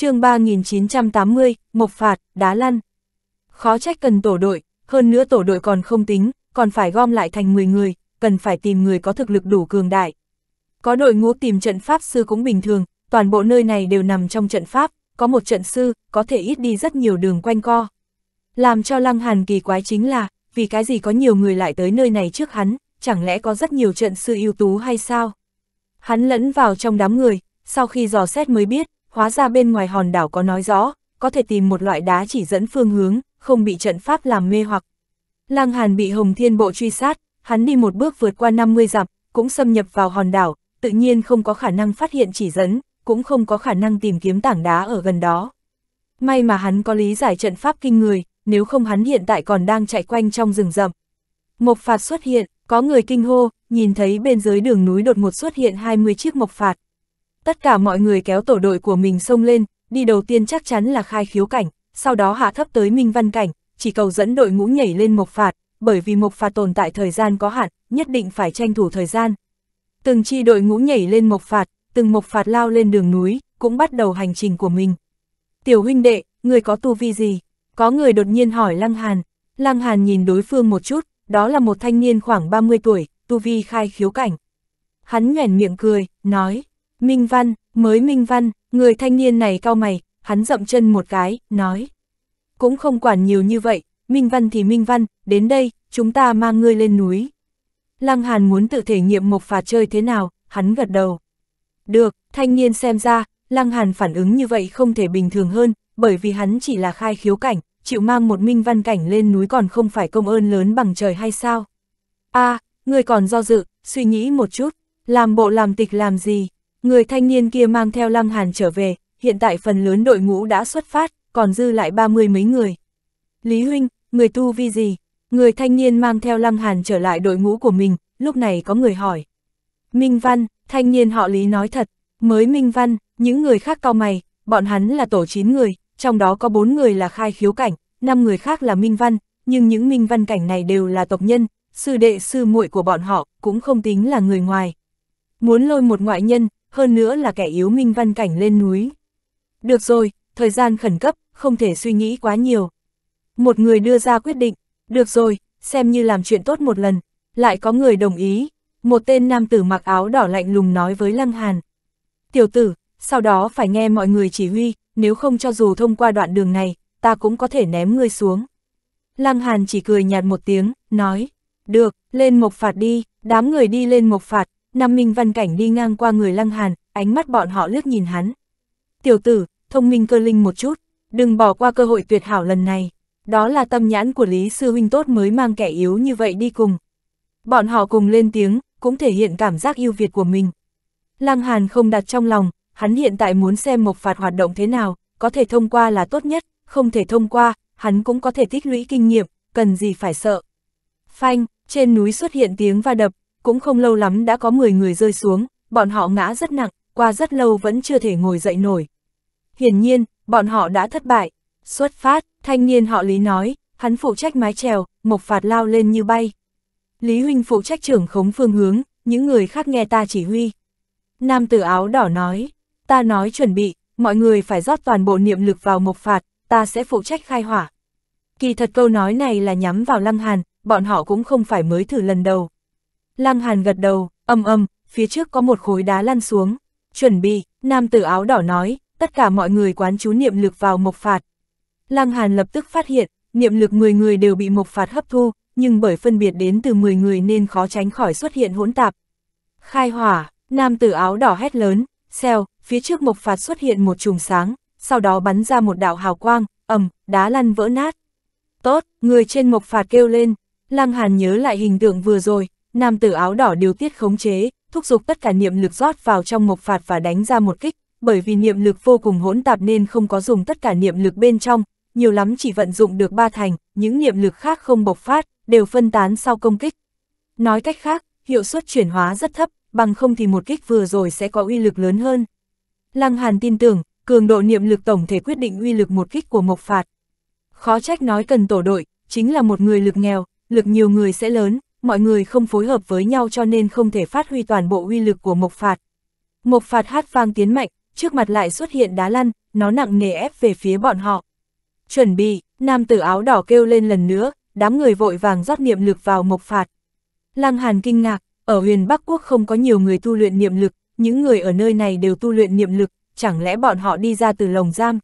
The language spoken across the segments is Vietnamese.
chương 3980, Mộc Phạt, Đá Lăn. Khó trách cần tổ đội, hơn nữa tổ đội còn không tính, còn phải gom lại thành 10 người, cần phải tìm người có thực lực đủ cường đại. Có đội ngũ tìm trận pháp sư cũng bình thường, toàn bộ nơi này đều nằm trong trận pháp, có một trận sư, có thể ít đi rất nhiều đường quanh co. Làm cho Lăng Hàn kỳ quái chính là, vì cái gì có nhiều người lại tới nơi này trước hắn, chẳng lẽ có rất nhiều trận sư ưu tú hay sao? Hắn lẫn vào trong đám người, sau khi dò xét mới biết, hóa ra bên ngoài hòn đảo có nói rõ, có thể tìm một loại đá chỉ dẫn phương hướng, không bị trận pháp làm mê hoặc. Lăng Hàn bị Hồng Thiên Bộ truy sát, hắn đi một bước vượt qua 50 dặm, cũng xâm nhập vào hòn đảo, tự nhiên không có khả năng phát hiện chỉ dẫn, cũng không có khả năng tìm kiếm tảng đá ở gần đó. May mà hắn có lý giải trận pháp kinh người, nếu không hắn hiện tại còn đang chạy quanh trong rừng rậm. Mộc phạt xuất hiện, có người kinh hô, nhìn thấy bên dưới đường núi đột ngột xuất hiện 20 chiếc mộc phạt. Tất cả mọi người kéo tổ đội của mình xông lên, đi đầu tiên chắc chắn là khai khiếu cảnh, sau đó hạ thấp tới minh văn cảnh, chỉ cầu dẫn đội ngũ nhảy lên mộc phạt, bởi vì mộc phạt tồn tại thời gian có hạn, nhất định phải tranh thủ thời gian. Từng chi đội ngũ nhảy lên mộc phạt, từng mộc phạt lao lên đường núi, cũng bắt đầu hành trình của mình. Tiểu huynh đệ, người có tu vi gì? Có người đột nhiên hỏi Lăng Hàn. Lăng Hàn nhìn đối phương một chút, đó là một thanh niên khoảng 30 tuổi, tu vi khai khiếu cảnh. Hắn nhoẻn miệng cười, nói, Minh Văn, mới Minh Văn, người thanh niên này cao mày, hắn dậm chân một cái, nói. Cũng không quản nhiều như vậy, Minh Văn thì Minh Văn, đến đây, chúng ta mang ngươi lên núi. Lăng Hàn muốn tự thể nghiệm mộc phạt chơi thế nào, hắn gật đầu. Được, thanh niên xem ra, Lăng Hàn phản ứng như vậy không thể bình thường hơn, bởi vì hắn chỉ là khai khiếu cảnh, chịu mang một minh văn cảnh lên núi còn không phải công ơn lớn bằng trời hay sao? a à, người còn do dự, suy nghĩ một chút, làm bộ làm tịch làm gì? Người thanh niên kia mang theo Lăng Hàn trở về, hiện tại phần lớn đội ngũ đã xuất phát, còn dư lại ba mươi mấy người. Lý Huynh, người tu vi gì? Người thanh niên mang theo Lăng Hàn trở lại đội ngũ của mình, lúc này có người hỏi. Minh Văn, thanh niên họ Lý nói thật, mới Minh Văn, những người khác cao mày, bọn hắn là tổ 9 người, trong đó có 4 người là khai khiếu cảnh, 5 người khác là Minh Văn, nhưng những Minh Văn cảnh này đều là tộc nhân, sư đệ sư muội của bọn họ cũng không tính là người ngoài. Muốn lôi một ngoại nhân, hơn nữa là kẻ yếu Minh Văn Cảnh lên núi. Được rồi, thời gian khẩn cấp, không thể suy nghĩ quá nhiều. Một người đưa ra quyết định, được rồi, xem như làm chuyện tốt một lần, lại có người đồng ý. Một tên nam tử mặc áo đỏ lạnh lùng nói với Lăng Hàn. Tiểu tử, sau đó phải nghe mọi người chỉ huy, nếu không cho dù thông qua đoạn đường này, ta cũng có thể ném ngươi xuống. Lăng Hàn chỉ cười nhạt một tiếng, nói, được, lên mộc phạt đi, đám người đi lên mộc phạt, Năm Minh Văn Cảnh đi ngang qua người Lăng Hàn, ánh mắt bọn họ lướt nhìn hắn. Tiểu tử, thông minh cơ linh một chút, đừng bỏ qua cơ hội tuyệt hảo lần này. Đó là tâm nhãn của Lý Sư Huynh tốt mới mang kẻ yếu như vậy đi cùng. Bọn họ cùng lên tiếng, cũng thể hiện cảm giác yêu việt của mình. Lăng Hàn không đặt trong lòng, hắn hiện tại muốn xem mộc phạt hoạt động thế nào, có thể thông qua là tốt nhất, không thể thông qua, hắn cũng có thể tích lũy kinh nghiệm, cần gì phải sợ. Phanh, trên núi xuất hiện tiếng va đập, cũng không lâu lắm đã có 10 người rơi xuống, bọn họ ngã rất nặng, qua rất lâu vẫn chưa thể ngồi dậy nổi. Hiển nhiên, bọn họ đã thất bại. Xuất phát, thanh niên họ Lý nói, hắn phụ trách mái trèo, mộc phạt lao lên như bay. Lý Huynh phụ trách trưởng khống phương hướng, những người khác nghe ta chỉ huy. Nam tử áo đỏ nói, ta nói chuẩn bị, mọi người phải rót toàn bộ niệm lực vào mộc phạt, ta sẽ phụ trách khai hỏa. Kỳ thật câu nói này là nhắm vào Lăng Hàn, bọn họ cũng không phải mới thử lần đầu. Lăng Hàn gật đầu, âm âm, phía trước có một khối đá lăn xuống. Chuẩn bị, nam tử áo đỏ nói, tất cả mọi người quán chú niệm lực vào mộc phạt. Lăng Hàn lập tức phát hiện, niệm lực 10 người đều bị mộc phạt hấp thu, nhưng bởi phân biệt đến từ 10 người nên khó tránh khỏi xuất hiện hỗn tạp. Khai hỏa, nam tử áo đỏ hét lớn, Xeo, phía trước mộc phạt xuất hiện một chùm sáng, sau đó bắn ra một đạo hào quang, ầm, đá lăn vỡ nát. Tốt, người trên mộc phạt kêu lên, Lăng Hàn nhớ lại hình tượng vừa rồi, nam tử áo đỏ điều tiết khống chế, thúc giục tất cả niệm lực rót vào trong mộc phạt và đánh ra một kích, bởi vì niệm lực vô cùng hỗn tạp nên không có dùng tất cả niệm lực bên trong, nhiều lắm chỉ vận dụng được ba thành, những niệm lực khác không bộc phát, đều phân tán sau công kích. Nói cách khác, hiệu suất chuyển hóa rất thấp, bằng không thì một kích vừa rồi sẽ có uy lực lớn hơn. Lăng Hàn tin tưởng, cường độ niệm lực tổng thể quyết định uy lực một kích của mộc phạt. Khó trách nói cần tổ đội, chính là một người lực nghèo, lực nhiều người sẽ lớn, mọi người không phối hợp với nhau cho nên không thể phát huy toàn bộ uy lực của mộc phạt. Mộc phạt hát vang tiến mạnh, trước mặt lại xuất hiện đá lăn, nó nặng nề ép về phía bọn họ. Chuẩn bị, nam tử áo đỏ kêu lên lần nữa, đám người vội vàng rót niệm lực vào mộc phạt. Lăng Hàn kinh ngạc, ở huyền Bắc Quốc không có nhiều người tu luyện niệm lực, những người ở nơi này đều tu luyện niệm lực, chẳng lẽ bọn họ đi ra từ lồng giam?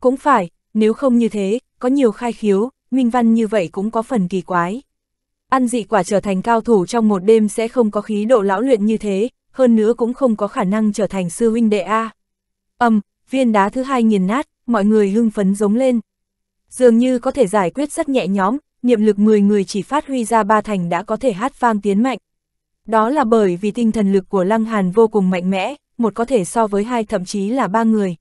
Cũng phải, nếu không như thế, có nhiều khai khiếu, minh văn như vậy cũng có phần kỳ quái ăn dị quả trở thành cao thủ trong một đêm sẽ không có khí độ lão luyện như thế, hơn nữa cũng không có khả năng trở thành sư huynh đệ A. Âm, viên đá thứ hai nghiền nát, mọi người hưng phấn giống lên. Dường như có thể giải quyết rất nhẹ nhóm, niệm lực 10 người chỉ phát huy ra ba thành đã có thể hát vang tiến mạnh. Đó là bởi vì tinh thần lực của Lăng Hàn vô cùng mạnh mẽ, một có thể so với hai thậm chí là ba người.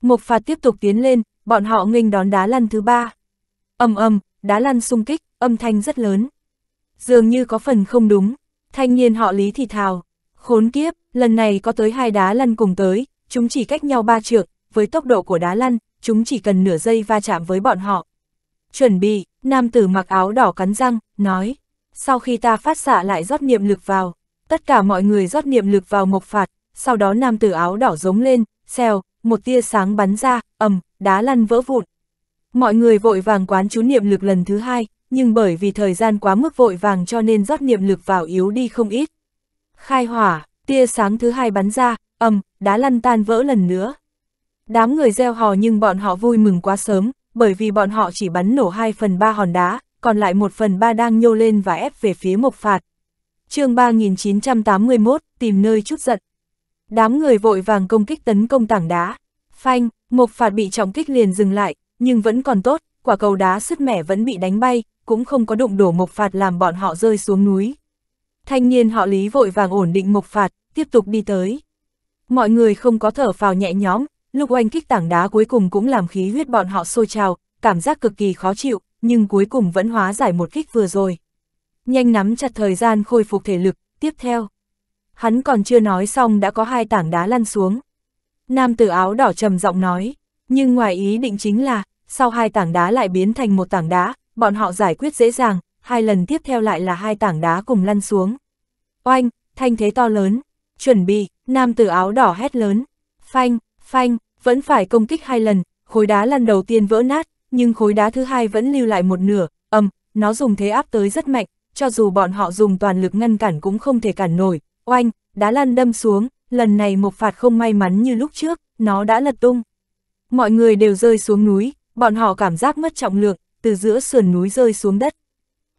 mục phạt tiếp tục tiến lên, bọn họ nghênh đón đá lăn thứ ba. Âm âm, đá lăn sung kích, âm thanh rất lớn dường như có phần không đúng. Thanh niên họ Lý thì thào, khốn kiếp, lần này có tới hai đá lăn cùng tới, chúng chỉ cách nhau ba trượng, với tốc độ của đá lăn, chúng chỉ cần nửa giây va chạm với bọn họ. Chuẩn bị, nam tử mặc áo đỏ cắn răng, nói, sau khi ta phát xạ lại rót niệm lực vào, tất cả mọi người rót niệm lực vào mộc phạt, sau đó nam tử áo đỏ giống lên, xèo, một tia sáng bắn ra, ầm, đá lăn vỡ vụn. Mọi người vội vàng quán chú niệm lực lần thứ hai, nhưng bởi vì thời gian quá mức vội vàng cho nên rót niệm lực vào yếu đi không ít. Khai hỏa, tia sáng thứ hai bắn ra, ầm, đá lăn tan vỡ lần nữa. Đám người gieo hò nhưng bọn họ vui mừng quá sớm, bởi vì bọn họ chỉ bắn nổ 2 phần 3 hòn đá, còn lại 1 phần 3 đang nhô lên và ép về phía mộc phạt. chương 3981, tìm nơi chút giận. Đám người vội vàng công kích tấn công tảng đá. Phanh, mộc phạt bị trọng kích liền dừng lại, nhưng vẫn còn tốt, quả cầu đá sứt mẻ vẫn bị đánh bay, cũng không có đụng đổ Mộc Phạt làm bọn họ rơi xuống núi. Thanh niên họ Lý vội vàng ổn định Mộc Phạt, tiếp tục đi tới. Mọi người không có thở phào nhẹ nhõm, lúc oanh kích tảng đá cuối cùng cũng làm khí huyết bọn họ sôi trào, cảm giác cực kỳ khó chịu, nhưng cuối cùng vẫn hóa giải một kích vừa rồi. Nhanh nắm chặt thời gian khôi phục thể lực, tiếp theo. Hắn còn chưa nói xong đã có hai tảng đá lăn xuống. Nam tử áo đỏ trầm giọng nói, nhưng ngoài ý định chính là, sau hai tảng đá lại biến thành một tảng đá, bọn họ giải quyết dễ dàng, hai lần tiếp theo lại là hai tảng đá cùng lăn xuống. Oanh, thanh thế to lớn, chuẩn bị, nam tử áo đỏ hét lớn, phanh, phanh, vẫn phải công kích hai lần, khối đá lần đầu tiên vỡ nát, nhưng khối đá thứ hai vẫn lưu lại một nửa, ầm, nó dùng thế áp tới rất mạnh, cho dù bọn họ dùng toàn lực ngăn cản cũng không thể cản nổi, oanh, đá lăn đâm xuống, lần này một phạt không may mắn như lúc trước, nó đã lật tung. Mọi người đều rơi xuống núi, bọn họ cảm giác mất trọng lượng, từ giữa sườn núi rơi xuống đất.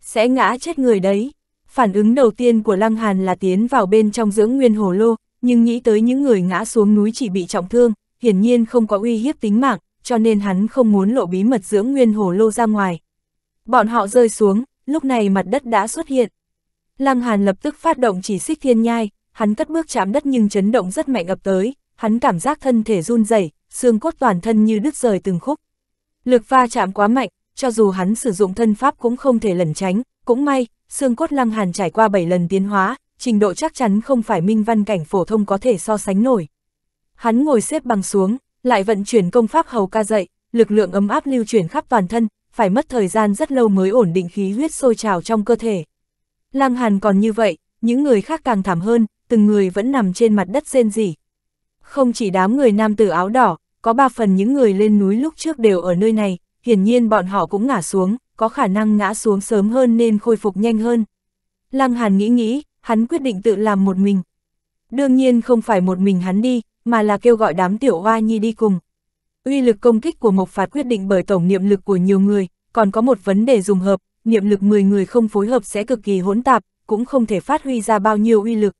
Sẽ ngã chết người đấy. Phản ứng đầu tiên của Lăng Hàn là tiến vào bên trong dưỡng nguyên hồ lô, nhưng nghĩ tới những người ngã xuống núi chỉ bị trọng thương, hiển nhiên không có uy hiếp tính mạng, cho nên hắn không muốn lộ bí mật dưỡng nguyên hồ lô ra ngoài. Bọn họ rơi xuống, lúc này mặt đất đã xuất hiện. Lăng Hàn lập tức phát động chỉ xích thiên nhai, hắn cất bước chạm đất nhưng chấn động rất mạnh ập tới, hắn cảm giác thân thể run rẩy, xương cốt toàn thân như đứt rời từng khúc. Lực va chạm quá mạnh, cho dù hắn sử dụng thân pháp cũng không thể lẩn tránh, cũng may, xương cốt lăng hàn trải qua 7 lần tiến hóa, trình độ chắc chắn không phải minh văn cảnh phổ thông có thể so sánh nổi. Hắn ngồi xếp bằng xuống, lại vận chuyển công pháp hầu ca dậy, lực lượng ấm áp lưu chuyển khắp toàn thân, phải mất thời gian rất lâu mới ổn định khí huyết sôi trào trong cơ thể. Lăng Hàn còn như vậy, những người khác càng thảm hơn, từng người vẫn nằm trên mặt đất rên rỉ. Không chỉ đám người nam tử áo đỏ, có ba phần những người lên núi lúc trước đều ở nơi này, hiển nhiên bọn họ cũng ngã xuống, có khả năng ngã xuống sớm hơn nên khôi phục nhanh hơn. Lăng Hàn nghĩ nghĩ, hắn quyết định tự làm một mình. Đương nhiên không phải một mình hắn đi, mà là kêu gọi đám tiểu hoa nhi đi cùng. Uy lực công kích của Mộc Phạt quyết định bởi tổng niệm lực của nhiều người, còn có một vấn đề dùng hợp, niệm lực 10 người không phối hợp sẽ cực kỳ hỗn tạp, cũng không thể phát huy ra bao nhiêu uy lực.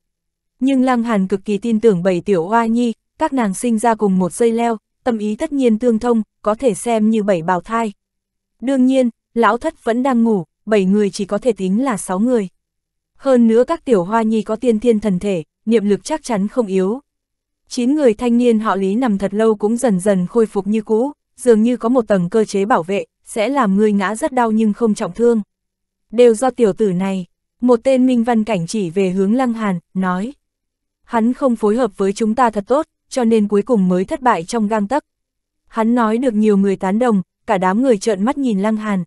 Nhưng Lăng Hàn cực kỳ tin tưởng bảy tiểu hoa nhi, các nàng sinh ra cùng một dây leo, tâm ý tất nhiên tương thông, có thể xem như bảy bào thai. Đương nhiên, lão thất vẫn đang ngủ, bảy người chỉ có thể tính là sáu người. Hơn nữa các tiểu hoa nhi có tiên thiên thần thể, niệm lực chắc chắn không yếu. Chín người thanh niên họ lý nằm thật lâu cũng dần dần khôi phục như cũ, dường như có một tầng cơ chế bảo vệ, sẽ làm người ngã rất đau nhưng không trọng thương. Đều do tiểu tử này, một tên minh văn cảnh chỉ về hướng lăng hàn, nói. Hắn không phối hợp với chúng ta thật tốt, cho nên cuối cùng mới thất bại trong gang tấc. Hắn nói được nhiều người tán đồng, cả đám người trợn mắt nhìn Lăng Hàn.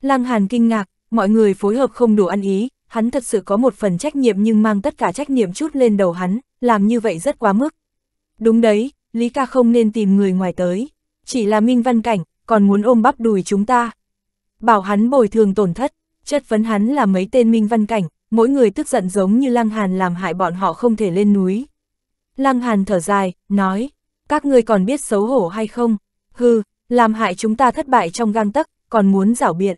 Lăng Hàn kinh ngạc, mọi người phối hợp không đủ ăn ý, hắn thật sự có một phần trách nhiệm nhưng mang tất cả trách nhiệm chút lên đầu hắn, làm như vậy rất quá mức. Đúng đấy, Lý ca không nên tìm người ngoài tới, chỉ là Minh Văn Cảnh, còn muốn ôm bắp đùi chúng ta. Bảo hắn bồi thường tổn thất, chất vấn hắn là mấy tên Minh Văn Cảnh, mỗi người tức giận giống như Lăng Hàn làm hại bọn họ không thể lên núi. Lăng Hàn thở dài, nói, các ngươi còn biết xấu hổ hay không? Hừ, làm hại chúng ta thất bại trong gang tấc, còn muốn rảo biện.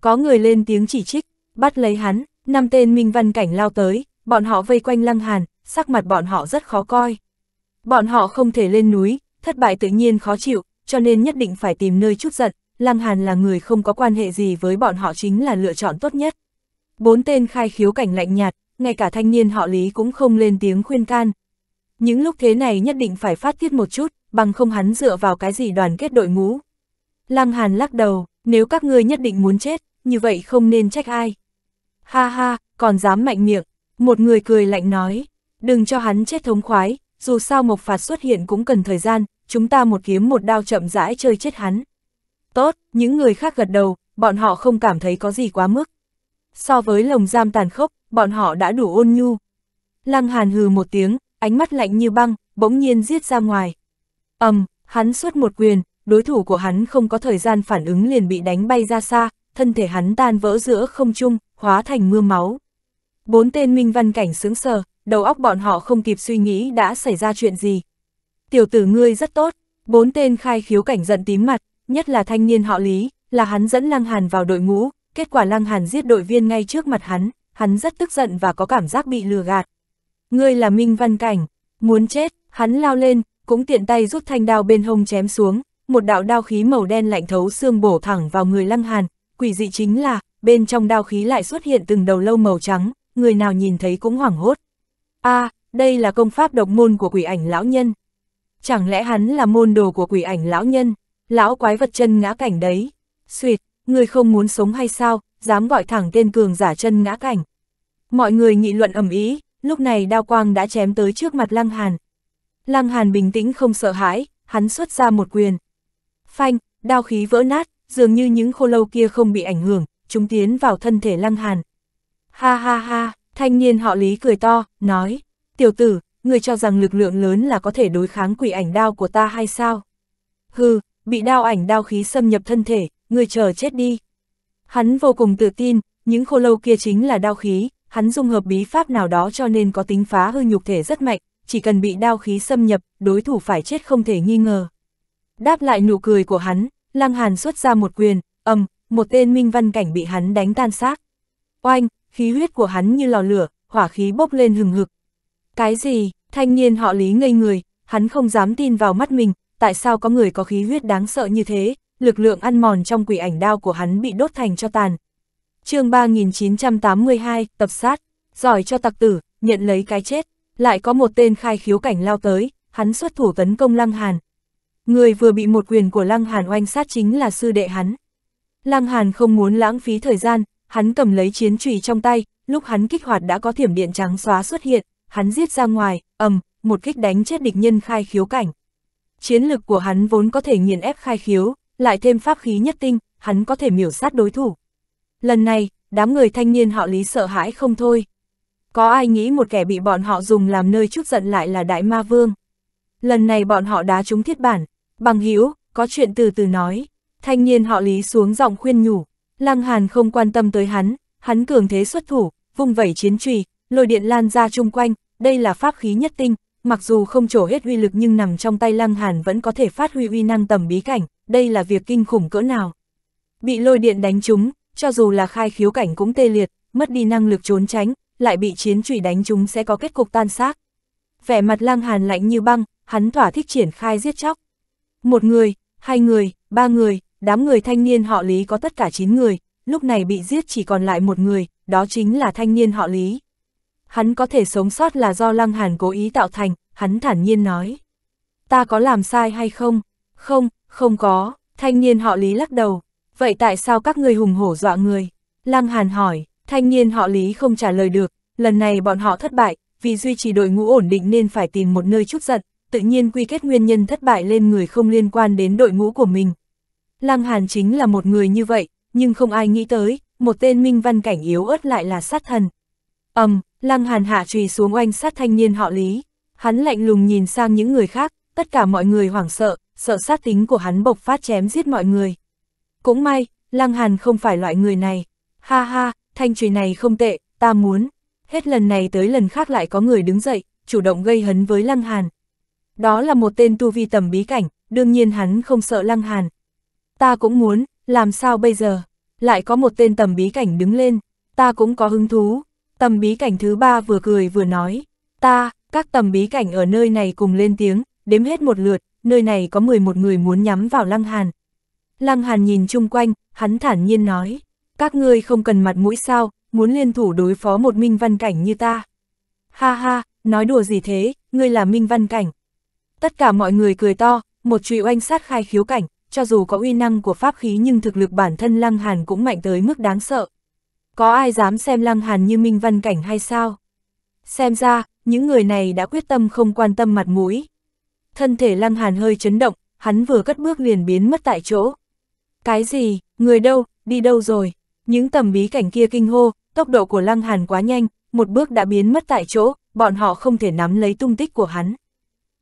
Có người lên tiếng chỉ trích, bắt lấy hắn, năm tên Minh Văn Cảnh lao tới, bọn họ vây quanh Lăng Hàn, sắc mặt bọn họ rất khó coi. Bọn họ không thể lên núi, thất bại tự nhiên khó chịu, cho nên nhất định phải tìm nơi chút giận, Lăng Hàn là người không có quan hệ gì với bọn họ chính là lựa chọn tốt nhất. Bốn tên khai khiếu cảnh lạnh nhạt, ngay cả thanh niên họ Lý cũng không lên tiếng khuyên can, những lúc thế này nhất định phải phát tiết một chút, bằng không hắn dựa vào cái gì đoàn kết đội ngũ. Lăng Hàn lắc đầu, nếu các ngươi nhất định muốn chết, như vậy không nên trách ai. Ha ha, còn dám mạnh miệng, một người cười lạnh nói, đừng cho hắn chết thống khoái, dù sao mộc phạt xuất hiện cũng cần thời gian, chúng ta một kiếm một đao chậm rãi chơi chết hắn. Tốt, những người khác gật đầu, bọn họ không cảm thấy có gì quá mức. So với lồng giam tàn khốc, bọn họ đã đủ ôn nhu. Lăng Hàn hừ một tiếng, ánh mắt lạnh như băng, bỗng nhiên giết ra ngoài. ầm, um, hắn xuất một quyền, đối thủ của hắn không có thời gian phản ứng liền bị đánh bay ra xa, thân thể hắn tan vỡ giữa không trung, hóa thành mưa máu. Bốn tên minh văn cảnh sướng sờ, đầu óc bọn họ không kịp suy nghĩ đã xảy ra chuyện gì. Tiểu tử ngươi rất tốt, bốn tên khai khiếu cảnh giận tím mặt, nhất là thanh niên họ Lý, là hắn dẫn Lăng Hàn vào đội ngũ, kết quả Lăng Hàn giết đội viên ngay trước mặt hắn, hắn rất tức giận và có cảm giác bị lừa gạt. Ngươi là Minh Văn Cảnh, muốn chết, hắn lao lên, cũng tiện tay rút thanh đao bên hông chém xuống, một đạo đao khí màu đen lạnh thấu xương bổ thẳng vào người Lăng Hàn, quỷ dị chính là, bên trong đao khí lại xuất hiện từng đầu lâu màu trắng, người nào nhìn thấy cũng hoảng hốt. a à, đây là công pháp độc môn của quỷ ảnh lão nhân. Chẳng lẽ hắn là môn đồ của quỷ ảnh lão nhân, lão quái vật chân ngã cảnh đấy. Xuyệt, người không muốn sống hay sao, dám gọi thẳng tên cường giả chân ngã cảnh. Mọi người nghị luận ầm ý, lúc này đao quang đã chém tới trước mặt Lăng Hàn. Lăng Hàn bình tĩnh không sợ hãi, hắn xuất ra một quyền. Phanh, đao khí vỡ nát, dường như những khô lâu kia không bị ảnh hưởng, chúng tiến vào thân thể Lăng Hàn. Ha ha ha, thanh niên họ Lý cười to, nói, tiểu tử, người cho rằng lực lượng lớn là có thể đối kháng quỷ ảnh đao của ta hay sao? Hừ, bị đao ảnh đao khí xâm nhập thân thể, người chờ chết đi. Hắn vô cùng tự tin, những khô lâu kia chính là đao khí, hắn dung hợp bí pháp nào đó cho nên có tính phá hư nhục thể rất mạnh, chỉ cần bị đao khí xâm nhập, đối thủ phải chết không thể nghi ngờ. Đáp lại nụ cười của hắn, Lăng Hàn xuất ra một quyền, ầm, một tên minh văn cảnh bị hắn đánh tan xác. Oanh, khí huyết của hắn như lò lửa, hỏa khí bốc lên hừng hực. Cái gì, thanh niên họ lý ngây người, hắn không dám tin vào mắt mình, tại sao có người có khí huyết đáng sợ như thế, lực lượng ăn mòn trong quỷ ảnh đao của hắn bị đốt thành cho tàn, chương 3982, tập sát, giỏi cho tặc tử, nhận lấy cái chết, lại có một tên khai khiếu cảnh lao tới, hắn xuất thủ tấn công Lăng Hàn. Người vừa bị một quyền của Lăng Hàn oanh sát chính là sư đệ hắn. Lăng Hàn không muốn lãng phí thời gian, hắn cầm lấy chiến trùy trong tay, lúc hắn kích hoạt đã có thiểm điện trắng xóa xuất hiện, hắn giết ra ngoài, ầm, một kích đánh chết địch nhân khai khiếu cảnh. Chiến lực của hắn vốn có thể nghiền ép khai khiếu, lại thêm pháp khí nhất tinh, hắn có thể miểu sát đối thủ. Lần này, đám người thanh niên họ lý sợ hãi không thôi. Có ai nghĩ một kẻ bị bọn họ dùng làm nơi chút giận lại là đại ma vương. Lần này bọn họ đá trúng thiết bản, bằng hữu có chuyện từ từ nói. Thanh niên họ lý xuống giọng khuyên nhủ, Lăng Hàn không quan tâm tới hắn, hắn cường thế xuất thủ, vung vẩy chiến trùy, lôi điện lan ra chung quanh, đây là pháp khí nhất tinh, mặc dù không trổ hết uy lực nhưng nằm trong tay Lăng Hàn vẫn có thể phát huy uy năng tầm bí cảnh, đây là việc kinh khủng cỡ nào. Bị lôi điện đánh trúng, cho dù là khai khiếu cảnh cũng tê liệt, mất đi năng lực trốn tránh, lại bị chiến trụy đánh chúng sẽ có kết cục tan xác. Vẻ mặt lang hàn lạnh như băng, hắn thỏa thích triển khai giết chóc. Một người, hai người, ba người, đám người thanh niên họ Lý có tất cả chín người, lúc này bị giết chỉ còn lại một người, đó chính là thanh niên họ Lý. Hắn có thể sống sót là do Lăng Hàn cố ý tạo thành, hắn thản nhiên nói. Ta có làm sai hay không? Không, không có, thanh niên họ Lý lắc đầu, vậy tại sao các người hùng hổ dọa người? Lăng Hàn hỏi, thanh niên họ Lý không trả lời được, lần này bọn họ thất bại, vì duy trì đội ngũ ổn định nên phải tìm một nơi chút giận, tự nhiên quy kết nguyên nhân thất bại lên người không liên quan đến đội ngũ của mình. Lăng Hàn chính là một người như vậy, nhưng không ai nghĩ tới, một tên minh văn cảnh yếu ớt lại là sát thần. ầm, um, Lăng Hàn hạ trùy xuống oanh sát thanh niên họ Lý, hắn lạnh lùng nhìn sang những người khác, tất cả mọi người hoảng sợ, sợ sát tính của hắn bộc phát chém giết mọi người. Cũng may, Lăng Hàn không phải loại người này. Ha ha, thanh trùy này không tệ, ta muốn. Hết lần này tới lần khác lại có người đứng dậy, chủ động gây hấn với Lăng Hàn. Đó là một tên tu vi tầm bí cảnh, đương nhiên hắn không sợ Lăng Hàn. Ta cũng muốn, làm sao bây giờ? Lại có một tên tầm bí cảnh đứng lên, ta cũng có hứng thú. Tầm bí cảnh thứ ba vừa cười vừa nói, ta, các tầm bí cảnh ở nơi này cùng lên tiếng, đếm hết một lượt, nơi này có 11 người muốn nhắm vào Lăng Hàn. Lăng Hàn nhìn chung quanh, hắn thản nhiên nói, các ngươi không cần mặt mũi sao, muốn liên thủ đối phó một minh văn cảnh như ta. Ha ha, nói đùa gì thế, ngươi là minh văn cảnh. Tất cả mọi người cười to, một trụy oanh sát khai khiếu cảnh, cho dù có uy năng của pháp khí nhưng thực lực bản thân Lăng Hàn cũng mạnh tới mức đáng sợ. Có ai dám xem Lăng Hàn như minh văn cảnh hay sao? Xem ra, những người này đã quyết tâm không quan tâm mặt mũi. Thân thể Lăng Hàn hơi chấn động, hắn vừa cất bước liền biến mất tại chỗ. Cái gì, người đâu, đi đâu rồi? Những tầm bí cảnh kia kinh hô, tốc độ của Lăng Hàn quá nhanh, một bước đã biến mất tại chỗ, bọn họ không thể nắm lấy tung tích của hắn.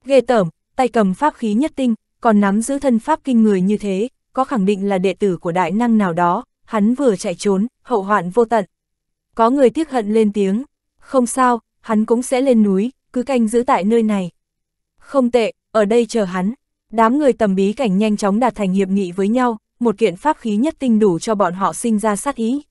Ghê tởm, tay cầm pháp khí nhất tinh, còn nắm giữ thân pháp kinh người như thế, có khẳng định là đệ tử của đại năng nào đó, hắn vừa chạy trốn, hậu hoạn vô tận. Có người tiếc hận lên tiếng, không sao, hắn cũng sẽ lên núi, cứ canh giữ tại nơi này. Không tệ, ở đây chờ hắn. Đám người tầm bí cảnh nhanh chóng đạt thành hiệp nghị với nhau, một kiện pháp khí nhất tinh đủ cho bọn họ sinh ra sát ý.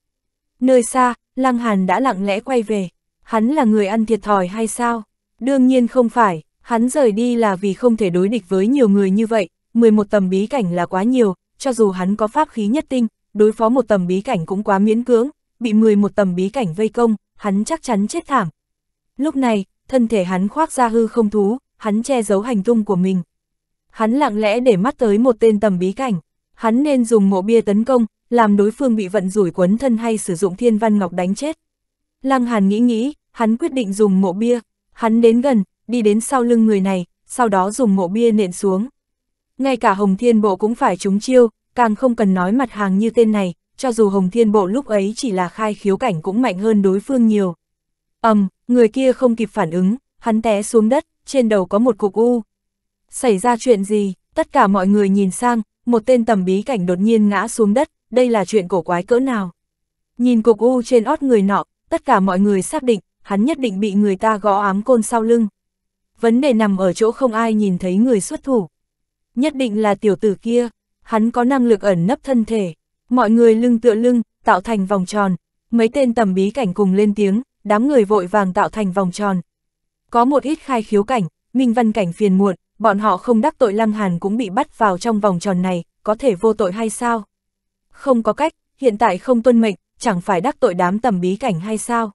Nơi xa, Lăng Hàn đã lặng lẽ quay về, hắn là người ăn thiệt thòi hay sao? Đương nhiên không phải, hắn rời đi là vì không thể đối địch với nhiều người như vậy, 11 tầm bí cảnh là quá nhiều, cho dù hắn có pháp khí nhất tinh, đối phó một tầm bí cảnh cũng quá miễn cưỡng, bị 11 tầm bí cảnh vây công, hắn chắc chắn chết thảm. Lúc này, thân thể hắn khoác ra hư không thú, hắn che giấu hành tung của mình. Hắn lặng lẽ để mắt tới một tên tầm bí cảnh, hắn nên dùng mộ bia tấn công, làm đối phương bị vận rủi quấn thân hay sử dụng thiên văn ngọc đánh chết. Lăng Hàn nghĩ nghĩ, hắn quyết định dùng mộ bia, hắn đến gần, đi đến sau lưng người này, sau đó dùng mộ bia nện xuống. Ngay cả Hồng Thiên Bộ cũng phải trúng chiêu, càng không cần nói mặt hàng như tên này, cho dù Hồng Thiên Bộ lúc ấy chỉ là khai khiếu cảnh cũng mạnh hơn đối phương nhiều. ầm, um, người kia không kịp phản ứng, hắn té xuống đất, trên đầu có một cục u. Xảy ra chuyện gì, tất cả mọi người nhìn sang, một tên tầm bí cảnh đột nhiên ngã xuống đất, đây là chuyện cổ quái cỡ nào. Nhìn cục u trên ót người nọ, tất cả mọi người xác định, hắn nhất định bị người ta gõ ám côn sau lưng. Vấn đề nằm ở chỗ không ai nhìn thấy người xuất thủ. Nhất định là tiểu tử kia, hắn có năng lực ẩn nấp thân thể. Mọi người lưng tựa lưng, tạo thành vòng tròn. Mấy tên tầm bí cảnh cùng lên tiếng, đám người vội vàng tạo thành vòng tròn. Có một ít khai khiếu cảnh, minh văn cảnh phiền muộn, bọn họ không đắc tội Lăng Hàn cũng bị bắt vào trong vòng tròn này, có thể vô tội hay sao? Không có cách, hiện tại không tuân mệnh, chẳng phải đắc tội đám tầm bí cảnh hay sao?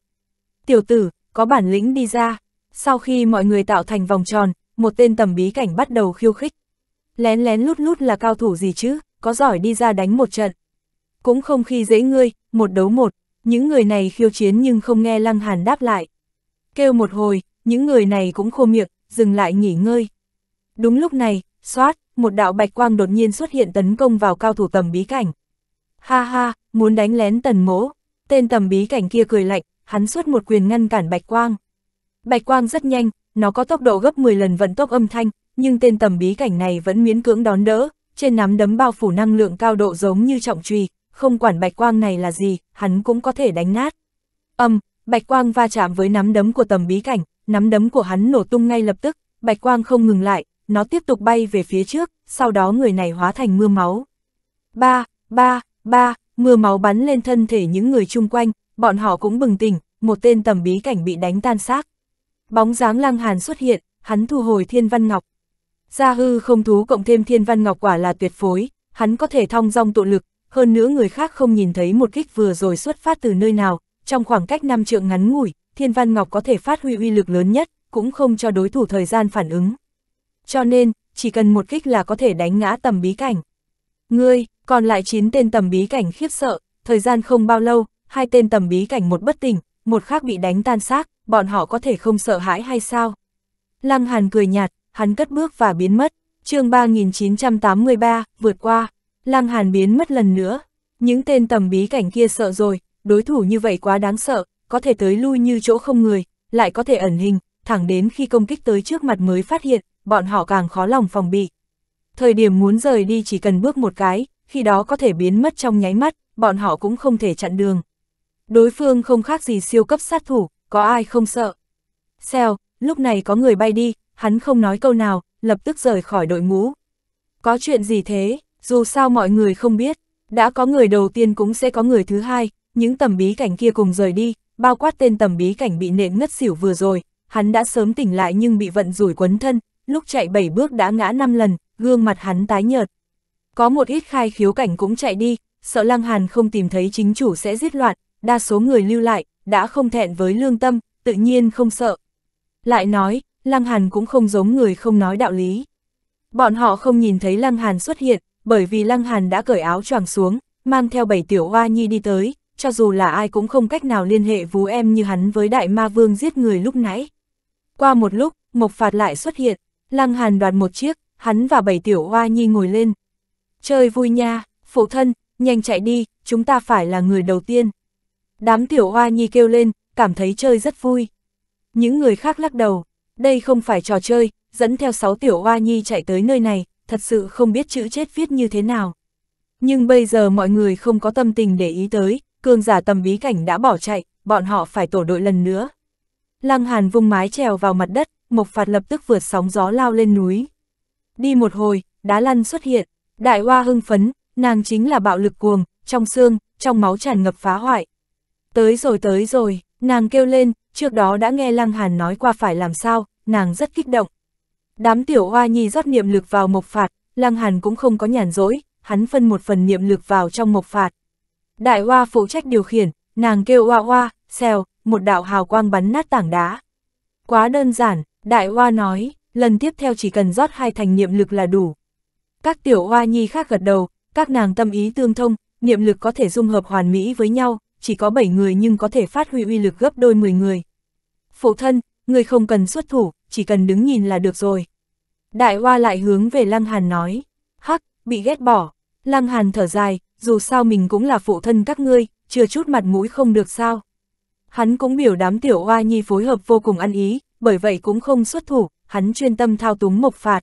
Tiểu tử, có bản lĩnh đi ra. Sau khi mọi người tạo thành vòng tròn, một tên tầm bí cảnh bắt đầu khiêu khích. Lén lén lút lút là cao thủ gì chứ, có giỏi đi ra đánh một trận. Cũng không khi dễ ngươi, một đấu một, những người này khiêu chiến nhưng không nghe Lăng Hàn đáp lại. Kêu một hồi, những người này cũng khô miệng, dừng lại nghỉ ngơi. Đúng lúc này, xoát, một đạo bạch quang đột nhiên xuất hiện tấn công vào cao thủ tầm bí cảnh. Ha ha, muốn đánh lén tần mỗ. Tên tầm bí cảnh kia cười lạnh, hắn xuất một quyền ngăn cản bạch quang. Bạch quang rất nhanh, nó có tốc độ gấp 10 lần vận tốc âm thanh, nhưng tên tầm bí cảnh này vẫn miễn cưỡng đón đỡ, trên nắm đấm bao phủ năng lượng cao độ giống như trọng truy, không quản bạch quang này là gì, hắn cũng có thể đánh nát. Âm, bạch quang va chạm với nắm đấm của tầm bí cảnh, nắm đấm của hắn nổ tung ngay lập tức, bạch quang không ngừng lại, nó tiếp tục bay về phía trước, sau đó người này hóa thành mưa máu. Ba, ba, ba, mưa máu bắn lên thân thể những người chung quanh, bọn họ cũng bừng tỉnh, một tên tầm bí cảnh bị đánh tan xác. Bóng dáng lăng hàn xuất hiện, hắn thu hồi thiên văn ngọc. Gia hư không thú cộng thêm thiên văn ngọc quả là tuyệt phối, hắn có thể thong dong tụ lực, hơn nữa người khác không nhìn thấy một kích vừa rồi xuất phát từ nơi nào, trong khoảng cách 5 trượng ngắn ngủi, thiên văn ngọc có thể phát huy uy lực lớn nhất, cũng không cho đối thủ thời gian phản ứng cho nên, chỉ cần một kích là có thể đánh ngã tầm bí cảnh. Ngươi, còn lại 9 tên tầm bí cảnh khiếp sợ, thời gian không bao lâu, hai tên tầm bí cảnh một bất tỉnh, một khác bị đánh tan xác, bọn họ có thể không sợ hãi hay sao? Lăng Hàn cười nhạt, hắn cất bước và biến mất, chương 3983, vượt qua, Lăng Hàn biến mất lần nữa. Những tên tầm bí cảnh kia sợ rồi, đối thủ như vậy quá đáng sợ, có thể tới lui như chỗ không người, lại có thể ẩn hình, thẳng đến khi công kích tới trước mặt mới phát hiện, bọn họ càng khó lòng phòng bị. Thời điểm muốn rời đi chỉ cần bước một cái, khi đó có thể biến mất trong nháy mắt, bọn họ cũng không thể chặn đường. Đối phương không khác gì siêu cấp sát thủ, có ai không sợ. Xèo, lúc này có người bay đi, hắn không nói câu nào, lập tức rời khỏi đội ngũ. Có chuyện gì thế, dù sao mọi người không biết, đã có người đầu tiên cũng sẽ có người thứ hai, những tầm bí cảnh kia cùng rời đi, bao quát tên tầm bí cảnh bị nện ngất xỉu vừa rồi, hắn đã sớm tỉnh lại nhưng bị vận rủi quấn thân, lúc chạy 7 bước đã ngã 5 lần, gương mặt hắn tái nhợt. Có một ít khai khiếu cảnh cũng chạy đi, sợ Lăng Hàn không tìm thấy chính chủ sẽ giết loạn, đa số người lưu lại, đã không thẹn với lương tâm, tự nhiên không sợ. Lại nói, Lăng Hàn cũng không giống người không nói đạo lý. Bọn họ không nhìn thấy Lăng Hàn xuất hiện, bởi vì Lăng Hàn đã cởi áo choàng xuống, mang theo bảy tiểu hoa nhi đi tới, cho dù là ai cũng không cách nào liên hệ vú em như hắn với đại ma vương giết người lúc nãy. Qua một lúc, Mộc Phạt lại xuất hiện. Lăng Hàn đoạt một chiếc, hắn và bảy tiểu hoa nhi ngồi lên. Chơi vui nha, phụ thân, nhanh chạy đi, chúng ta phải là người đầu tiên. Đám tiểu hoa nhi kêu lên, cảm thấy chơi rất vui. Những người khác lắc đầu, đây không phải trò chơi, dẫn theo sáu tiểu hoa nhi chạy tới nơi này, thật sự không biết chữ chết viết như thế nào. Nhưng bây giờ mọi người không có tâm tình để ý tới, cường giả tầm bí cảnh đã bỏ chạy, bọn họ phải tổ đội lần nữa. Lăng Hàn vung mái trèo vào mặt đất, Mộc Phạt lập tức vượt sóng gió lao lên núi. Đi một hồi, đá lăn xuất hiện, đại hoa hưng phấn, nàng chính là bạo lực cuồng, trong xương, trong máu tràn ngập phá hoại. Tới rồi tới rồi, nàng kêu lên, trước đó đã nghe Lăng Hàn nói qua phải làm sao, nàng rất kích động. Đám tiểu hoa nhi rót niệm lực vào Mộc Phạt, Lăng Hàn cũng không có nhàn rỗi, hắn phân một phần niệm lực vào trong Mộc Phạt. Đại hoa phụ trách điều khiển, nàng kêu hoa hoa, xèo, một đạo hào quang bắn nát tảng đá. Quá đơn giản, Đại Hoa nói, lần tiếp theo chỉ cần rót hai thành niệm lực là đủ. Các tiểu hoa nhi khác gật đầu, các nàng tâm ý tương thông, niệm lực có thể dung hợp hoàn mỹ với nhau, chỉ có 7 người nhưng có thể phát huy uy lực gấp đôi 10 người. Phụ thân, người không cần xuất thủ, chỉ cần đứng nhìn là được rồi. Đại hoa lại hướng về Lăng Hàn nói, hắc, bị ghét bỏ. Lăng Hàn thở dài, dù sao mình cũng là phụ thân các ngươi, chưa chút mặt mũi không được sao. Hắn cũng biểu đám tiểu hoa nhi phối hợp vô cùng ăn ý, bởi vậy cũng không xuất thủ, hắn chuyên tâm thao túng mộc phạt.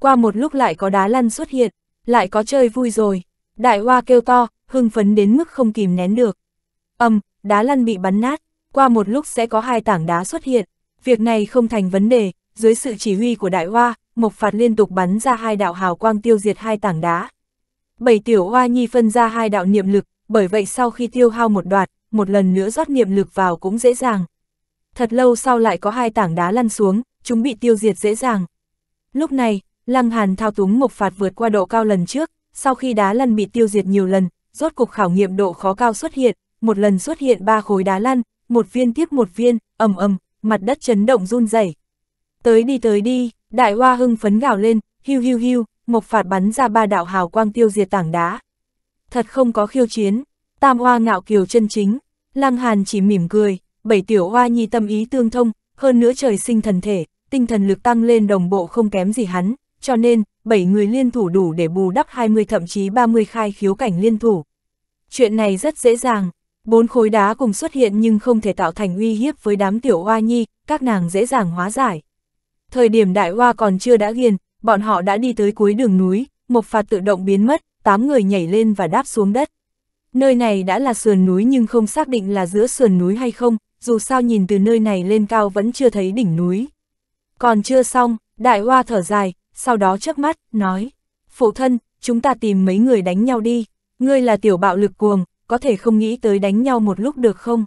Qua một lúc lại có đá lăn xuất hiện, lại có chơi vui rồi. Đại hoa kêu to, hưng phấn đến mức không kìm nén được. Âm, đá lăn bị bắn nát, qua một lúc sẽ có hai tảng đá xuất hiện. Việc này không thành vấn đề, dưới sự chỉ huy của đại hoa, mộc phạt liên tục bắn ra hai đạo hào quang tiêu diệt hai tảng đá. Bảy tiểu hoa nhi phân ra hai đạo niệm lực, bởi vậy sau khi tiêu hao một đoạt, một lần nữa rót niệm lực vào cũng dễ dàng thật lâu sau lại có hai tảng đá lăn xuống, chúng bị tiêu diệt dễ dàng. Lúc này, Lăng Hàn thao túng mộc phạt vượt qua độ cao lần trước, sau khi đá lăn bị tiêu diệt nhiều lần, rốt cục khảo nghiệm độ khó cao xuất hiện, một lần xuất hiện ba khối đá lăn, một viên tiếp một viên, ầm ầm, mặt đất chấn động run rẩy. Tới đi tới đi, đại hoa hưng phấn gào lên, hiu hiu hiu, mộc phạt bắn ra ba đạo hào quang tiêu diệt tảng đá. Thật không có khiêu chiến, tam hoa ngạo kiều chân chính, Lăng Hàn chỉ mỉm cười, bảy tiểu hoa nhi tâm ý tương thông, hơn nữa trời sinh thần thể, tinh thần lực tăng lên đồng bộ không kém gì hắn, cho nên, bảy người liên thủ đủ để bù đắp 20 thậm chí 30 khai khiếu cảnh liên thủ. Chuyện này rất dễ dàng, bốn khối đá cùng xuất hiện nhưng không thể tạo thành uy hiếp với đám tiểu hoa nhi, các nàng dễ dàng hóa giải. Thời điểm đại hoa còn chưa đã ghiền, bọn họ đã đi tới cuối đường núi, một phạt tự động biến mất, tám người nhảy lên và đáp xuống đất. Nơi này đã là sườn núi nhưng không xác định là giữa sườn núi hay không, dù sao nhìn từ nơi này lên cao vẫn chưa thấy đỉnh núi. Còn chưa xong, đại hoa thở dài, sau đó chớp mắt, nói, phụ thân, chúng ta tìm mấy người đánh nhau đi, ngươi là tiểu bạo lực cuồng, có thể không nghĩ tới đánh nhau một lúc được không?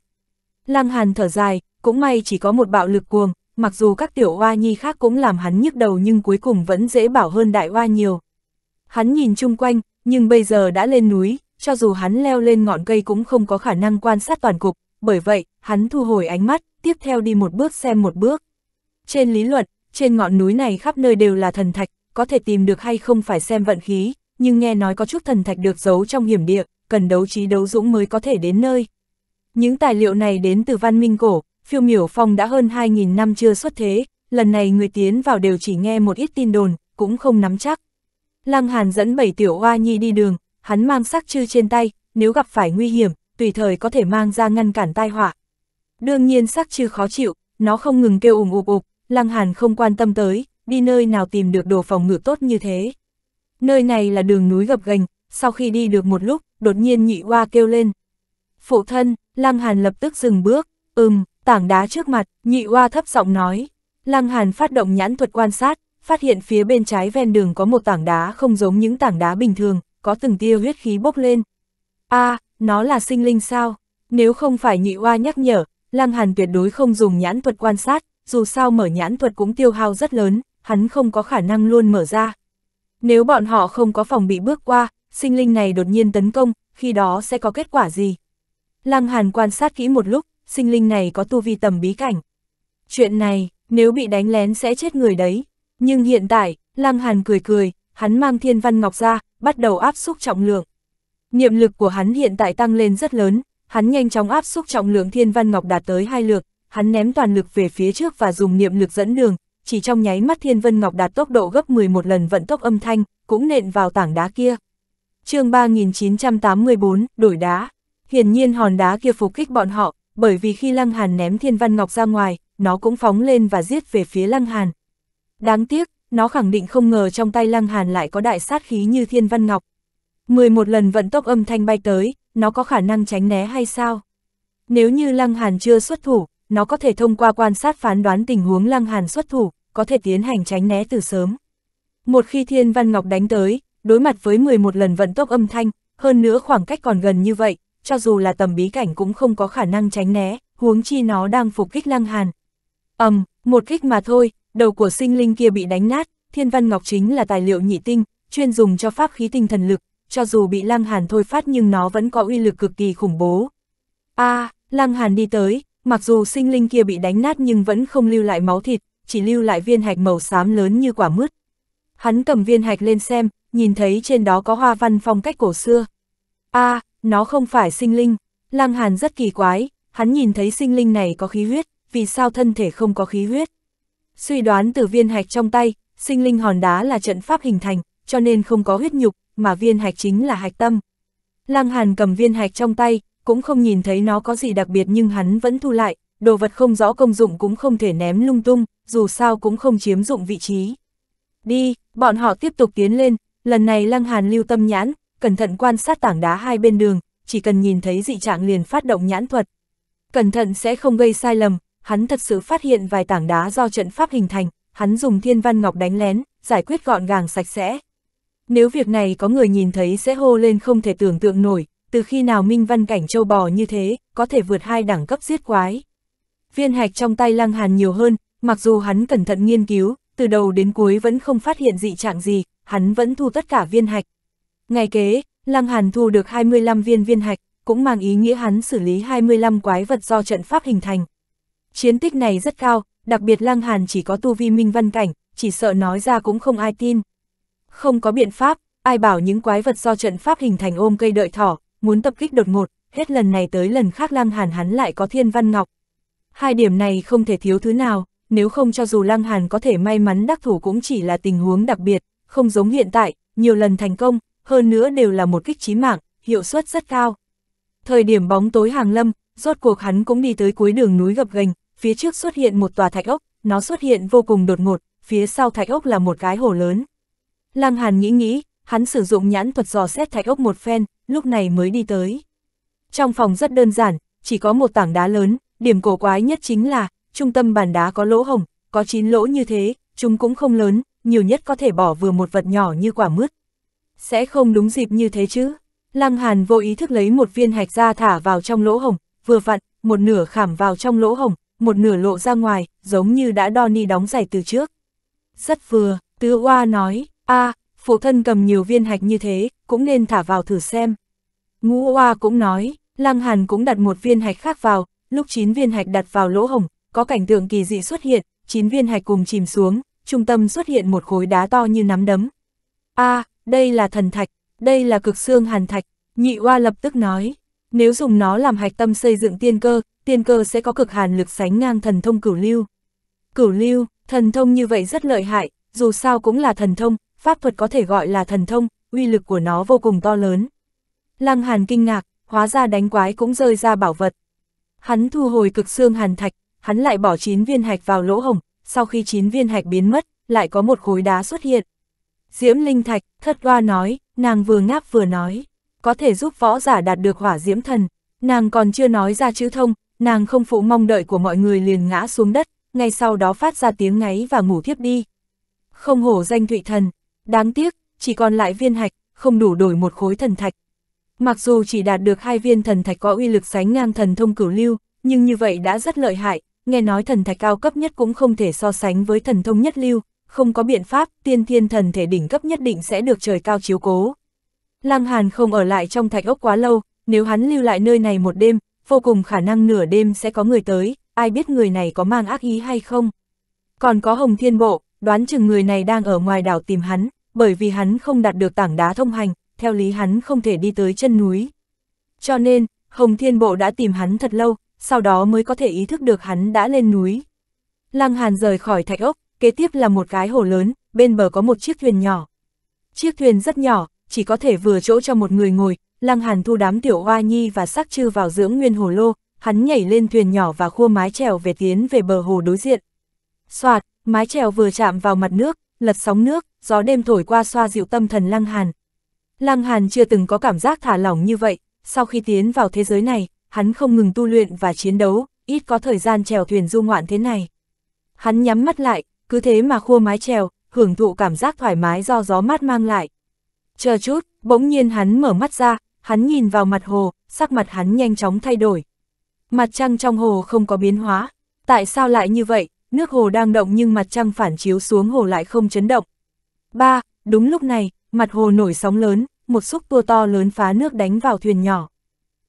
Lăng Hàn thở dài, cũng may chỉ có một bạo lực cuồng, mặc dù các tiểu hoa nhi khác cũng làm hắn nhức đầu nhưng cuối cùng vẫn dễ bảo hơn đại hoa nhiều. Hắn nhìn chung quanh, nhưng bây giờ đã lên núi, cho dù hắn leo lên ngọn cây cũng không có khả năng quan sát toàn cục, bởi vậy, hắn thu hồi ánh mắt, tiếp theo đi một bước xem một bước. Trên lý luận, trên ngọn núi này khắp nơi đều là thần thạch, có thể tìm được hay không phải xem vận khí, nhưng nghe nói có chút thần thạch được giấu trong hiểm địa, cần đấu trí đấu dũng mới có thể đến nơi. Những tài liệu này đến từ văn minh cổ, phiêu miểu phong đã hơn 2.000 năm chưa xuất thế, lần này người tiến vào đều chỉ nghe một ít tin đồn, cũng không nắm chắc. Lăng Hàn dẫn bảy tiểu hoa nhi đi đường, hắn mang sắc chư trên tay, nếu gặp phải nguy hiểm, tùy thời có thể mang ra ngăn cản tai họa. Đương nhiên sắc chư khó chịu, nó không ngừng kêu ủng ụp ụp, Lăng Hàn không quan tâm tới, đi nơi nào tìm được đồ phòng ngự tốt như thế. Nơi này là đường núi gập ghềnh, sau khi đi được một lúc, đột nhiên nhị hoa kêu lên. Phụ thân, Lăng Hàn lập tức dừng bước, ừm, tảng đá trước mặt, nhị hoa thấp giọng nói. Lăng Hàn phát động nhãn thuật quan sát, phát hiện phía bên trái ven đường có một tảng đá không giống những tảng đá bình thường, có từng tia huyết khí bốc lên. A, à, nó là sinh linh sao? Nếu không phải nhị oa nhắc nhở, Lăng Hàn tuyệt đối không dùng nhãn thuật quan sát, dù sao mở nhãn thuật cũng tiêu hao rất lớn, hắn không có khả năng luôn mở ra. Nếu bọn họ không có phòng bị bước qua, sinh linh này đột nhiên tấn công, khi đó sẽ có kết quả gì? Lăng Hàn quan sát kỹ một lúc, sinh linh này có tu vi tầm bí cảnh. Chuyện này, nếu bị đánh lén sẽ chết người đấy. Nhưng hiện tại, Lăng Hàn cười cười, hắn mang thiên văn ngọc ra, bắt đầu áp xúc trọng lượng. Niệm lực của hắn hiện tại tăng lên rất lớn, hắn nhanh chóng áp xúc trọng lượng thiên văn ngọc đạt tới hai lượt. hắn ném toàn lực về phía trước và dùng niệm lực dẫn đường, chỉ trong nháy mắt thiên vân ngọc đạt tốc độ gấp 11 lần vận tốc âm thanh, cũng nện vào tảng đá kia. chương 3984, đổi đá. Hiển nhiên hòn đá kia phục kích bọn họ, bởi vì khi Lăng Hàn ném thiên văn ngọc ra ngoài, nó cũng phóng lên và giết về phía Lăng Hàn. Đáng tiếc, nó khẳng định không ngờ trong tay Lăng Hàn lại có đại sát khí như thiên văn ngọc, 11 lần vận tốc âm thanh bay tới, nó có khả năng tránh né hay sao? Nếu như Lăng Hàn chưa xuất thủ, nó có thể thông qua quan sát phán đoán tình huống Lăng Hàn xuất thủ, có thể tiến hành tránh né từ sớm. Một khi Thiên Văn Ngọc đánh tới, đối mặt với 11 lần vận tốc âm thanh, hơn nữa khoảng cách còn gần như vậy, cho dù là tầm bí cảnh cũng không có khả năng tránh né, huống chi nó đang phục kích Lăng Hàn. Ầm, um, một kích mà thôi, đầu của sinh linh kia bị đánh nát, Thiên Văn Ngọc chính là tài liệu nhị tinh, chuyên dùng cho pháp khí tinh thần lực, cho dù bị Lăng Hàn thôi phát nhưng nó vẫn có uy lực cực kỳ khủng bố. A, à, Lăng Hàn đi tới, mặc dù sinh linh kia bị đánh nát nhưng vẫn không lưu lại máu thịt, chỉ lưu lại viên hạch màu xám lớn như quả mứt. Hắn cầm viên hạch lên xem, nhìn thấy trên đó có hoa văn phong cách cổ xưa. A, à, nó không phải sinh linh. Lăng Hàn rất kỳ quái, hắn nhìn thấy sinh linh này có khí huyết, vì sao thân thể không có khí huyết? Suy đoán từ viên hạch trong tay, sinh linh hòn đá là trận pháp hình thành, cho nên không có huyết nhục, mà viên hạch chính là hạch tâm. Lăng Hàn cầm viên hạch trong tay, cũng không nhìn thấy nó có gì đặc biệt nhưng hắn vẫn thu lại, đồ vật không rõ công dụng cũng không thể ném lung tung, dù sao cũng không chiếm dụng vị trí. Đi, bọn họ tiếp tục tiến lên, lần này Lăng Hàn lưu tâm nhãn, cẩn thận quan sát tảng đá hai bên đường, chỉ cần nhìn thấy dị trạng liền phát động nhãn thuật. Cẩn thận sẽ không gây sai lầm, hắn thật sự phát hiện vài tảng đá do trận pháp hình thành, hắn dùng thiên văn ngọc đánh lén, giải quyết gọn gàng sạch sẽ. Nếu việc này có người nhìn thấy sẽ hô lên không thể tưởng tượng nổi, từ khi nào minh văn cảnh châu bò như thế, có thể vượt hai đẳng cấp giết quái. Viên hạch trong tay lăng hàn nhiều hơn, mặc dù hắn cẩn thận nghiên cứu, từ đầu đến cuối vẫn không phát hiện dị trạng gì, hắn vẫn thu tất cả viên hạch. Ngày kế, lăng hàn thu được 25 viên viên hạch, cũng mang ý nghĩa hắn xử lý 25 quái vật do trận pháp hình thành. Chiến tích này rất cao, đặc biệt lăng hàn chỉ có tu vi minh văn cảnh, chỉ sợ nói ra cũng không ai tin không có biện pháp, ai bảo những quái vật do trận pháp hình thành ôm cây đợi thỏ, muốn tập kích đột ngột, hết lần này tới lần khác Lăng Hàn hắn lại có thiên văn ngọc. Hai điểm này không thể thiếu thứ nào, nếu không cho dù Lăng Hàn có thể may mắn đắc thủ cũng chỉ là tình huống đặc biệt, không giống hiện tại, nhiều lần thành công, hơn nữa đều là một kích chí mạng, hiệu suất rất cao. Thời điểm bóng tối hàng lâm, rốt cuộc hắn cũng đi tới cuối đường núi gập ghềnh, phía trước xuất hiện một tòa thạch ốc, nó xuất hiện vô cùng đột ngột, phía sau thạch ốc là một cái hồ lớn. Lam Hàn nghĩ nghĩ, hắn sử dụng nhãn thuật dò xét thạch ốc một phen, lúc này mới đi tới. Trong phòng rất đơn giản, chỉ có một tảng đá lớn, điểm cổ quái nhất chính là, trung tâm bàn đá có lỗ hồng, có 9 lỗ như thế, chúng cũng không lớn, nhiều nhất có thể bỏ vừa một vật nhỏ như quả mứt. Sẽ không đúng dịp như thế chứ. Lăng Hàn vô ý thức lấy một viên hạch ra thả vào trong lỗ hồng, vừa vặn, một nửa khảm vào trong lỗ hồng, một nửa lộ ra ngoài, giống như đã đo ni đóng giày từ trước. Rất vừa, Tứ Oa nói, a à, phụ thân cầm nhiều viên hạch như thế, cũng nên thả vào thử xem. Ngũ Hoa cũng nói, Lăng Hàn cũng đặt một viên hạch khác vào, lúc 9 viên hạch đặt vào lỗ hồng, có cảnh tượng kỳ dị xuất hiện, 9 viên hạch cùng chìm xuống, trung tâm xuất hiện một khối đá to như nắm đấm. a à, đây là thần thạch, đây là cực xương hàn thạch, nhị Hoa lập tức nói, nếu dùng nó làm hạch tâm xây dựng tiên cơ, tiên cơ sẽ có cực hàn lực sánh ngang thần thông cửu lưu. Cửu lưu, thần thông như vậy rất lợi hại, dù sao cũng là thần thông, pháp thuật có thể gọi là thần thông, uy lực của nó vô cùng to lớn. Lăng Hàn kinh ngạc, hóa ra đánh quái cũng rơi ra bảo vật. Hắn thu hồi cực xương hàn thạch, hắn lại bỏ 9 viên hạch vào lỗ hồng, sau khi 9 viên hạch biến mất, lại có một khối đá xuất hiện. Diễm Linh Thạch, thất hoa nói, nàng vừa ngáp vừa nói, có thể giúp võ giả đạt được hỏa diễm thần. Nàng còn chưa nói ra chữ thông, nàng không phụ mong đợi của mọi người liền ngã xuống đất, ngay sau đó phát ra tiếng ngáy và ngủ thiếp đi. Không hổ danh thụy thần, Đáng tiếc, chỉ còn lại viên hạch, không đủ đổi một khối thần thạch. Mặc dù chỉ đạt được hai viên thần thạch có uy lực sánh ngang thần thông cửu lưu, nhưng như vậy đã rất lợi hại, nghe nói thần thạch cao cấp nhất cũng không thể so sánh với thần thông nhất lưu, không có biện pháp, tiên thiên thần thể đỉnh cấp nhất định sẽ được trời cao chiếu cố. Lăng Hàn không ở lại trong thạch ốc quá lâu, nếu hắn lưu lại nơi này một đêm, vô cùng khả năng nửa đêm sẽ có người tới, ai biết người này có mang ác ý hay không. Còn có Hồng Thiên Bộ, đoán chừng người này đang ở ngoài đảo tìm hắn, bởi vì hắn không đạt được tảng đá thông hành, theo lý hắn không thể đi tới chân núi. Cho nên, Hồng Thiên Bộ đã tìm hắn thật lâu, sau đó mới có thể ý thức được hắn đã lên núi. Lăng Hàn rời khỏi thạch ốc, kế tiếp là một cái hồ lớn, bên bờ có một chiếc thuyền nhỏ. Chiếc thuyền rất nhỏ, chỉ có thể vừa chỗ cho một người ngồi, Lăng Hàn thu đám tiểu hoa nhi và sắc chư vào dưỡng nguyên hồ lô, hắn nhảy lên thuyền nhỏ và khua mái trèo về tiến về bờ hồ đối diện. Soạt, mái chèo vừa chạm vào mặt nước, lật sóng nước, gió đêm thổi qua xoa dịu tâm thần Lăng Hàn. Lăng Hàn chưa từng có cảm giác thả lỏng như vậy, sau khi tiến vào thế giới này, hắn không ngừng tu luyện và chiến đấu, ít có thời gian chèo thuyền du ngoạn thế này. Hắn nhắm mắt lại, cứ thế mà khua mái chèo, hưởng thụ cảm giác thoải mái do gió mát mang lại. Chờ chút, bỗng nhiên hắn mở mắt ra, hắn nhìn vào mặt hồ, sắc mặt hắn nhanh chóng thay đổi. Mặt trăng trong hồ không có biến hóa, tại sao lại như vậy, nước hồ đang động nhưng mặt trăng phản chiếu xuống hồ lại không chấn động. Ba, Đúng lúc này, mặt hồ nổi sóng lớn, một xúc tua to lớn phá nước đánh vào thuyền nhỏ.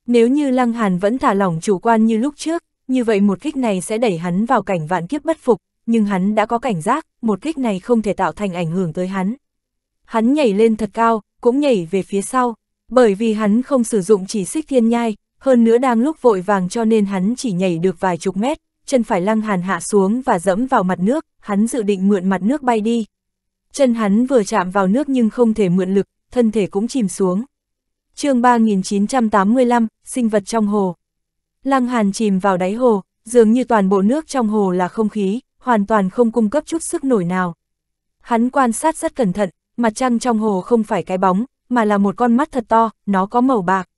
Nếu như Lăng Hàn vẫn thả lỏng chủ quan như lúc trước, như vậy một kích này sẽ đẩy hắn vào cảnh vạn kiếp bất phục, nhưng hắn đã có cảnh giác, một kích này không thể tạo thành ảnh hưởng tới hắn. Hắn nhảy lên thật cao, cũng nhảy về phía sau, bởi vì hắn không sử dụng chỉ xích thiên nhai, hơn nữa đang lúc vội vàng cho nên hắn chỉ nhảy được vài chục mét, chân phải lăng hàn hạ xuống và dẫm vào mặt nước, hắn dự định mượn mặt nước bay đi. Chân hắn vừa chạm vào nước nhưng không thể mượn lực, thân thể cũng chìm xuống. chương 3985, sinh vật trong hồ. Lăng hàn chìm vào đáy hồ, dường như toàn bộ nước trong hồ là không khí, hoàn toàn không cung cấp chút sức nổi nào. Hắn quan sát rất cẩn thận, mặt trăng trong hồ không phải cái bóng, mà là một con mắt thật to, nó có màu bạc.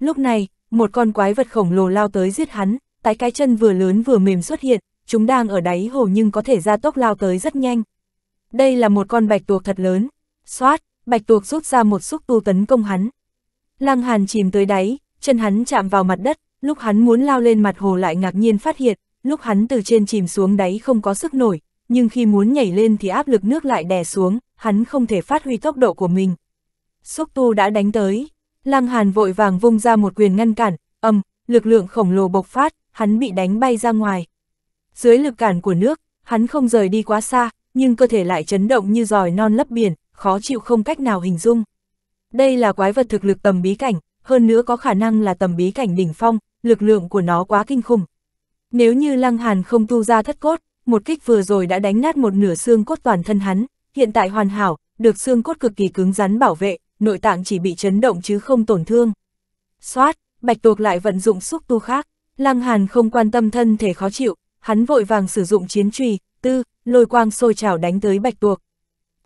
Lúc này, một con quái vật khổng lồ lao tới giết hắn, Tái cái chân vừa lớn vừa mềm xuất hiện, chúng đang ở đáy hồ nhưng có thể ra tốc lao tới rất nhanh. Đây là một con bạch tuộc thật lớn. Xoát, bạch tuộc rút ra một xúc tu tấn công hắn. Lăng Hàn chìm tới đáy, chân hắn chạm vào mặt đất, lúc hắn muốn lao lên mặt hồ lại ngạc nhiên phát hiện, lúc hắn từ trên chìm xuống đáy không có sức nổi, nhưng khi muốn nhảy lên thì áp lực nước lại đè xuống, hắn không thể phát huy tốc độ của mình. Xúc tu đã đánh tới, Lăng Hàn vội vàng vung ra một quyền ngăn cản, ầm, lực lượng khổng lồ bộc phát, hắn bị đánh bay ra ngoài. Dưới lực cản của nước, hắn không rời đi quá xa, nhưng cơ thể lại chấn động như giòi non lấp biển, khó chịu không cách nào hình dung. Đây là quái vật thực lực tầm bí cảnh, hơn nữa có khả năng là tầm bí cảnh đỉnh phong, lực lượng của nó quá kinh khủng. Nếu như Lăng Hàn không tu ra thất cốt, một kích vừa rồi đã đánh nát một nửa xương cốt toàn thân hắn, hiện tại hoàn hảo, được xương cốt cực kỳ cứng rắn bảo vệ, nội tạng chỉ bị chấn động chứ không tổn thương. Xoát, Bạch Tuộc lại vận dụng xúc tu khác, Lăng Hàn không quan tâm thân thể khó chịu, hắn vội vàng sử dụng chiến trùy, tư, lôi quang sôi trào đánh tới bạch tuộc.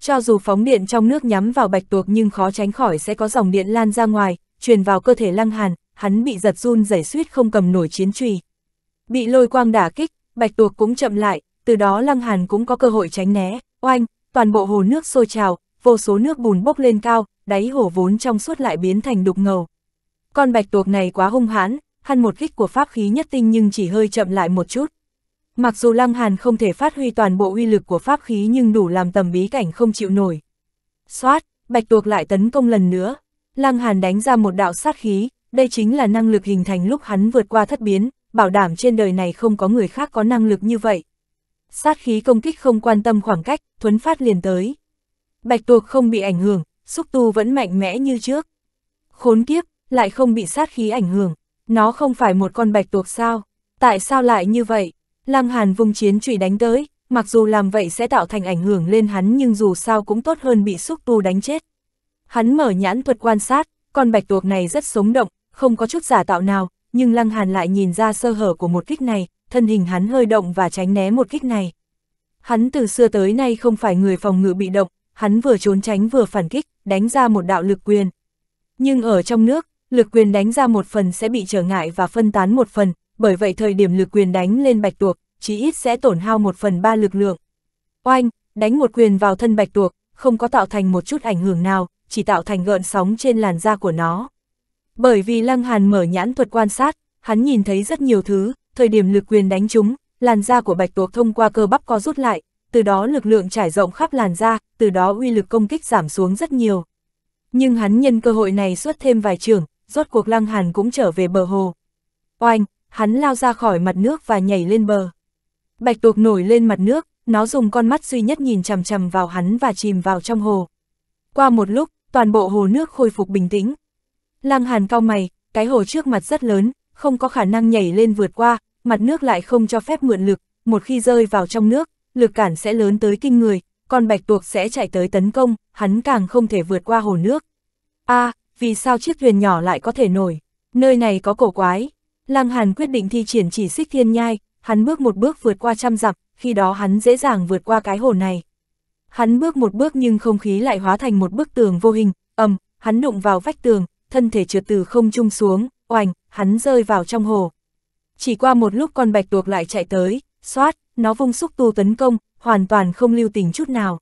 Cho dù phóng điện trong nước nhắm vào bạch tuộc nhưng khó tránh khỏi sẽ có dòng điện lan ra ngoài, truyền vào cơ thể Lăng Hàn, hắn bị giật run rẩy suýt không cầm nổi chiến trùy. Bị lôi quang đả kích, bạch tuộc cũng chậm lại, từ đó Lăng Hàn cũng có cơ hội tránh né, oanh, toàn bộ hồ nước sôi trào, vô số nước bùn bốc lên cao, đáy hồ vốn trong suốt lại biến thành đục ngầu. Con bạch tuộc này quá hung hãn, hăn một kích của pháp khí nhất tinh nhưng chỉ hơi chậm lại một chút. Mặc dù Lăng Hàn không thể phát huy toàn bộ uy lực của pháp khí nhưng đủ làm tầm bí cảnh không chịu nổi. Xoát, Bạch Tuộc lại tấn công lần nữa. Lăng Hàn đánh ra một đạo sát khí, đây chính là năng lực hình thành lúc hắn vượt qua thất biến, bảo đảm trên đời này không có người khác có năng lực như vậy. Sát khí công kích không quan tâm khoảng cách, thuấn phát liền tới. Bạch Tuộc không bị ảnh hưởng, xúc tu vẫn mạnh mẽ như trước. Khốn kiếp, lại không bị sát khí ảnh hưởng, nó không phải một con bạch tuộc sao? Tại sao lại như vậy? Lăng Hàn vung chiến trụy đánh tới, mặc dù làm vậy sẽ tạo thành ảnh hưởng lên hắn nhưng dù sao cũng tốt hơn bị xúc tu đánh chết. Hắn mở nhãn thuật quan sát, con bạch tuộc này rất sống động, không có chút giả tạo nào, nhưng Lăng Hàn lại nhìn ra sơ hở của một kích này, thân hình hắn hơi động và tránh né một kích này. Hắn từ xưa tới nay không phải người phòng ngự bị động, hắn vừa trốn tránh vừa phản kích, đánh ra một đạo lực quyền. Nhưng ở trong nước, lực quyền đánh ra một phần sẽ bị trở ngại và phân tán một phần, bởi vậy thời điểm lực quyền đánh lên bạch tuộc, chí ít sẽ tổn hao một phần ba lực lượng. Oanh, đánh một quyền vào thân bạch tuộc, không có tạo thành một chút ảnh hưởng nào, chỉ tạo thành gợn sóng trên làn da của nó. Bởi vì Lăng Hàn mở nhãn thuật quan sát, hắn nhìn thấy rất nhiều thứ, thời điểm lực quyền đánh chúng, làn da của bạch tuộc thông qua cơ bắp co rút lại, từ đó lực lượng trải rộng khắp làn da, từ đó uy lực công kích giảm xuống rất nhiều. Nhưng hắn nhân cơ hội này xuất thêm vài trường, rốt cuộc Lăng Hàn cũng trở về bờ hồ. Oanh, hắn lao ra khỏi mặt nước và nhảy lên bờ. Bạch tuộc nổi lên mặt nước, nó dùng con mắt duy nhất nhìn chằm chằm vào hắn và chìm vào trong hồ. Qua một lúc, toàn bộ hồ nước khôi phục bình tĩnh. Lăng Hàn cao mày, cái hồ trước mặt rất lớn, không có khả năng nhảy lên vượt qua, mặt nước lại không cho phép mượn lực, một khi rơi vào trong nước, lực cản sẽ lớn tới kinh người, còn bạch tuộc sẽ chạy tới tấn công, hắn càng không thể vượt qua hồ nước. A, à, vì sao chiếc thuyền nhỏ lại có thể nổi, nơi này có cổ quái. Lăng Hàn quyết định thi triển chỉ xích thiên nhai, hắn bước một bước vượt qua trăm dặm, khi đó hắn dễ dàng vượt qua cái hồ này. Hắn bước một bước nhưng không khí lại hóa thành một bức tường vô hình, ầm, hắn đụng vào vách tường, thân thể trượt từ không trung xuống, oành, hắn rơi vào trong hồ. Chỉ qua một lúc con bạch tuộc lại chạy tới, xoát, nó vung xúc tu tấn công, hoàn toàn không lưu tình chút nào.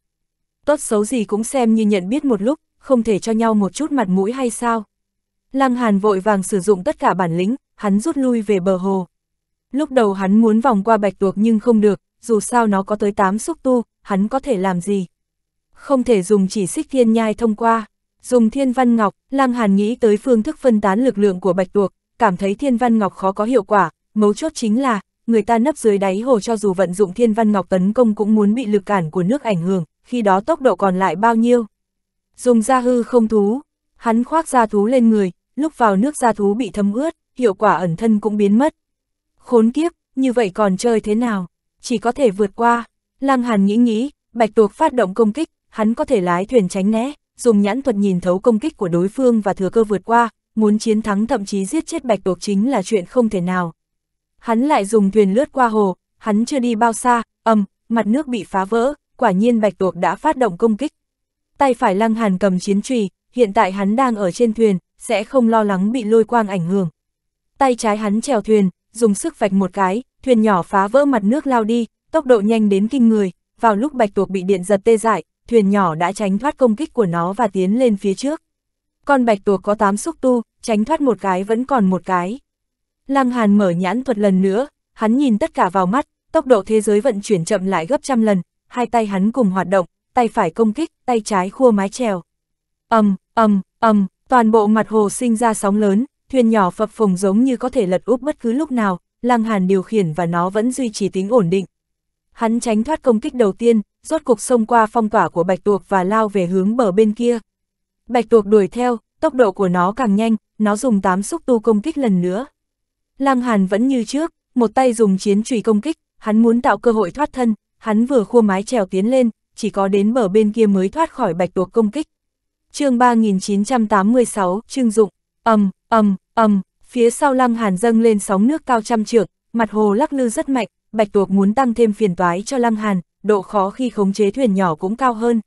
Tốt xấu gì cũng xem như nhận biết một lúc, không thể cho nhau một chút mặt mũi hay sao? Lăng Hàn vội vàng sử dụng tất cả bản lĩnh, hắn rút lui về bờ hồ. Lúc đầu hắn muốn vòng qua bạch tuộc nhưng không được, dù sao nó có tới 8 xúc tu, hắn có thể làm gì? Không thể dùng chỉ xích thiên nhai thông qua. Dùng thiên văn ngọc, Lăng Hàn nghĩ tới phương thức phân tán lực lượng của bạch tuộc, cảm thấy thiên văn ngọc khó có hiệu quả, mấu chốt chính là, người ta nấp dưới đáy hồ cho dù vận dụng thiên văn ngọc tấn công cũng muốn bị lực cản của nước ảnh hưởng, khi đó tốc độ còn lại bao nhiêu. Dùng da hư không thú, hắn khoác da thú lên người, lúc vào nước da thú bị thấm ướt, hiệu quả ẩn thân cũng biến mất. Khốn kiếp, như vậy còn chơi thế nào? Chỉ có thể vượt qua. Lăng Hàn nghĩ nghĩ, Bạch Tuộc phát động công kích, hắn có thể lái thuyền tránh né, dùng nhãn thuật nhìn thấu công kích của đối phương và thừa cơ vượt qua, muốn chiến thắng thậm chí giết chết Bạch Tuộc chính là chuyện không thể nào. Hắn lại dùng thuyền lướt qua hồ, hắn chưa đi bao xa, ầm, mặt nước bị phá vỡ, quả nhiên Bạch Tuộc đã phát động công kích, tay phải lăng hàn cầm chiến trùy, hiện tại hắn đang ở trên thuyền, sẽ không lo lắng bị lôi quang ảnh hưởng. Tay trái hắn trèo thuyền, dùng sức vạch một cái, thuyền nhỏ phá vỡ mặt nước lao đi, tốc độ nhanh đến kinh người, vào lúc bạch tuộc bị điện giật tê dại, thuyền nhỏ đã tránh thoát công kích của nó và tiến lên phía trước. Con bạch tuộc có 8 xúc tu, tránh thoát một cái vẫn còn một cái. Lăng Hàn mở nhãn thuật lần nữa, hắn nhìn tất cả vào mắt, tốc độ thế giới vận chuyển chậm lại gấp trăm lần, hai tay hắn cùng hoạt động, tay phải công kích, tay trái khua mái trèo. ầm ầm ầm, toàn bộ mặt hồ sinh ra sóng lớn, thuyền nhỏ phập phồng giống như có thể lật úp bất cứ lúc nào, Lăng Hàn điều khiển và nó vẫn duy trì tính ổn định. Hắn tránh thoát công kích đầu tiên, rốt cục xông qua phong tỏa của Bạch Tuộc và lao về hướng bờ bên kia. Bạch Tuộc đuổi theo, tốc độ của nó càng nhanh, nó dùng tám xúc tu công kích lần nữa. Lăng Hàn vẫn như trước, một tay dùng chiến chùy công kích, hắn muốn tạo cơ hội thoát thân, hắn vừa khua mái trèo tiến lên, chỉ có đến bờ bên kia mới thoát khỏi bạch tuộc công kích. chương 3986, Trương Dụng, ầm, ầm, ầm, phía sau lăng hàn dâng lên sóng nước cao trăm trượng, mặt hồ lắc lư rất mạnh, bạch tuộc muốn tăng thêm phiền toái cho lăng hàn, độ khó khi khống chế thuyền nhỏ cũng cao hơn.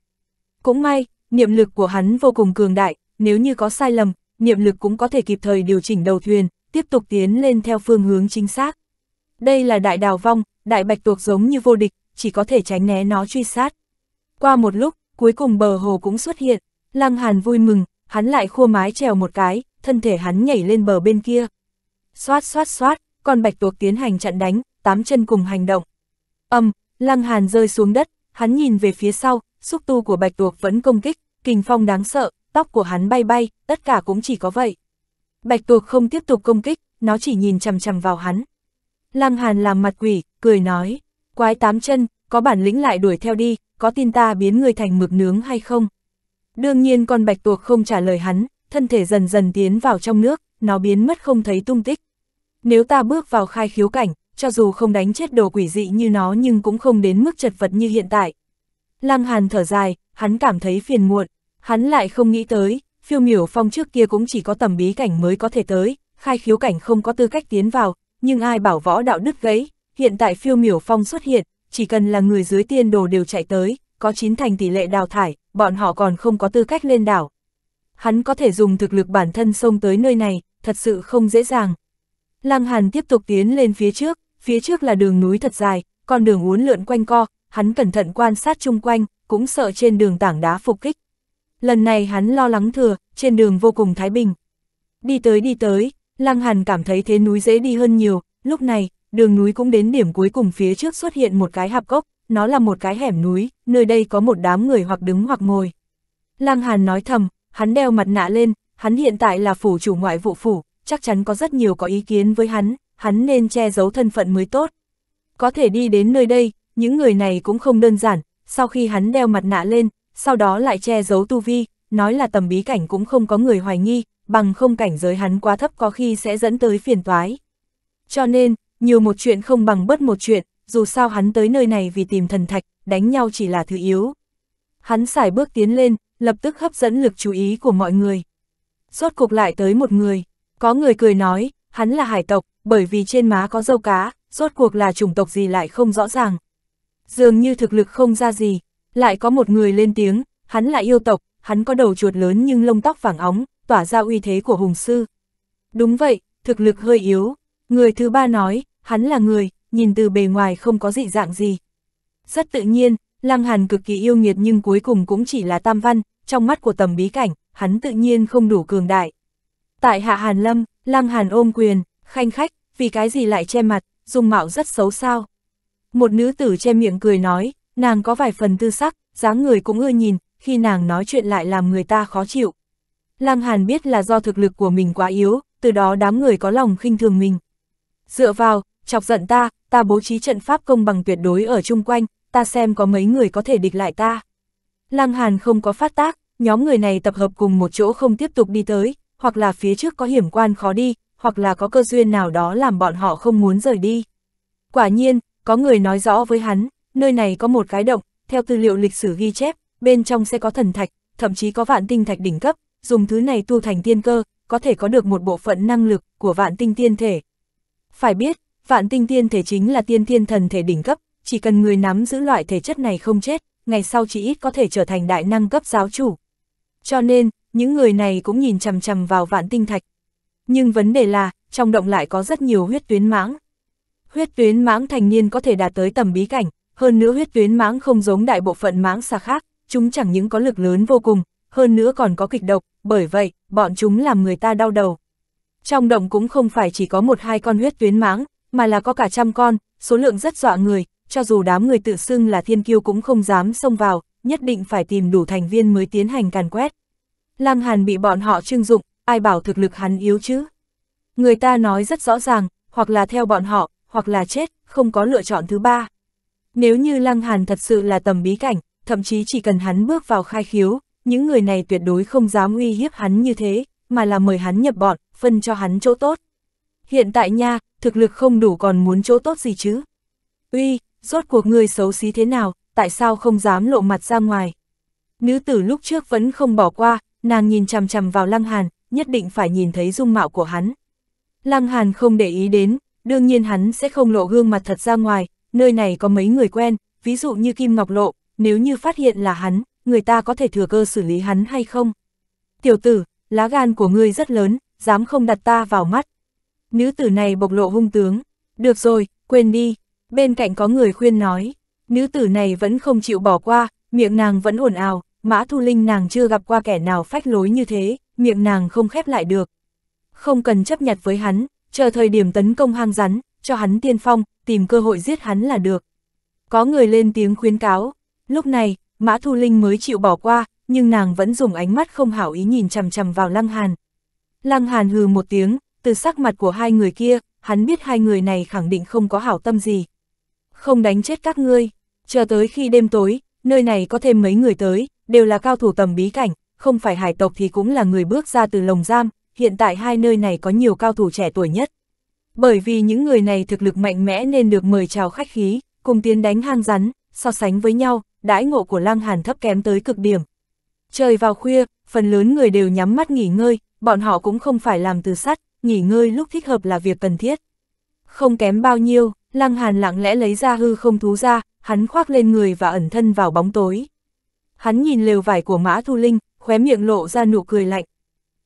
Cũng may, niệm lực của hắn vô cùng cường đại, nếu như có sai lầm, niệm lực cũng có thể kịp thời điều chỉnh đầu thuyền, tiếp tục tiến lên theo phương hướng chính xác. Đây là đại đào vong, đại bạch tuộc giống như vô địch, chỉ có thể tránh né nó truy sát. Qua một lúc, cuối cùng bờ hồ cũng xuất hiện, Lăng Hàn vui mừng, hắn lại khua mái trèo một cái, thân thể hắn nhảy lên bờ bên kia. Xoát xoát xoát, con bạch tuộc tiến hành chặn đánh, tám chân cùng hành động. Âm, Lăng Hàn rơi xuống đất, hắn nhìn về phía sau, xúc tu của bạch tuộc vẫn công kích, kình phong đáng sợ, tóc của hắn bay bay, tất cả cũng chỉ có vậy. Bạch tuộc không tiếp tục công kích, nó chỉ nhìn chằm chằm vào hắn. Lăng Hàn làm mặt quỷ, cười nói, quái tám chân, có bản lĩnh lại đuổi theo đi, có tin ta biến người thành mực nướng hay không? Đương nhiên con bạch tuộc không trả lời hắn, thân thể dần dần tiến vào trong nước, nó biến mất không thấy tung tích. Nếu ta bước vào khai khiếu cảnh, cho dù không đánh chết đồ quỷ dị như nó nhưng cũng không đến mức chật vật như hiện tại. Lăng Hàn thở dài, hắn cảm thấy phiền muộn, hắn lại không nghĩ tới, phiêu miểu phong trước kia cũng chỉ có tầm bí cảnh mới có thể tới, khai khiếu cảnh không có tư cách tiến vào, nhưng ai bảo võ đạo đứt gãy, hiện tại phiêu miểu phong xuất hiện, chỉ cần là người dưới tiên đồ đều chạy tới, có chín thành tỷ lệ đào thải, bọn họ còn không có tư cách lên đảo. Hắn có thể dùng thực lực bản thân xông tới nơi này, thật sự không dễ dàng. Lăng Hàn tiếp tục tiến lên phía trước, phía trước là đường núi thật dài, con đường uốn lượn quanh co, hắn cẩn thận quan sát chung quanh, cũng sợ trên đường tảng đá phục kích. Lần này hắn lo lắng thừa, trên đường vô cùng thái bình. Đi tới đi tới, Lăng Hàn cảm thấy thế núi dễ đi hơn nhiều, lúc này, đường núi cũng đến điểm cuối cùng phía trước xuất hiện một cái hạp cốc, nó là một cái hẻm núi, nơi đây có một đám người hoặc đứng hoặc ngồi. Lăng Hàn nói thầm, hắn đeo mặt nạ lên, hắn hiện tại là phủ chủ ngoại vụ phủ, chắc chắn có rất nhiều có ý kiến với hắn, hắn nên che giấu thân phận mới tốt. Có thể đi đến nơi đây, những người này cũng không đơn giản, sau khi hắn đeo mặt nạ lên, sau đó lại che giấu tu vi, nói là tầm bí cảnh cũng không có người hoài nghi, bằng không cảnh giới hắn quá thấp có khi sẽ dẫn tới phiền toái. Cho nên, nhiều một chuyện không bằng bớt một chuyện, dù sao hắn tới nơi này vì tìm thần thạch, đánh nhau chỉ là thứ yếu. Hắn xài bước tiến lên, lập tức hấp dẫn lực chú ý của mọi người. Rốt cục lại tới một người, có người cười nói, hắn là hải tộc, bởi vì trên má có dâu cá, rốt cuộc là chủng tộc gì lại không rõ ràng. Dường như thực lực không ra gì, lại có một người lên tiếng, hắn là yêu tộc, hắn có đầu chuột lớn nhưng lông tóc vàng óng, tỏa ra uy thế của hùng sư. Đúng vậy, thực lực hơi yếu, Người thứ ba nói, hắn là người, nhìn từ bề ngoài không có dị dạng gì. Rất tự nhiên, Lăng Hàn cực kỳ yêu nghiệt nhưng cuối cùng cũng chỉ là tam văn, trong mắt của tầm bí cảnh, hắn tự nhiên không đủ cường đại. Tại Hạ Hàn Lâm, Lăng Hàn ôm quyền, khanh khách, vì cái gì lại che mặt, dung mạo rất xấu sao. Một nữ tử che miệng cười nói, nàng có vài phần tư sắc, dáng người cũng ưa nhìn, khi nàng nói chuyện lại làm người ta khó chịu. Lăng Hàn biết là do thực lực của mình quá yếu, từ đó đám người có lòng khinh thường mình. Dựa vào, chọc giận ta, ta bố trí trận pháp công bằng tuyệt đối ở chung quanh, ta xem có mấy người có thể địch lại ta. Lăng Hàn không có phát tác, nhóm người này tập hợp cùng một chỗ không tiếp tục đi tới, hoặc là phía trước có hiểm quan khó đi, hoặc là có cơ duyên nào đó làm bọn họ không muốn rời đi. Quả nhiên, có người nói rõ với hắn, nơi này có một cái động, theo tư liệu lịch sử ghi chép, bên trong sẽ có thần thạch, thậm chí có vạn tinh thạch đỉnh cấp, dùng thứ này tu thành tiên cơ, có thể có được một bộ phận năng lực của vạn tinh tiên thể, phải biết, vạn tinh tiên thể chính là tiên thiên thần thể đỉnh cấp, chỉ cần người nắm giữ loại thể chất này không chết, ngày sau chỉ ít có thể trở thành đại năng cấp giáo chủ. Cho nên, những người này cũng nhìn chằm chằm vào vạn tinh thạch. Nhưng vấn đề là, trong động lại có rất nhiều huyết tuyến mãng. Huyết tuyến mãng thành niên có thể đạt tới tầm bí cảnh, hơn nữa huyết tuyến mãng không giống đại bộ phận mãng xa khác, chúng chẳng những có lực lớn vô cùng, hơn nữa còn có kịch độc, bởi vậy, bọn chúng làm người ta đau đầu. Trong động cũng không phải chỉ có một hai con huyết tuyến mãng, mà là có cả trăm con, số lượng rất dọa người, cho dù đám người tự xưng là thiên kiêu cũng không dám xông vào, nhất định phải tìm đủ thành viên mới tiến hành càn quét. Lăng Hàn bị bọn họ trưng dụng, ai bảo thực lực hắn yếu chứ? Người ta nói rất rõ ràng, hoặc là theo bọn họ, hoặc là chết, không có lựa chọn thứ ba. Nếu như Lăng Hàn thật sự là tầm bí cảnh, thậm chí chỉ cần hắn bước vào khai khiếu, những người này tuyệt đối không dám uy hiếp hắn như thế, mà là mời hắn nhập bọn, phân cho hắn chỗ tốt. Hiện tại nha, thực lực không đủ còn muốn chỗ tốt gì chứ? Uy, rốt cuộc ngươi xấu xí thế nào, tại sao không dám lộ mặt ra ngoài? Nữ tử lúc trước vẫn không bỏ qua, nàng nhìn chằm chằm vào Lăng Hàn, nhất định phải nhìn thấy dung mạo của hắn. Lăng Hàn không để ý đến, đương nhiên hắn sẽ không lộ gương mặt thật ra ngoài, nơi này có mấy người quen, ví dụ như Kim Ngọc Lộ, nếu như phát hiện là hắn, người ta có thể thừa cơ xử lý hắn hay không? Tiểu tử, lá gan của ngươi rất lớn, dám không đặt ta vào mắt. Nữ tử này bộc lộ hung tướng, được rồi, quên đi, bên cạnh có người khuyên nói, nữ tử này vẫn không chịu bỏ qua, miệng nàng vẫn ồn ào, mã thu linh nàng chưa gặp qua kẻ nào phách lối như thế, miệng nàng không khép lại được. Không cần chấp nhặt với hắn, chờ thời điểm tấn công hang rắn, cho hắn tiên phong, tìm cơ hội giết hắn là được. Có người lên tiếng khuyến cáo, lúc này, Mã Thu Linh mới chịu bỏ qua, nhưng nàng vẫn dùng ánh mắt không hảo ý nhìn chằm chằm vào Lăng Hàn, Lăng Hàn hừ một tiếng, từ sắc mặt của hai người kia, hắn biết hai người này khẳng định không có hảo tâm gì. Không đánh chết các ngươi, chờ tới khi đêm tối, nơi này có thêm mấy người tới, đều là cao thủ tầm bí cảnh, không phải hải tộc thì cũng là người bước ra từ lồng giam, hiện tại hai nơi này có nhiều cao thủ trẻ tuổi nhất. Bởi vì những người này thực lực mạnh mẽ nên được mời chào khách khí, cùng tiến đánh hang rắn, so sánh với nhau, đãi ngộ của Lăng Hàn thấp kém tới cực điểm. Trời vào khuya, phần lớn người đều nhắm mắt nghỉ ngơi, bọn họ cũng không phải làm từ sắt, nghỉ ngơi lúc thích hợp là việc cần thiết. Không kém bao nhiêu, Lăng Hàn lặng lẽ lấy ra hư không thú ra, hắn khoác lên người và ẩn thân vào bóng tối. Hắn nhìn lều vải của Mã Thu Linh, khóe miệng lộ ra nụ cười lạnh.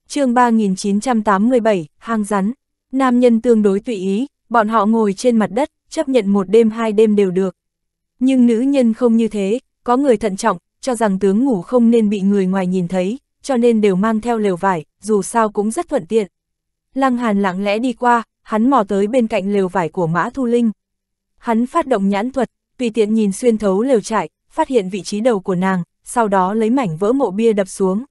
chương 3987, hang rắn. Nam nhân tương đối tùy ý, bọn họ ngồi trên mặt đất, chấp nhận một đêm hai đêm đều được. Nhưng nữ nhân không như thế, có người thận trọng, cho rằng tướng ngủ không nên bị người ngoài nhìn thấy, cho nên đều mang theo lều vải, dù sao cũng rất thuận tiện. Lăng Hàn lặng lẽ đi qua, hắn mò tới bên cạnh lều vải của Mã Thu Linh. Hắn phát động nhãn thuật, tùy tiện nhìn xuyên thấu lều trại, phát hiện vị trí đầu của nàng, sau đó lấy mảnh vỡ mộ bia đập xuống.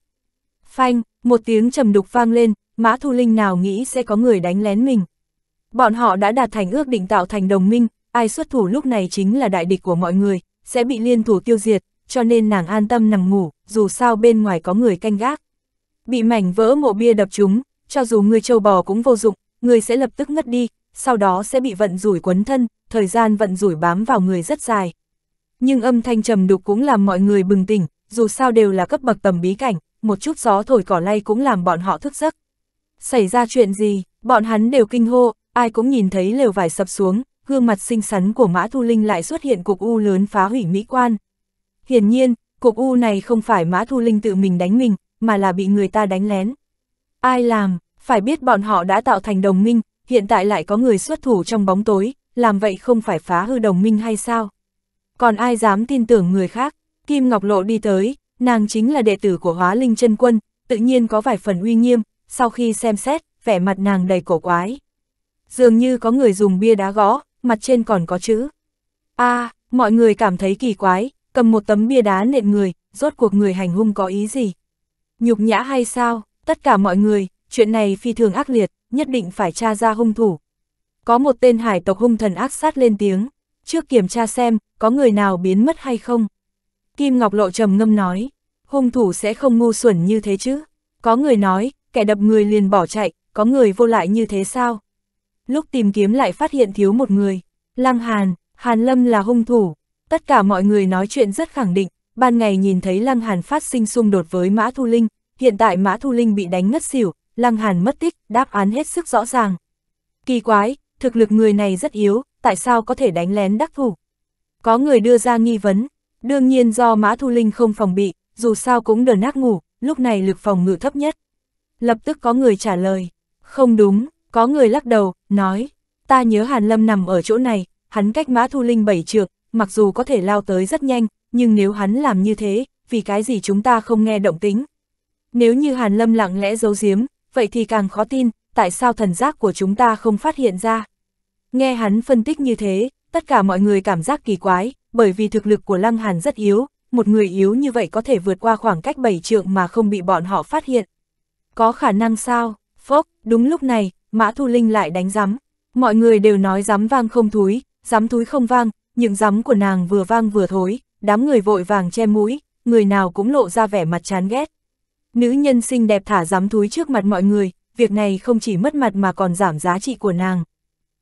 Phanh, một tiếng trầm đục vang lên, Mã Thu Linh nào nghĩ sẽ có người đánh lén mình. Bọn họ đã đạt thành ước định tạo thành đồng minh, ai xuất thủ lúc này chính là đại địch của mọi người, sẽ bị liên thủ tiêu diệt, cho nên nàng an tâm nằm ngủ, dù sao bên ngoài có người canh gác. Bị mảnh vỡ mộ bia đập chúng, cho dù người châu bò cũng vô dụng, người sẽ lập tức ngất đi, sau đó sẽ bị vận rủi quấn thân, thời gian vận rủi bám vào người rất dài. Nhưng âm thanh trầm đục cũng làm mọi người bừng tỉnh, dù sao đều là cấp bậc tầm bí cảnh, một chút gió thổi cỏ lay cũng làm bọn họ thức giấc. Xảy ra chuyện gì, bọn hắn đều kinh hô, ai cũng nhìn thấy lều vải sập xuống, gương mặt xinh xắn của Mã Thu Linh lại xuất hiện cục u lớn phá hủy mỹ quan, Hiển nhiên, cục u này không phải Mã Thu Linh tự mình đánh mình, mà là bị người ta đánh lén. Ai làm, phải biết bọn họ đã tạo thành đồng minh, hiện tại lại có người xuất thủ trong bóng tối, làm vậy không phải phá hư đồng minh hay sao? Còn ai dám tin tưởng người khác? Kim Ngọc Lộ đi tới, nàng chính là đệ tử của Hóa Linh chân Quân, tự nhiên có vài phần uy nghiêm, sau khi xem xét, vẻ mặt nàng đầy cổ quái. Dường như có người dùng bia đá gõ, mặt trên còn có chữ. a à, mọi người cảm thấy kỳ quái, cầm một tấm bia đá nện người, rốt cuộc người hành hung có ý gì? Nhục nhã hay sao? Tất cả mọi người, chuyện này phi thường ác liệt, nhất định phải tra ra hung thủ. Có một tên hải tộc hung thần ác sát lên tiếng, trước kiểm tra xem, có người nào biến mất hay không? Kim Ngọc Lộ trầm ngâm nói, hung thủ sẽ không ngu xuẩn như thế chứ? Có người nói, kẻ đập người liền bỏ chạy, có người vô lại như thế sao? Lúc tìm kiếm lại phát hiện thiếu một người, Lăng Hàn, Hàn Lâm là hung thủ, Tất cả mọi người nói chuyện rất khẳng định, ban ngày nhìn thấy Lăng Hàn phát sinh xung đột với Mã Thu Linh, hiện tại Mã Thu Linh bị đánh ngất xỉu, Lăng Hàn mất tích, đáp án hết sức rõ ràng. Kỳ quái, thực lực người này rất yếu, tại sao có thể đánh lén đắc thủ? Có người đưa ra nghi vấn, đương nhiên do Mã Thu Linh không phòng bị, dù sao cũng đờ nát ngủ, lúc này lực phòng ngự thấp nhất. Lập tức có người trả lời, không đúng, có người lắc đầu, nói, ta nhớ Hàn Lâm nằm ở chỗ này, hắn cách Mã Thu Linh bảy trượng mặc dù có thể lao tới rất nhanh, nhưng nếu hắn làm như thế, vì cái gì chúng ta không nghe động tính. Nếu như Hàn Lâm lặng lẽ giấu giếm, vậy thì càng khó tin, tại sao thần giác của chúng ta không phát hiện ra. Nghe hắn phân tích như thế, tất cả mọi người cảm giác kỳ quái, bởi vì thực lực của Lăng Hàn rất yếu, một người yếu như vậy có thể vượt qua khoảng cách 7 trượng mà không bị bọn họ phát hiện. Có khả năng sao? Phốc, đúng lúc này, Mã Thu Linh lại đánh rắm. Mọi người đều nói rắm vang không thúi, rắm thúi không vang, những rắm của nàng vừa vang vừa thối, đám người vội vàng che mũi, người nào cũng lộ ra vẻ mặt chán ghét. Nữ nhân xinh đẹp thả rắm thúi trước mặt mọi người, việc này không chỉ mất mặt mà còn giảm giá trị của nàng.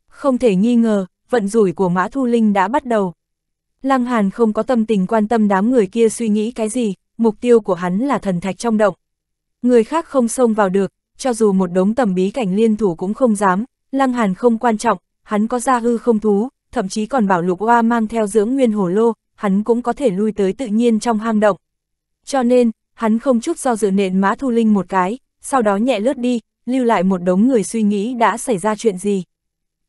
Không thể nghi ngờ, vận rủi của Mã Thu Linh đã bắt đầu. Lăng Hàn không có tâm tình quan tâm đám người kia suy nghĩ cái gì, mục tiêu của hắn là thần thạch trong động. Người khác không xông vào được, cho dù một đống tầm bí cảnh liên thủ cũng không dám, Lăng Hàn không quan trọng, hắn có gia hư không thú, thậm chí còn bảo lục oa mang theo dưỡng nguyên hồ lô, hắn cũng có thể lui tới tự nhiên trong hang động. Cho nên, hắn không chút do dự nện mã thu linh một cái, sau đó nhẹ lướt đi, lưu lại một đống người suy nghĩ đã xảy ra chuyện gì.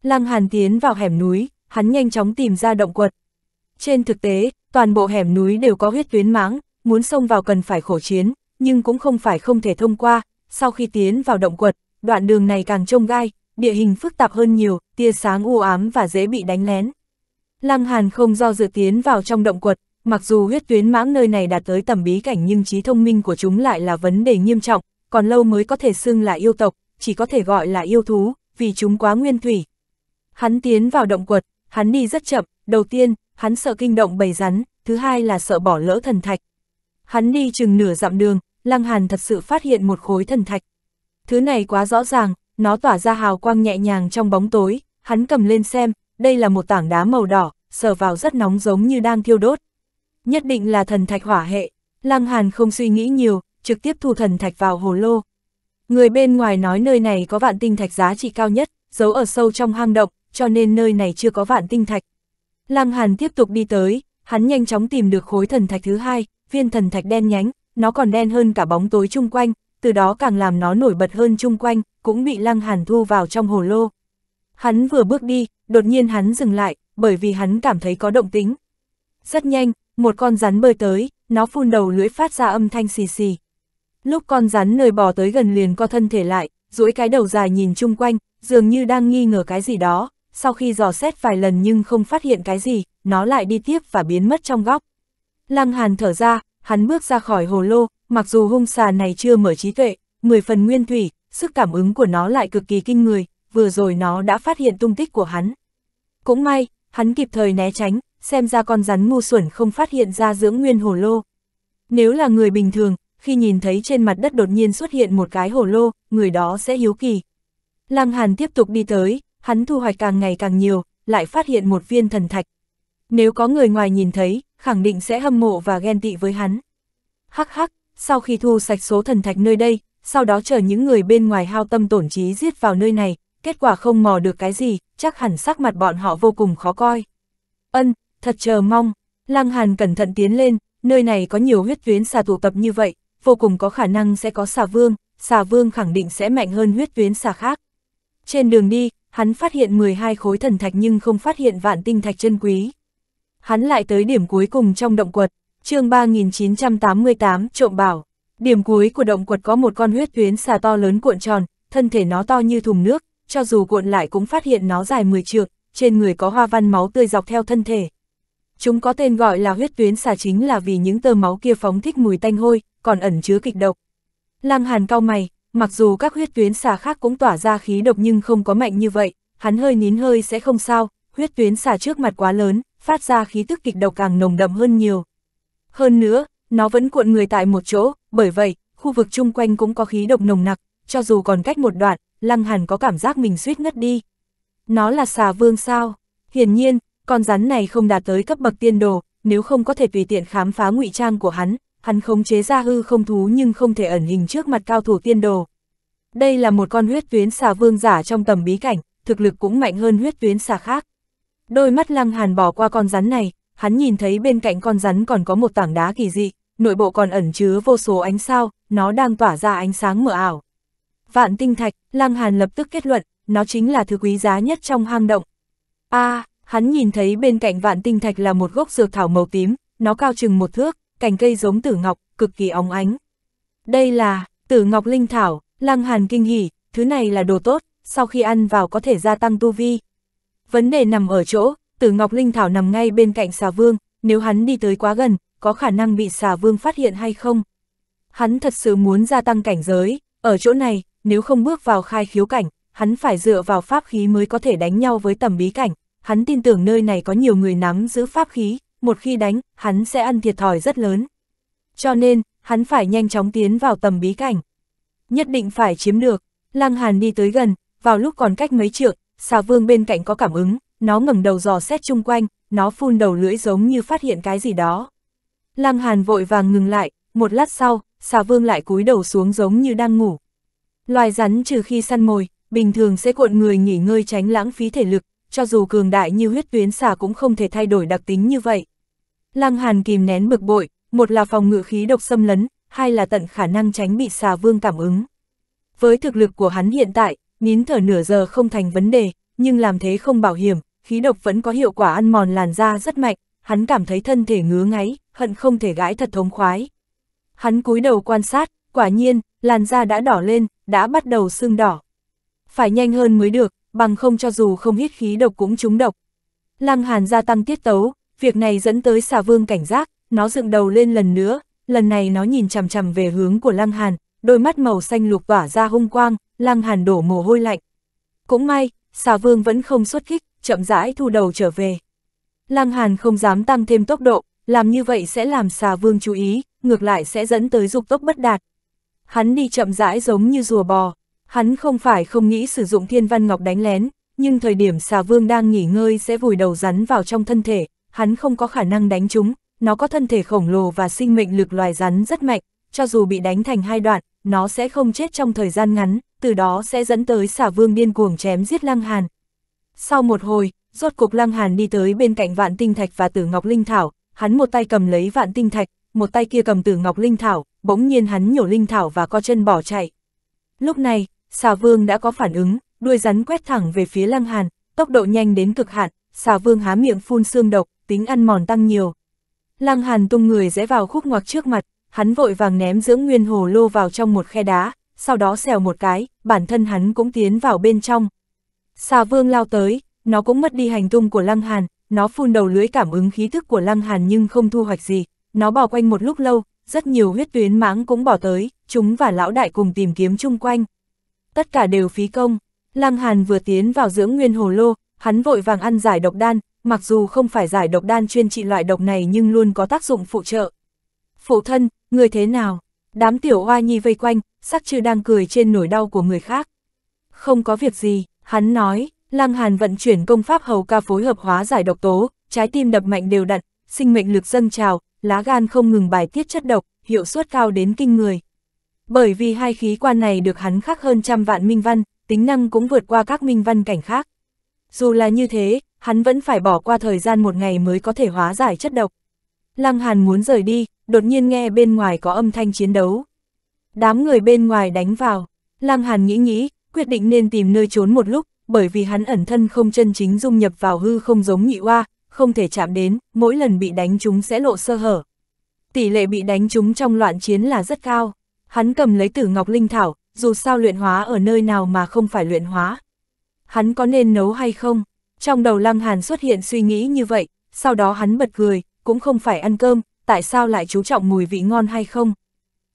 Lăng Hàn tiến vào hẻm núi, hắn nhanh chóng tìm ra động quật. Trên thực tế, toàn bộ hẻm núi đều có huyết tuyến mãng, muốn xông vào cần phải khổ chiến, nhưng cũng không phải không thể thông qua, sau khi tiến vào động quật, đoạn đường này càng trông gai, địa hình phức tạp hơn nhiều, tia sáng u ám và dễ bị đánh lén. Lăng Hàn không do dự tiến vào trong động quật, mặc dù huyết tuyến mãng nơi này đạt tới tầm bí cảnh nhưng trí thông minh của chúng lại là vấn đề nghiêm trọng, còn lâu mới có thể xưng là yêu tộc, chỉ có thể gọi là yêu thú, vì chúng quá nguyên thủy. Hắn tiến vào động quật, hắn đi rất chậm, đầu tiên, hắn sợ kinh động bầy rắn, thứ hai là sợ bỏ lỡ thần thạch. Hắn đi chừng nửa dặm đường, Lăng Hàn thật sự phát hiện một khối thần thạch. Thứ này quá rõ ràng, nó tỏa ra hào quang nhẹ nhàng trong bóng tối, hắn cầm lên xem, đây là một tảng đá màu đỏ, sờ vào rất nóng giống như đang thiêu đốt. Nhất định là thần thạch hỏa hệ, Lăng Hàn không suy nghĩ nhiều, trực tiếp thu thần thạch vào hồ lô. Người bên ngoài nói nơi này có vạn tinh thạch giá trị cao nhất, giấu ở sâu trong hang động, cho nên nơi này chưa có vạn tinh thạch. Lăng Hàn tiếp tục đi tới, hắn nhanh chóng tìm được khối thần thạch thứ hai, viên thần thạch đen nhánh, nó còn đen hơn cả bóng tối chung quanh, từ đó càng làm nó nổi bật hơn chung quanh, cũng bị Lăng Hàn thu vào trong hồ lô. Hắn vừa bước đi, đột nhiên hắn dừng lại, bởi vì hắn cảm thấy có động tính. Rất nhanh, một con rắn bơi tới, nó phun đầu lưỡi phát ra âm thanh xì xì. Lúc con rắn nơi bò tới gần liền co thân thể lại, duỗi cái đầu dài nhìn chung quanh, dường như đang nghi ngờ cái gì đó, sau khi dò xét vài lần nhưng không phát hiện cái gì, nó lại đi tiếp và biến mất trong góc. Lăng Hàn thở ra, hắn bước ra khỏi hồ lô, Mặc dù hung xà này chưa mở trí tuệ, 10 phần nguyên thủy, sức cảm ứng của nó lại cực kỳ kinh người, vừa rồi nó đã phát hiện tung tích của hắn. Cũng may, hắn kịp thời né tránh, xem ra con rắn ngu xuẩn không phát hiện ra dưỡng nguyên hồ lô. Nếu là người bình thường, khi nhìn thấy trên mặt đất đột nhiên xuất hiện một cái hồ lô, người đó sẽ hiếu kỳ. Lăng Hàn tiếp tục đi tới, hắn thu hoạch càng ngày càng nhiều, lại phát hiện một viên thần thạch. Nếu có người ngoài nhìn thấy, khẳng định sẽ hâm mộ và ghen tị với hắn. Hắc hắc, sau khi thu sạch số thần thạch nơi đây, sau đó chờ những người bên ngoài hao tâm tổn trí giết vào nơi này, kết quả không mò được cái gì, chắc hẳn sắc mặt bọn họ vô cùng khó coi. Ân, thật chờ mong, Lăng Hàn cẩn thận tiến lên, nơi này có nhiều huyết tuyến xà tụ tập như vậy, vô cùng có khả năng sẽ có xà vương, xà vương khẳng định sẽ mạnh hơn huyết tuyến xà khác. Trên đường đi, hắn phát hiện 12 khối thần thạch nhưng không phát hiện vạn tinh thạch chân quý. Hắn lại tới điểm cuối cùng trong động quật, chương 3988 trộm bảo, điểm cuối của động quật có một con huyết tuyến xà to lớn cuộn tròn, thân thể nó to như thùng nước, cho dù cuộn lại cũng phát hiện nó dài 10 trượng, trên người có hoa văn máu tươi dọc theo thân thể. Chúng có tên gọi là huyết tuyến xà chính là vì những tơ máu kia phóng thích mùi tanh hôi, còn ẩn chứa kịch độc. Lăng Hàn cao mày, mặc dù các huyết tuyến xà khác cũng tỏa ra khí độc nhưng không có mạnh như vậy, hắn hơi nín hơi sẽ không sao, huyết tuyến xà trước mặt quá lớn, phát ra khí tức kịch độc càng nồng đậm hơn nhiều. Hơn nữa, nó vẫn cuộn người tại một chỗ, bởi vậy, khu vực chung quanh cũng có khí độc nồng nặc, cho dù còn cách một đoạn, Lăng Hàn có cảm giác mình suýt ngất đi. Nó là xà vương sao? Hiển nhiên, con rắn này không đạt tới cấp bậc tiên đồ, nếu không có thể tùy tiện khám phá ngụy trang của hắn, hắn khống chế ra hư không thú nhưng không thể ẩn hình trước mặt cao thủ tiên đồ. Đây là một con huyết tuyến xà vương giả trong tầm bí cảnh, thực lực cũng mạnh hơn huyết tuyến xà khác. Đôi mắt Lăng Hàn bỏ qua con rắn này, hắn nhìn thấy bên cạnh con rắn còn có một tảng đá kỳ dị, nội bộ còn ẩn chứa vô số ánh sao, nó đang tỏa ra ánh sáng mờ ảo. Vạn tinh thạch, Lăng Hàn lập tức kết luận, nó chính là thứ quý giá nhất trong hang động. A, à, hắn nhìn thấy bên cạnh vạn tinh thạch là một gốc dược thảo màu tím, nó cao chừng một thước, cành cây giống tử ngọc, cực kỳ óng ánh. Đây là tử ngọc linh thảo, Lăng Hàn kinh hỉ, thứ này là đồ tốt, sau khi ăn vào có thể gia tăng tu vi. Vấn đề nằm ở chỗ, Tử Ngọc Linh Thảo nằm ngay bên cạnh xà vương, nếu hắn đi tới quá gần, có khả năng bị xà vương phát hiện hay không? Hắn thật sự muốn gia tăng cảnh giới, ở chỗ này, nếu không bước vào khai khiếu cảnh, hắn phải dựa vào pháp khí mới có thể đánh nhau với tầm bí cảnh. Hắn tin tưởng nơi này có nhiều người nắm giữ pháp khí, một khi đánh, hắn sẽ ăn thiệt thòi rất lớn. Cho nên, hắn phải nhanh chóng tiến vào tầm bí cảnh. Nhất định phải chiếm được, Lăng Hàn đi tới gần, vào lúc còn cách mấy trượng, xà vương bên cạnh có cảm ứng, nó ngẩng đầu dò xét chung quanh, nó phun đầu lưỡi giống như phát hiện cái gì đó. Lăng Hàn vội vàng ngừng lại, một lát sau, xà vương lại cúi đầu xuống giống như đang ngủ. Loài rắn trừ khi săn mồi, bình thường sẽ cuộn người nghỉ ngơi tránh lãng phí thể lực, cho dù cường đại như huyết tuyến xà cũng không thể thay đổi đặc tính như vậy. Lăng Hàn kìm nén bực bội, một là phòng ngự khí độc xâm lấn, hai là tận khả năng tránh bị xà vương cảm ứng. Với thực lực của hắn hiện tại, nín thở nửa giờ không thành vấn đề, nhưng làm thế không bảo hiểm, khí độc vẫn có hiệu quả ăn mòn làn da rất mạnh, hắn cảm thấy thân thể ngứa ngáy, hận không thể gãi thật thống khoái. Hắn cúi đầu quan sát, quả nhiên, làn da đã đỏ lên, đã bắt đầu sưng đỏ. Phải nhanh hơn mới được, bằng không cho dù không hít khí độc cũng trúng độc. Lăng Hàn gia tăng tiết tấu, việc này dẫn tới xà vương cảnh giác, nó dựng đầu lên lần nữa, lần này nó nhìn chằm chằm về hướng của Lăng Hàn, đôi mắt màu xanh lục tỏa ra hung quang, Lăng Hàn đổ mồ hôi lạnh. Cũng may, xà vương vẫn không xuất kích, chậm rãi thu đầu trở về. Lăng Hàn không dám tăng thêm tốc độ, làm như vậy sẽ làm xà vương chú ý, ngược lại sẽ dẫn tới dục tốc bất đạt. Hắn đi chậm rãi giống như rùa bò, hắn không phải không nghĩ sử dụng thiên văn ngọc đánh lén, nhưng thời điểm xà vương đang nghỉ ngơi sẽ vùi đầu rắn vào trong thân thể, hắn không có khả năng đánh chúng, nó có thân thể khổng lồ và sinh mệnh lực loài rắn rất mạnh, cho dù bị đánh thành hai đoạn, nó sẽ không chết trong thời gian ngắn, từ đó sẽ dẫn tới xà vương điên cuồng chém giết lăng hàn, sau một hồi, rốt cục Lăng Hàn đi tới bên cạnh vạn tinh thạch và tử ngọc linh thảo, hắn một tay cầm lấy vạn tinh thạch, một tay kia cầm tử ngọc linh thảo, bỗng nhiên hắn nhổ linh thảo và co chân bỏ chạy. Lúc này, xà vương đã có phản ứng, đuôi rắn quét thẳng về phía Lăng Hàn, tốc độ nhanh đến cực hạn, xà vương há miệng phun xương độc, tính ăn mòn tăng nhiều. Lăng Hàn tung người rẽ vào khúc ngoặc trước mặt, hắn vội vàng ném dưỡng nguyên hồ lô vào trong một khe đá, sau đó xèo một cái, bản thân hắn cũng tiến vào bên trong, Xà vương lao tới, nó cũng mất đi hành tung của Lăng Hàn, nó phun đầu lưới cảm ứng khí thức của Lăng Hàn nhưng không thu hoạch gì, nó bò quanh một lúc lâu, rất nhiều huyết tuyến mãng cũng bỏ tới, chúng và lão đại cùng tìm kiếm chung quanh. Tất cả đều phí công, Lăng Hàn vừa tiến vào dưỡng nguyên hồ lô, hắn vội vàng ăn giải độc đan, mặc dù không phải giải độc đan chuyên trị loại độc này nhưng luôn có tác dụng phụ trợ. Phụ thân, người thế nào? Đám tiểu hoa nhi vây quanh, sắc chưa đang cười trên nỗi đau của người khác. Không có việc gì, Hắn nói, Lăng Hàn vận chuyển công pháp hầu ca phối hợp hóa giải độc tố, trái tim đập mạnh đều đặn, sinh mệnh lực dâng trào, lá gan không ngừng bài tiết chất độc, hiệu suất cao đến kinh người. Bởi vì hai khí quan này được hắn khắc hơn trăm vạn minh văn, tính năng cũng vượt qua các minh văn cảnh khác. Dù là như thế, hắn vẫn phải bỏ qua thời gian một ngày mới có thể hóa giải chất độc. Lăng Hàn muốn rời đi, đột nhiên nghe bên ngoài có âm thanh chiến đấu. Đám người bên ngoài đánh vào, Lăng Hàn nghĩ nghĩ, quyết định nên tìm nơi trốn một lúc, bởi vì hắn ẩn thân không chân chính dung nhập vào hư không giống nhị oa, không thể chạm đến, mỗi lần bị đánh chúng sẽ lộ sơ hở. Tỷ lệ bị đánh chúng trong loạn chiến là rất cao. Hắn cầm lấy tử ngọc linh thảo, dù sao luyện hóa ở nơi nào mà không phải luyện hóa. Hắn có nên nấu hay không? Trong đầu Lăng Hàn xuất hiện suy nghĩ như vậy, sau đó hắn bật cười, cũng không phải ăn cơm, tại sao lại chú trọng mùi vị ngon hay không?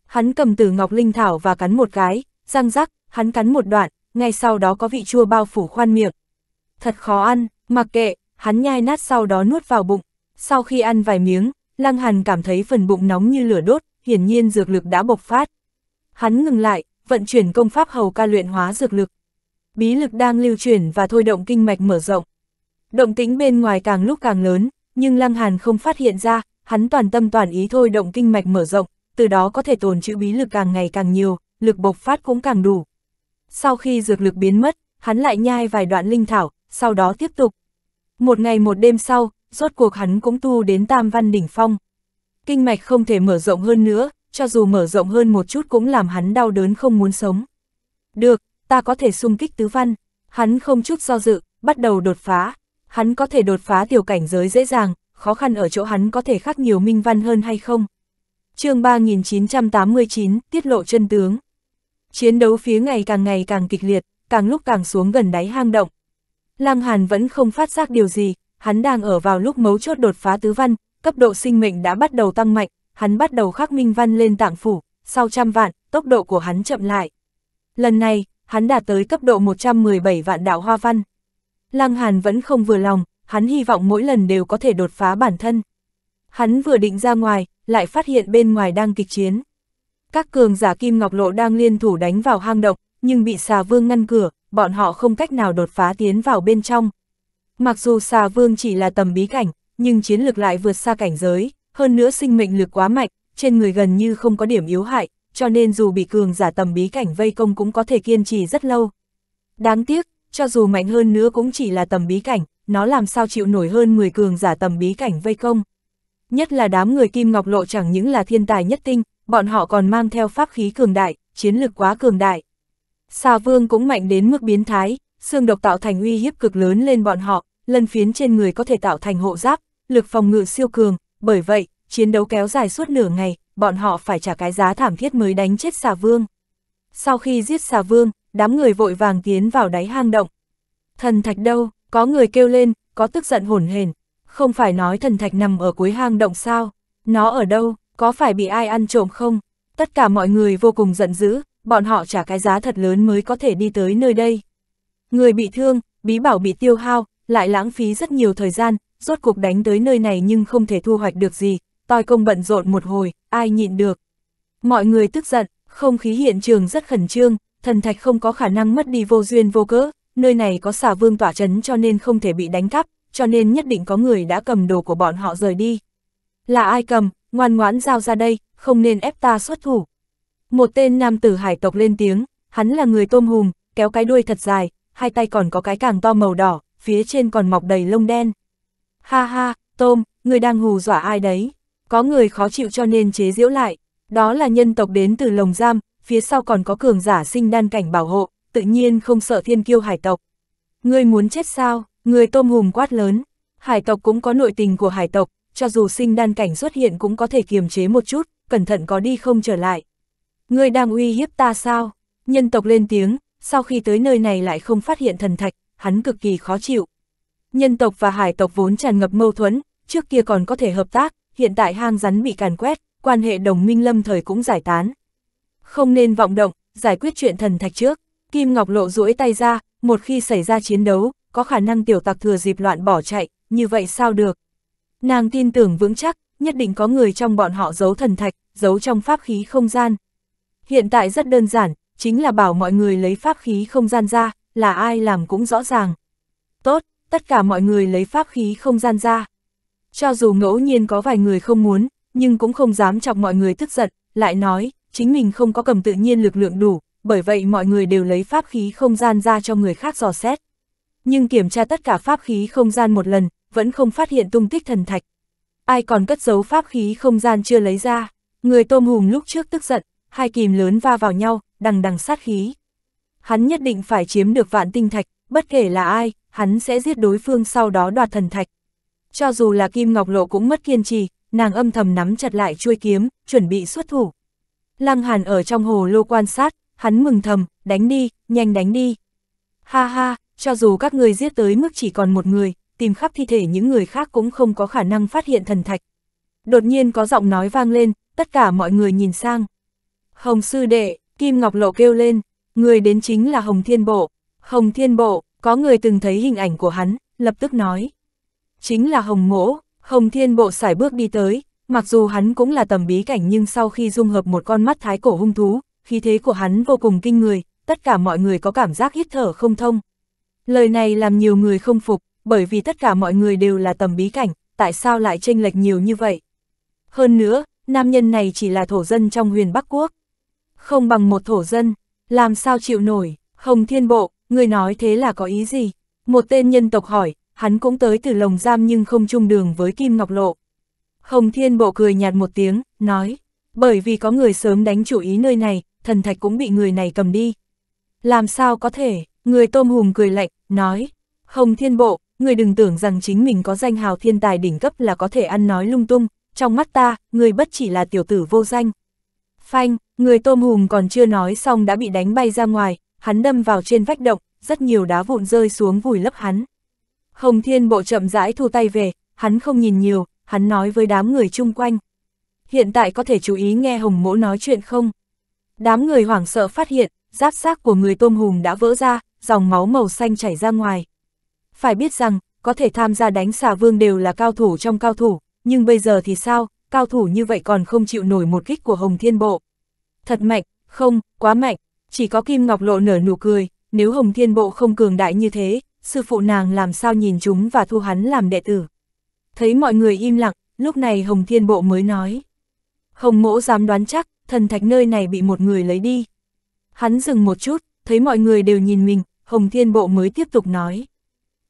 Hắn cầm tử ngọc linh thảo và cắn một cái, răng rắc, hắn cắn một đoạn, ngay sau đó có vị chua bao phủ khoan miệng. Thật khó ăn, mặc kệ, hắn nhai nát sau đó nuốt vào bụng. Sau khi ăn vài miếng, Lăng Hàn cảm thấy phần bụng nóng như lửa đốt, hiển nhiên dược lực đã bộc phát. Hắn ngừng lại, vận chuyển công pháp hầu ca luyện hóa dược lực. Bí lực đang lưu chuyển và thôi động kinh mạch mở rộng. Động tĩnh bên ngoài càng lúc càng lớn, nhưng Lăng Hàn không phát hiện ra, hắn toàn tâm toàn ý thôi động kinh mạch mở rộng, từ đó có thể tồn trữ bí lực càng ngày càng nhiều, lực bộc phát cũng càng đủ sau khi dược lực biến mất, hắn lại nhai vài đoạn linh thảo, sau đó tiếp tục. Một ngày một đêm sau, rốt cuộc hắn cũng tu đến tam văn đỉnh phong. Kinh mạch không thể mở rộng hơn nữa, cho dù mở rộng hơn một chút cũng làm hắn đau đớn không muốn sống. Được, ta có thể xung kích tứ văn. Hắn không chút do dự, bắt đầu đột phá. Hắn có thể đột phá tiểu cảnh giới dễ dàng, khó khăn ở chỗ hắn có thể khắc nhiều minh văn hơn hay không. chương 3989, tiết lộ chân tướng. Chiến đấu phía ngày càng ngày càng kịch liệt, càng lúc càng xuống gần đáy hang động. Lăng Hàn vẫn không phát giác điều gì, hắn đang ở vào lúc mấu chốt đột phá tứ văn, cấp độ sinh mệnh đã bắt đầu tăng mạnh, hắn bắt đầu khắc minh văn lên tạng phủ, sau trăm vạn, tốc độ của hắn chậm lại. Lần này, hắn đạt tới cấp độ 117 vạn đạo hoa văn. Lăng Hàn vẫn không vừa lòng, hắn hy vọng mỗi lần đều có thể đột phá bản thân. Hắn vừa định ra ngoài, lại phát hiện bên ngoài đang kịch chiến. Các cường giả Kim Ngọc Lộ đang liên thủ đánh vào hang động, nhưng bị xà vương ngăn cửa, bọn họ không cách nào đột phá tiến vào bên trong. Mặc dù xà vương chỉ là tầm bí cảnh, nhưng chiến lực lại vượt xa cảnh giới, hơn nữa sinh mệnh lực quá mạnh, trên người gần như không có điểm yếu hại, cho nên dù bị cường giả tầm bí cảnh vây công cũng có thể kiên trì rất lâu. Đáng tiếc, cho dù mạnh hơn nữa cũng chỉ là tầm bí cảnh, nó làm sao chịu nổi hơn 10 cường giả tầm bí cảnh vây công. Nhất là đám người Kim Ngọc Lộ chẳng những là thiên tài nhất tinh, bọn họ còn mang theo pháp khí cường đại, chiến lực quá cường đại. Xà vương cũng mạnh đến mức biến thái, xương độc tạo thành uy hiếp cực lớn lên bọn họ, lân phiến trên người có thể tạo thành hộ giáp, lực phòng ngự siêu cường, bởi vậy, chiến đấu kéo dài suốt nửa ngày, bọn họ phải trả cái giá thảm thiết mới đánh chết xà vương. Sau khi giết xà vương, đám người vội vàng tiến vào đáy hang động. Thần thạch đâu, có người kêu lên, có tức giận hổn hển. Không phải nói thần thạch nằm ở cuối hang động sao, nó ở đâu, có phải bị ai ăn trộm không? Tất cả mọi người vô cùng giận dữ, bọn họ trả cái giá thật lớn mới có thể đi tới nơi đây. Người bị thương, bí bảo bị tiêu hao, lại lãng phí rất nhiều thời gian, rốt cuộc đánh tới nơi này nhưng không thể thu hoạch được gì, toi công bận rộn một hồi, ai nhịn được. Mọi người tức giận, không khí hiện trường rất khẩn trương, thần thạch không có khả năng mất đi vô duyên vô cớ, nơi này có xà vương tỏa chấn cho nên không thể bị đánh cắp, cho nên nhất định có người đã cầm đồ của bọn họ rời đi. Là ai cầm, ngoan ngoãn giao ra đây, không nên ép ta xuất thủ. Một tên nam tử hải tộc lên tiếng, hắn là người tôm hùm, kéo cái đuôi thật dài, hai tay còn có cái càng to màu đỏ, phía trên còn mọc đầy lông đen. Ha ha, tôm, người đang hù dọa ai đấy? Có người khó chịu cho nên chế diễu lại, đó là nhân tộc đến từ lồng giam, phía sau còn có cường giả sinh đan cảnh bảo hộ, tự nhiên không sợ thiên kiêu hải tộc. Ngươi muốn chết sao? Người tôm hùm quát lớn, hải tộc cũng có nội tình của hải tộc, cho dù sinh đan cảnh xuất hiện cũng có thể kiềm chế một chút, cẩn thận có đi không trở lại. Ngươi đang uy hiếp ta sao? Nhân tộc lên tiếng, sau khi tới nơi này lại không phát hiện thần thạch, hắn cực kỳ khó chịu. Nhân tộc và hải tộc vốn tràn ngập mâu thuẫn, trước kia còn có thể hợp tác, hiện tại hang rắn bị càn quét, quan hệ đồng minh lâm thời cũng giải tán. Không nên vọng động, giải quyết chuyện thần thạch trước. Kim Ngọc Lộ duỗi tay ra, một khi xảy ra chiến đấu, có khả năng tiểu tặc thừa dịp loạn bỏ chạy, như vậy sao được. Nàng tin tưởng vững chắc, nhất định có người trong bọn họ giấu thần thạch, giấu trong pháp khí không gian. Hiện tại rất đơn giản, chính là bảo mọi người lấy pháp khí không gian ra, là ai làm cũng rõ ràng. Tốt, tất cả mọi người lấy pháp khí không gian ra. Cho dù ngẫu nhiên có vài người không muốn, nhưng cũng không dám chọc mọi người tức giận, lại nói, chính mình không có cầm tự nhiên lực lượng đủ, bởi vậy mọi người đều lấy pháp khí không gian ra cho người khác dò xét. Nhưng kiểm tra tất cả pháp khí không gian một lần, vẫn không phát hiện tung tích thần thạch. Ai còn cất giấu pháp khí không gian chưa lấy ra, người tôm hùm lúc trước tức giận, hai kìm lớn va vào nhau, đằng đằng sát khí. Hắn nhất định phải chiếm được vạn tinh thạch, bất kể là ai, hắn sẽ giết đối phương sau đó đoạt thần thạch. Cho dù là Kim Ngọc Lộ cũng mất kiên trì, nàng âm thầm nắm chặt lại chuôi kiếm, chuẩn bị xuất thủ. Lăng Hàn ở trong hồ lô quan sát, hắn mừng thầm, đánh đi, nhanh đánh đi. Ha ha, cho dù các người giết tới mức chỉ còn một người, tìm khắp thi thể những người khác cũng không có khả năng phát hiện thần thạch. Đột nhiên có giọng nói vang lên, tất cả mọi người nhìn sang. Hồng sư đệ, Kim Ngọc Lộ kêu lên, người đến chính là Hồng Thiên Bộ. Hồng Thiên Bộ, có người từng thấy hình ảnh của hắn, lập tức nói. Chính là Hồng Mỗ, Hồng Thiên Bộ xài bước đi tới, mặc dù hắn cũng là tầm bí cảnh nhưng sau khi dung hợp một con mắt thái cổ hung thú, khí thế của hắn vô cùng kinh người, tất cả mọi người có cảm giác hít thở không thông. Lời này làm nhiều người không phục, bởi vì tất cả mọi người đều là tầm bí cảnh, tại sao lại tranh lệch nhiều như vậy? Hơn nữa, nam nhân này chỉ là thổ dân trong huyền Bắc Quốc. Không bằng một thổ dân, làm sao chịu nổi, Hồng Thiên Bộ, người nói thế là có ý gì? Một tên nhân tộc hỏi, hắn cũng tới từ lồng giam nhưng không chung đường với Kim Ngọc Lộ. Hồng Thiên Bộ cười nhạt một tiếng, nói, bởi vì có người sớm đánh chủ ý nơi này, thần thạch cũng bị người này cầm đi. Làm sao có thể, người tôm hùm cười lạnh, nói, Hồng Thiên Bộ, người đừng tưởng rằng chính mình có danh hào thiên tài đỉnh cấp là có thể ăn nói lung tung, trong mắt ta, người bất chỉ là tiểu tử vô danh. Phanh, người tôm hùm còn chưa nói xong đã bị đánh bay ra ngoài, hắn đâm vào trên vách động, rất nhiều đá vụn rơi xuống vùi lấp hắn. Hồng Thiên Bộ chậm rãi thu tay về, hắn không nhìn nhiều, hắn nói với đám người chung quanh. Hiện tại có thể chú ý nghe Hồng Mỗ nói chuyện không? Đám người hoảng sợ phát hiện, giáp xác của người tôm hùm đã vỡ ra, dòng máu màu xanh chảy ra ngoài phải biết rằng, có thể tham gia đánh xà vương đều là cao thủ trong cao thủ, nhưng bây giờ thì sao, cao thủ như vậy còn không chịu nổi một kích của Hồng Thiên Bộ. Thật mạnh, không, quá mạnh, chỉ có Kim Ngọc Lộ nở nụ cười, nếu Hồng Thiên Bộ không cường đại như thế, sư phụ nàng làm sao nhìn chúng và thu hắn làm đệ tử. Thấy mọi người im lặng, lúc này Hồng Thiên Bộ mới nói. Hồng mỗ dám đoán chắc, thần thạch nơi này bị một người lấy đi. Hắn dừng một chút, thấy mọi người đều nhìn mình, Hồng Thiên Bộ mới tiếp tục nói.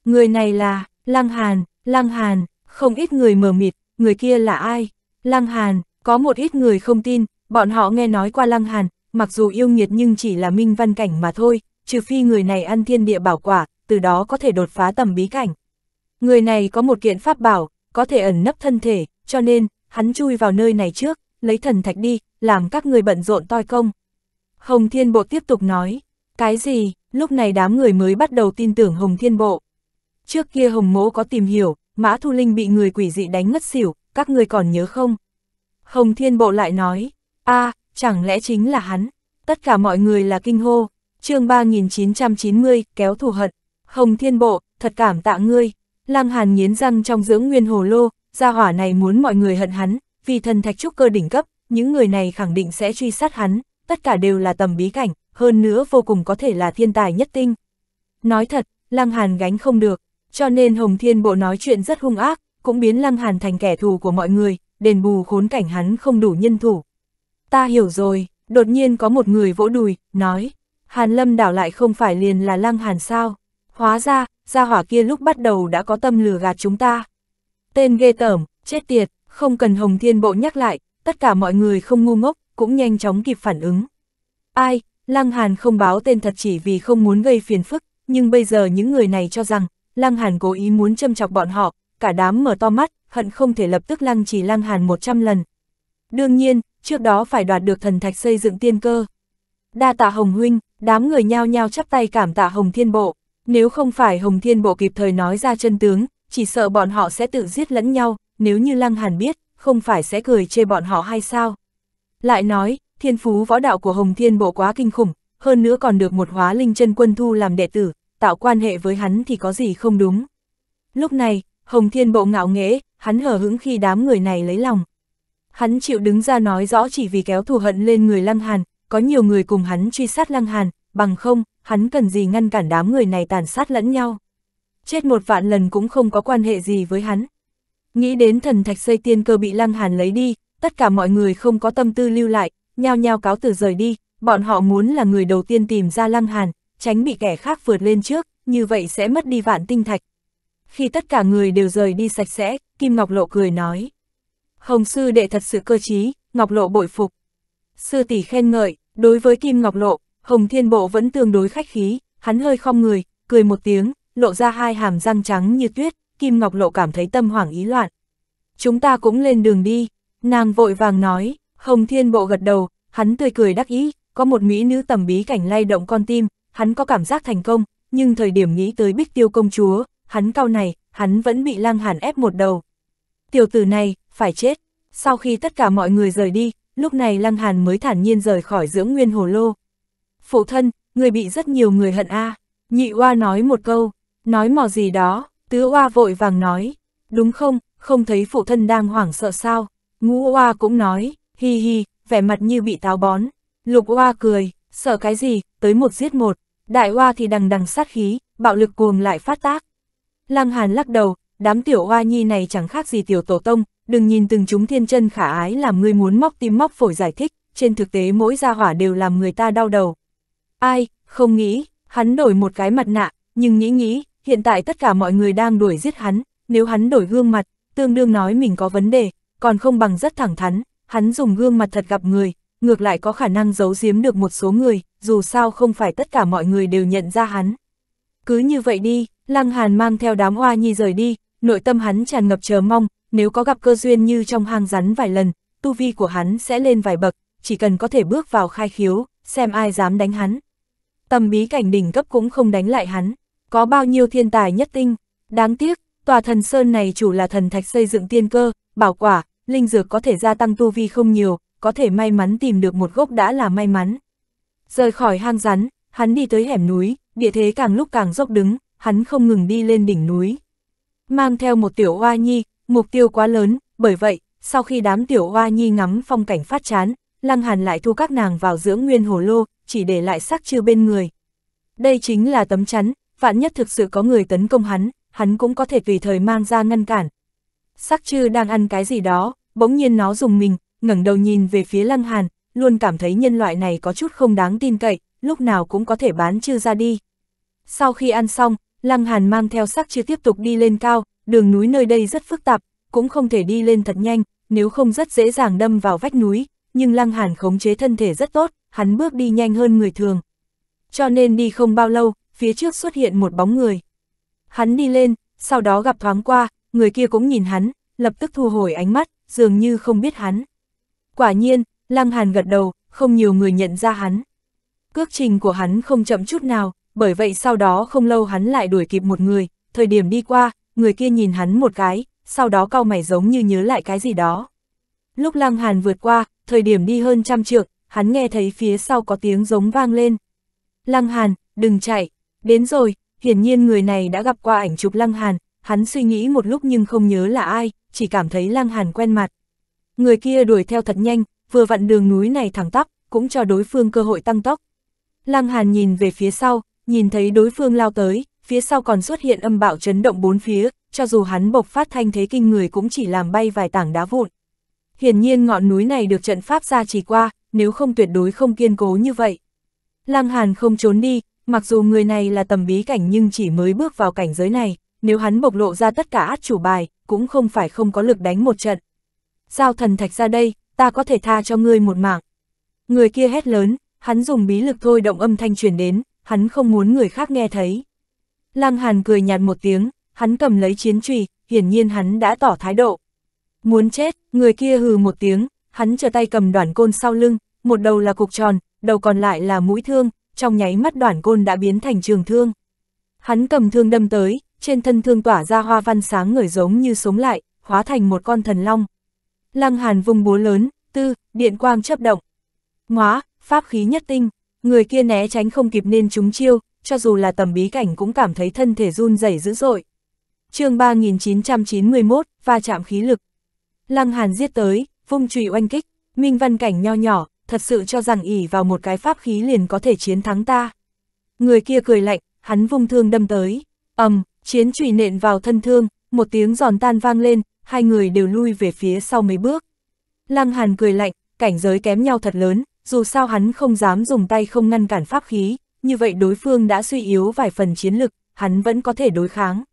Người này là, Lăng Hàn, Lăng Hàn, không ít người mờ mịt, người kia là ai? Lăng Hàn, có một ít người không tin, bọn họ nghe nói qua Lăng Hàn, mặc dù yêu nghiệt nhưng chỉ là minh văn cảnh mà thôi, trừ phi người này ăn thiên địa bảo quả, từ đó có thể đột phá tầm bí cảnh. Người này có một kiện pháp bảo, có thể ẩn nấp thân thể, cho nên, hắn chui vào nơi này trước, lấy thần thạch đi, làm các người bận rộn toi công. Hồng Thiên Bộ tiếp tục nói, cái gì, lúc này đám người mới bắt đầu tin tưởng Hồng Thiên Bộ. Trước kia Hồng Mỗ có tìm hiểu, Mã Thu Linh bị người quỷ dị đánh ngất xỉu, các người còn nhớ không? Hồng Thiên Bộ lại nói, a à, chẳng lẽ chính là hắn? Tất cả mọi người là kinh hô, chương 3990, kéo thù hận. Hồng Thiên Bộ, thật cảm tạ ngươi. Lăng Hàn nghiến răng trong dưỡng nguyên hồ lô, gia hỏa này muốn mọi người hận hắn, vì thần thạch trúc cơ đỉnh cấp, những người này khẳng định sẽ truy sát hắn, tất cả đều là tầm bí cảnh, hơn nữa vô cùng có thể là thiên tài nhất tinh. Nói thật, Lăng Hàn gánh không được, cho nên Hồng Thiên Bộ nói chuyện rất hung ác, cũng biến Lăng Hàn thành kẻ thù của mọi người, đền bù khốn cảnh hắn không đủ nhân thủ. Ta hiểu rồi, đột nhiên có một người vỗ đùi, nói, Hàn Lâm đảo lại không phải liền là Lăng Hàn sao, hóa ra, gia hỏa kia lúc bắt đầu đã có tâm lừa gạt chúng ta. Tên ghê tởm, chết tiệt, không cần Hồng Thiên Bộ nhắc lại, tất cả mọi người không ngu ngốc, cũng nhanh chóng kịp phản ứng. Ai, Lăng Hàn không báo tên thật chỉ vì không muốn gây phiền phức, nhưng bây giờ những người này cho rằng, Lăng Hàn cố ý muốn châm chọc bọn họ, cả đám mở to mắt, hận không thể lập tức lăng chỉ Lăng Hàn 100 lần. Đương nhiên, trước đó phải đoạt được thần thạch xây dựng tiên cơ. Đa tạ Hồng Huynh, đám người nhao nhao chắp tay cảm tạ Hồng Thiên Bộ. Nếu không phải Hồng Thiên Bộ kịp thời nói ra chân tướng, chỉ sợ bọn họ sẽ tự giết lẫn nhau, nếu như Lăng Hàn biết, không phải sẽ cười chê bọn họ hay sao. Lại nói, thiên phú võ đạo của Hồng Thiên Bộ quá kinh khủng, hơn nữa còn được một hóa linh chân quân thu làm đệ tử, tạo quan hệ với hắn thì có gì không đúng. Lúc này, Hồng Thiên Bộ ngạo nghễ, hắn hờ hững khi đám người này lấy lòng. Hắn chịu đứng ra nói rõ chỉ vì kéo thù hận lên người Lăng Hàn, có nhiều người cùng hắn truy sát Lăng Hàn, bằng không, hắn cần gì ngăn cản đám người này tàn sát lẫn nhau. Chết một vạn lần cũng không có quan hệ gì với hắn. Nghĩ đến thần thạch xây tiên cơ bị Lăng Hàn lấy đi, tất cả mọi người không có tâm tư lưu lại, nhao nhao cáo từ rời đi, bọn họ muốn là người đầu tiên tìm ra Lăng Hàn, tránh bị kẻ khác vượt lên trước, như vậy sẽ mất đi vạn tinh thạch. Khi tất cả người đều rời đi sạch sẽ, Kim Ngọc Lộ cười nói. Hồng sư đệ thật sự cơ trí, Ngọc Lộ bội phục. Sư tỷ khen ngợi, đối với Kim Ngọc Lộ, Hồng Thiên Bộ vẫn tương đối khách khí, hắn hơi khom người, cười một tiếng, lộ ra hai hàm răng trắng như tuyết, Kim Ngọc Lộ cảm thấy tâm hoảng ý loạn. Chúng ta cũng lên đường đi, nàng vội vàng nói, Hồng Thiên Bộ gật đầu, hắn tươi cười đắc ý, có một mỹ nữ tầm bí cảnh lay động con tim, hắn có cảm giác thành công, nhưng thời điểm nghĩ tới bích tiêu công chúa, hắn cao này, hắn vẫn bị lang hàn ép một đầu. Tiểu tử này, phải chết. Sau khi tất cả mọi người rời đi, lúc này lang Hàn mới thản nhiên rời khỏi dưỡng nguyên hồ lô. Phụ thân, người bị rất nhiều người hận a Nhị oa nói một câu, nói mò gì đó, tứ oa vội vàng nói. Đúng không, không thấy phụ thân đang hoảng sợ sao. Ngũ oa cũng nói, hi hi, vẻ mặt như bị táo bón. Lục oa cười, sợ cái gì, tới một giết một. Đại hoa thì đằng đằng sát khí, bạo lực cuồng lại phát tác. Lăng Hàn lắc đầu, đám tiểu hoa nhi này chẳng khác gì tiểu tổ tông, đừng nhìn từng chúng thiên chân khả ái làm người muốn móc tim móc phổi giải thích, trên thực tế mỗi gia hỏa đều làm người ta đau đầu. Ai, không nghĩ, hắn đổi một cái mặt nạ, nhưng nghĩ nghĩ, hiện tại tất cả mọi người đang đuổi giết hắn, nếu hắn đổi gương mặt, tương đương nói mình có vấn đề, còn không bằng rất thẳng thắn, hắn dùng gương mặt thật gặp người, ngược lại có khả năng giấu giếm được một số người, dù sao không phải tất cả mọi người đều nhận ra hắn. Cứ như vậy đi, Lăng Hàn mang theo đám hoa nhi rời đi, nội tâm hắn tràn ngập chờ mong, nếu có gặp cơ duyên như trong hang rắn vài lần, tu vi của hắn sẽ lên vài bậc, chỉ cần có thể bước vào khai khiếu, xem ai dám đánh hắn. Tầm bí cảnh đỉnh cấp cũng không đánh lại hắn, có bao nhiêu thiên tài nhất tinh, đáng tiếc, tòa thần sơn này chủ là thần thạch xây dựng tiên cơ, bảo quả, linh dược có thể gia tăng tu vi không nhiều, có thể may mắn tìm được một gốc đã là may mắn. Rời khỏi hang rắn, hắn đi tới hẻm núi, địa thế càng lúc càng dốc đứng, hắn không ngừng đi lên đỉnh núi. Mang theo một tiểu hoa nhi, mục tiêu quá lớn, bởi vậy, sau khi đám tiểu hoa nhi ngắm phong cảnh phát chán, Lăng Hàn lại thu các nàng vào dưỡng nguyên hồ lô, chỉ để lại sắc chưa bên người. Đây chính là tấm chắn, vạn nhất thực sự có người tấn công hắn, hắn cũng có thể tùy thời mang ra ngăn cản. Sắc chư đang ăn cái gì đó, bỗng nhiên nó dùng mình, ngẩng đầu nhìn về phía Lăng Hàn, luôn cảm thấy nhân loại này có chút không đáng tin cậy, lúc nào cũng có thể bán chư ra đi. Sau khi ăn xong, Lăng Hàn mang theo sắc chư tiếp tục đi lên cao, đường núi nơi đây rất phức tạp, cũng không thể đi lên thật nhanh, nếu không rất dễ dàng đâm vào vách núi, nhưng Lăng Hàn khống chế thân thể rất tốt, hắn bước đi nhanh hơn người thường. Cho nên đi không bao lâu, phía trước xuất hiện một bóng người. Hắn đi lên, sau đó gặp thoáng qua, người kia cũng nhìn hắn, lập tức thu hồi ánh mắt, dường như không biết hắn. Quả nhiên, Lăng Hàn gật đầu, không nhiều người nhận ra hắn. Cước trình của hắn không chậm chút nào, bởi vậy sau đó không lâu hắn lại đuổi kịp một người, thời điểm đi qua, người kia nhìn hắn một cái, sau đó cau mày giống như nhớ lại cái gì đó. Lúc Lăng Hàn vượt qua, thời điểm đi hơn trăm trượng, hắn nghe thấy phía sau có tiếng giống vang lên. Lăng Hàn, đừng chạy, đến rồi, hiển nhiên người này đã gặp qua ảnh chụp Lăng Hàn, hắn suy nghĩ một lúc nhưng không nhớ là ai, chỉ cảm thấy Lăng Hàn quen mặt người kia đuổi theo thật nhanh, vừa vặn đường núi này thẳng tắp, cũng cho đối phương cơ hội tăng tốc. Lăng Hàn nhìn về phía sau, nhìn thấy đối phương lao tới, phía sau còn xuất hiện âm bạo chấn động bốn phía, cho dù hắn bộc phát thanh thế kinh người cũng chỉ làm bay vài tảng đá vụn. Hiển nhiên ngọn núi này được trận pháp ra chỉ qua, nếu không tuyệt đối không kiên cố như vậy. Lăng Hàn không trốn đi, mặc dù người này là tầm bí cảnh nhưng chỉ mới bước vào cảnh giới này, nếu hắn bộc lộ ra tất cả át chủ bài, cũng không phải không có lực đánh một trận giao thần thạch ra đây, ta có thể tha cho ngươi một mạng. Người kia hét lớn, hắn dùng bí lực thôi động âm thanh truyền đến, hắn không muốn người khác nghe thấy. Lăng Hàn cười nhạt một tiếng, hắn cầm lấy chiến trùy, hiển nhiên hắn đã tỏ thái độ. Muốn chết, người kia hừ một tiếng, hắn trở tay cầm đoạn côn sau lưng, một đầu là cục tròn, đầu còn lại là mũi thương, trong nháy mắt đoạn côn đã biến thành trường thương. Hắn cầm thương đâm tới, trên thân thương tỏa ra hoa văn sáng ngời giống như sống lại, hóa thành một con thần long. Lăng Hàn vùng búa lớn, tư, điện quang chấp động. Ngóa, pháp khí nhất tinh, người kia né tránh không kịp nên trúng chiêu, cho dù là tầm bí cảnh cũng cảm thấy thân thể run rẩy dữ dội. chương 3991, va chạm khí lực. Lăng Hàn giết tới, vung trùy oanh kích, Minh Văn Cảnh nho nhỏ, thật sự cho rằng ỉ vào một cái pháp khí liền có thể chiến thắng ta. Người kia cười lạnh, hắn vung thương đâm tới, ầm, chiến trùy nện vào thân thương, một tiếng giòn tan vang lên, hai người đều lui về phía sau mấy bước. Lăng Hàn cười lạnh, cảnh giới kém nhau thật lớn, dù sao hắn không dám dùng tay không ngăn cản pháp khí, như vậy đối phương đã suy yếu vài phần chiến lực, hắn vẫn có thể đối kháng.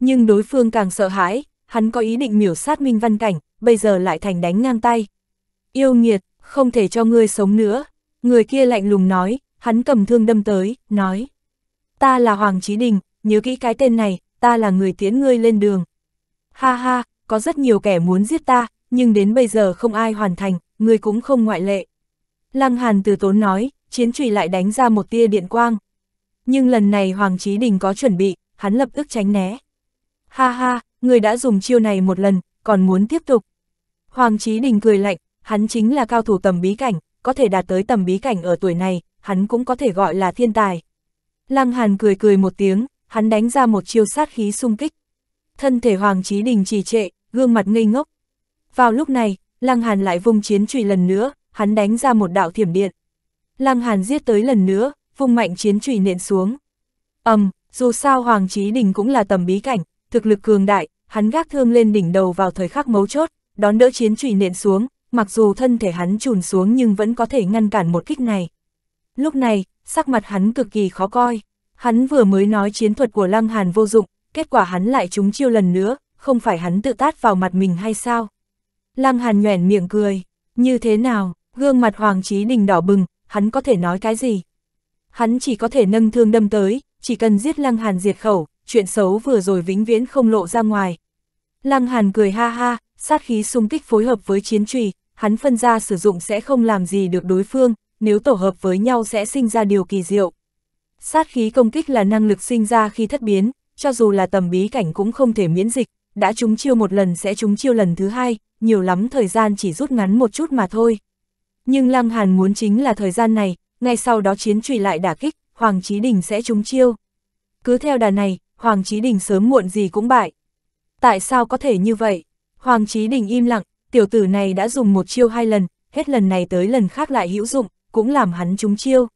Nhưng đối phương càng sợ hãi, hắn có ý định miểu sát Minh Văn Cảnh, bây giờ lại thành đánh ngang tay. Yêu nghiệt, không thể cho ngươi sống nữa. Người kia lạnh lùng nói, hắn cầm thương đâm tới, nói. Ta là Hoàng Chí Đình, nhớ kỹ cái tên này, ta là người tiến ngươi lên đường. Ha ha, có rất nhiều kẻ muốn giết ta, nhưng đến bây giờ không ai hoàn thành, người cũng không ngoại lệ. Lăng Hàn từ tốn nói, chiến trùy lại đánh ra một tia điện quang. Nhưng lần này Hoàng Chí Đình có chuẩn bị, hắn lập tức tránh né. Ha ha, người đã dùng chiêu này một lần, còn muốn tiếp tục. Hoàng Chí Đình cười lạnh, hắn chính là cao thủ tầm bí cảnh, có thể đạt tới tầm bí cảnh ở tuổi này, hắn cũng có thể gọi là thiên tài. Lăng Hàn cười cười một tiếng, hắn đánh ra một chiêu sát khí xung kích thân thể Hoàng Chí Đình trì trệ, gương mặt ngây ngốc. Vào lúc này, Lăng Hàn lại vung chiến trùy lần nữa, hắn đánh ra một đạo thiểm điện. Lăng Hàn giết tới lần nữa, vung mạnh chiến trùy nện xuống. Ầm, dù sao Hoàng Chí Đình cũng là tầm bí cảnh, thực lực cường đại, hắn gác thương lên đỉnh đầu vào thời khắc mấu chốt, đón đỡ chiến trùy nện xuống, mặc dù thân thể hắn trùn xuống nhưng vẫn có thể ngăn cản một kích này. Lúc này, sắc mặt hắn cực kỳ khó coi. Hắn vừa mới nói chiến thuật của Lăng Hàn vô dụng, kết quả hắn lại trúng chiêu lần nữa, không phải hắn tự tát vào mặt mình hay sao? Lăng Hàn nhoẻn miệng cười, như thế nào, gương mặt Hoàng Chí Đình đỏ bừng, hắn có thể nói cái gì? Hắn chỉ có thể nâng thương đâm tới, chỉ cần giết Lăng Hàn diệt khẩu, chuyện xấu vừa rồi vĩnh viễn không lộ ra ngoài. Lăng Hàn cười ha ha, sát khí xung kích phối hợp với chiến trùy, hắn phân ra sử dụng sẽ không làm gì được đối phương, nếu tổ hợp với nhau sẽ sinh ra điều kỳ diệu. Sát khí công kích là năng lực sinh ra khi thất biến, cho dù là tầm bí cảnh cũng không thể miễn dịch, đã trúng chiêu một lần sẽ trúng chiêu lần thứ hai, nhiều lắm thời gian chỉ rút ngắn một chút mà thôi. Nhưng Lăng Hàn muốn chính là thời gian này, ngay sau đó chiến trùy lại đả kích, Hoàng Chí Đình sẽ trúng chiêu. Cứ theo đà này, Hoàng Chí Đình sớm muộn gì cũng bại. Tại sao có thể như vậy? Hoàng Chí Đình im lặng, tiểu tử này đã dùng một chiêu hai lần, hết lần này tới lần khác lại hữu dụng, cũng làm hắn trúng chiêu.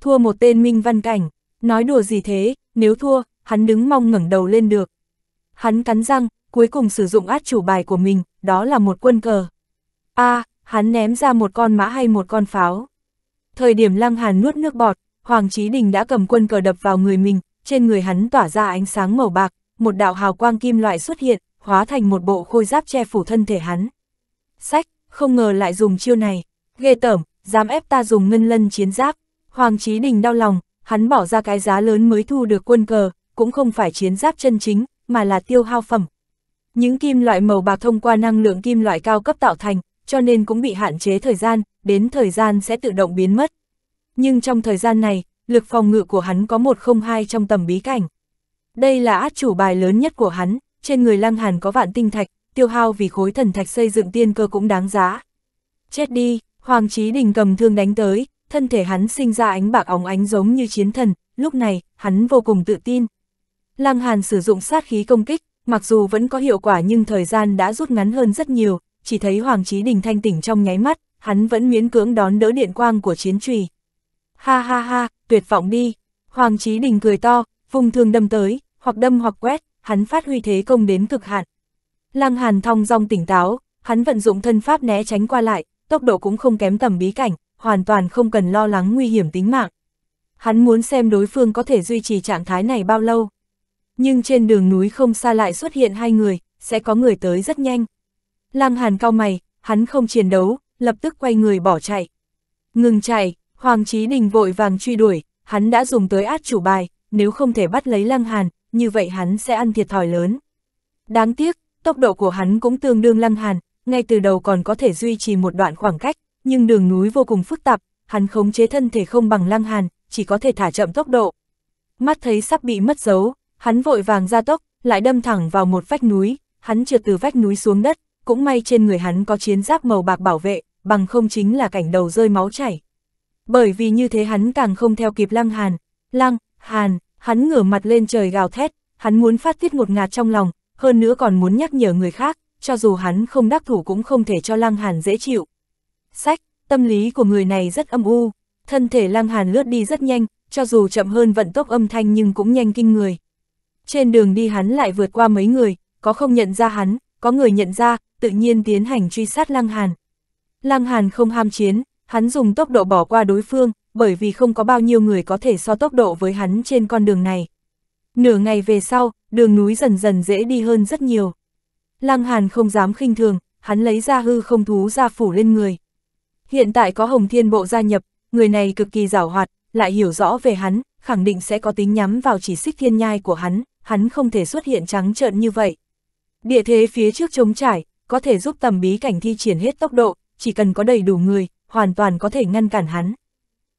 Thua một tên Minh Văn Cảnh, nói đùa gì thế, nếu thua, hắn đứng mong ngẩng đầu lên được. Hắn cắn răng, cuối cùng sử dụng át chủ bài của mình, đó là một quân cờ. A, à, hắn ném ra một con mã hay một con pháo. Thời điểm Lăng Hàn nuốt nước bọt, Hoàng Chí Đình đã cầm quân cờ đập vào người mình, trên người hắn tỏa ra ánh sáng màu bạc, một đạo hào quang kim loại xuất hiện, hóa thành một bộ khôi giáp che phủ thân thể hắn. Sách, không ngờ lại dùng chiêu này, ghê tởm, dám ép ta dùng ngân lân chiến giáp. Hoàng Chí Đình đau lòng, hắn bỏ ra cái giá lớn mới thu được quân cờ, cũng không phải chiến giáp chân chính, mà là tiêu hao phẩm. Những kim loại màu bạc thông qua năng lượng kim loại cao cấp tạo thành, cho nên cũng bị hạn chế thời gian, đến thời gian sẽ tự động biến mất. Nhưng trong thời gian này, lực phòng ngự của hắn có 102 trong tầm bí cảnh. Đây là át chủ bài lớn nhất của hắn, trên người Lăng Hàn có vạn tinh thạch, tiêu hao vì khối thần thạch xây dựng tiên cơ cũng đáng giá. Chết đi, Hoàng Chí Đình cầm thương đánh tới, thân thể hắn sinh ra ánh bạc óng ánh giống như chiến thần, lúc này, hắn vô cùng tự tin. Lăng Hàn sử dụng sát khí công kích, mặc dù vẫn có hiệu quả nhưng thời gian đã rút ngắn hơn rất nhiều, chỉ thấy Hoàng Chí Đình thanh tỉnh trong nháy mắt, hắn vẫn miễn cưỡng đón đỡ điện quang của chiến trùy. Ha ha ha, tuyệt vọng đi, Hoàng Chí Đình cười to, vùng thương đâm tới, hoặc đâm hoặc quét, hắn phát huy thế công đến cực hạn. Lăng Hàn thong dong tỉnh táo, hắn vận dụng thân pháp né tránh qua lại, tốc độ cũng không kém tầm bí cảnh, hoàn toàn không cần lo lắng nguy hiểm tính mạng. Hắn muốn xem đối phương có thể duy trì trạng thái này bao lâu nhưng trên đường núi không xa lại xuất hiện hai người, sẽ có người tới rất nhanh. Lăng Hàn cao mày, hắn không chiến đấu, lập tức quay người bỏ chạy. Ngừng chạy, Hoàng Chí Đình vội vàng truy đuổi, hắn đã dùng tới át chủ bài, nếu không thể bắt lấy Lăng Hàn, như vậy hắn sẽ ăn thiệt thòi lớn. Đáng tiếc, tốc độ của hắn cũng tương đương Lăng Hàn, ngay từ đầu còn có thể duy trì một đoạn khoảng cách, nhưng đường núi vô cùng phức tạp, hắn khống chế thân thể không bằng Lăng Hàn, chỉ có thể thả chậm tốc độ. Mắt thấy sắp bị mất dấu, Hắn vội vàng ra tốc, lại đâm thẳng vào một vách núi, hắn trượt từ vách núi xuống đất, cũng may trên người hắn có chiến giáp màu bạc bảo vệ, bằng không chính là cảnh đầu rơi máu chảy. Bởi vì như thế hắn càng không theo kịp Lăng Hàn, Lăng, Hàn, hắn ngửa mặt lên trời gào thét, hắn muốn phát tiết ngột ngạt trong lòng, hơn nữa còn muốn nhắc nhở người khác, cho dù hắn không đắc thủ cũng không thể cho Lăng Hàn dễ chịu. Sách, tâm lý của người này rất âm u, thân thể Lăng Hàn lướt đi rất nhanh, cho dù chậm hơn vận tốc âm thanh nhưng cũng nhanh kinh người trên đường đi hắn lại vượt qua mấy người, có không nhận ra hắn, có người nhận ra, tự nhiên tiến hành truy sát Lăng Hàn. Lăng Hàn không ham chiến, hắn dùng tốc độ bỏ qua đối phương, bởi vì không có bao nhiêu người có thể so tốc độ với hắn trên con đường này. Nửa ngày về sau, đường núi dần dần dễ đi hơn rất nhiều. Lăng Hàn không dám khinh thường, hắn lấy ra hư không thú ra phủ lên người. Hiện tại có Hồng Thiên Bộ gia nhập, người này cực kỳ giảo hoạt, lại hiểu rõ về hắn, khẳng định sẽ có tính nhắm vào chỉ xích thiên nhai của hắn hắn không thể xuất hiện trắng trợn như vậy. Địa thế phía trước trống trải, có thể giúp tầm bí cảnh thi triển hết tốc độ, chỉ cần có đầy đủ người, hoàn toàn có thể ngăn cản hắn.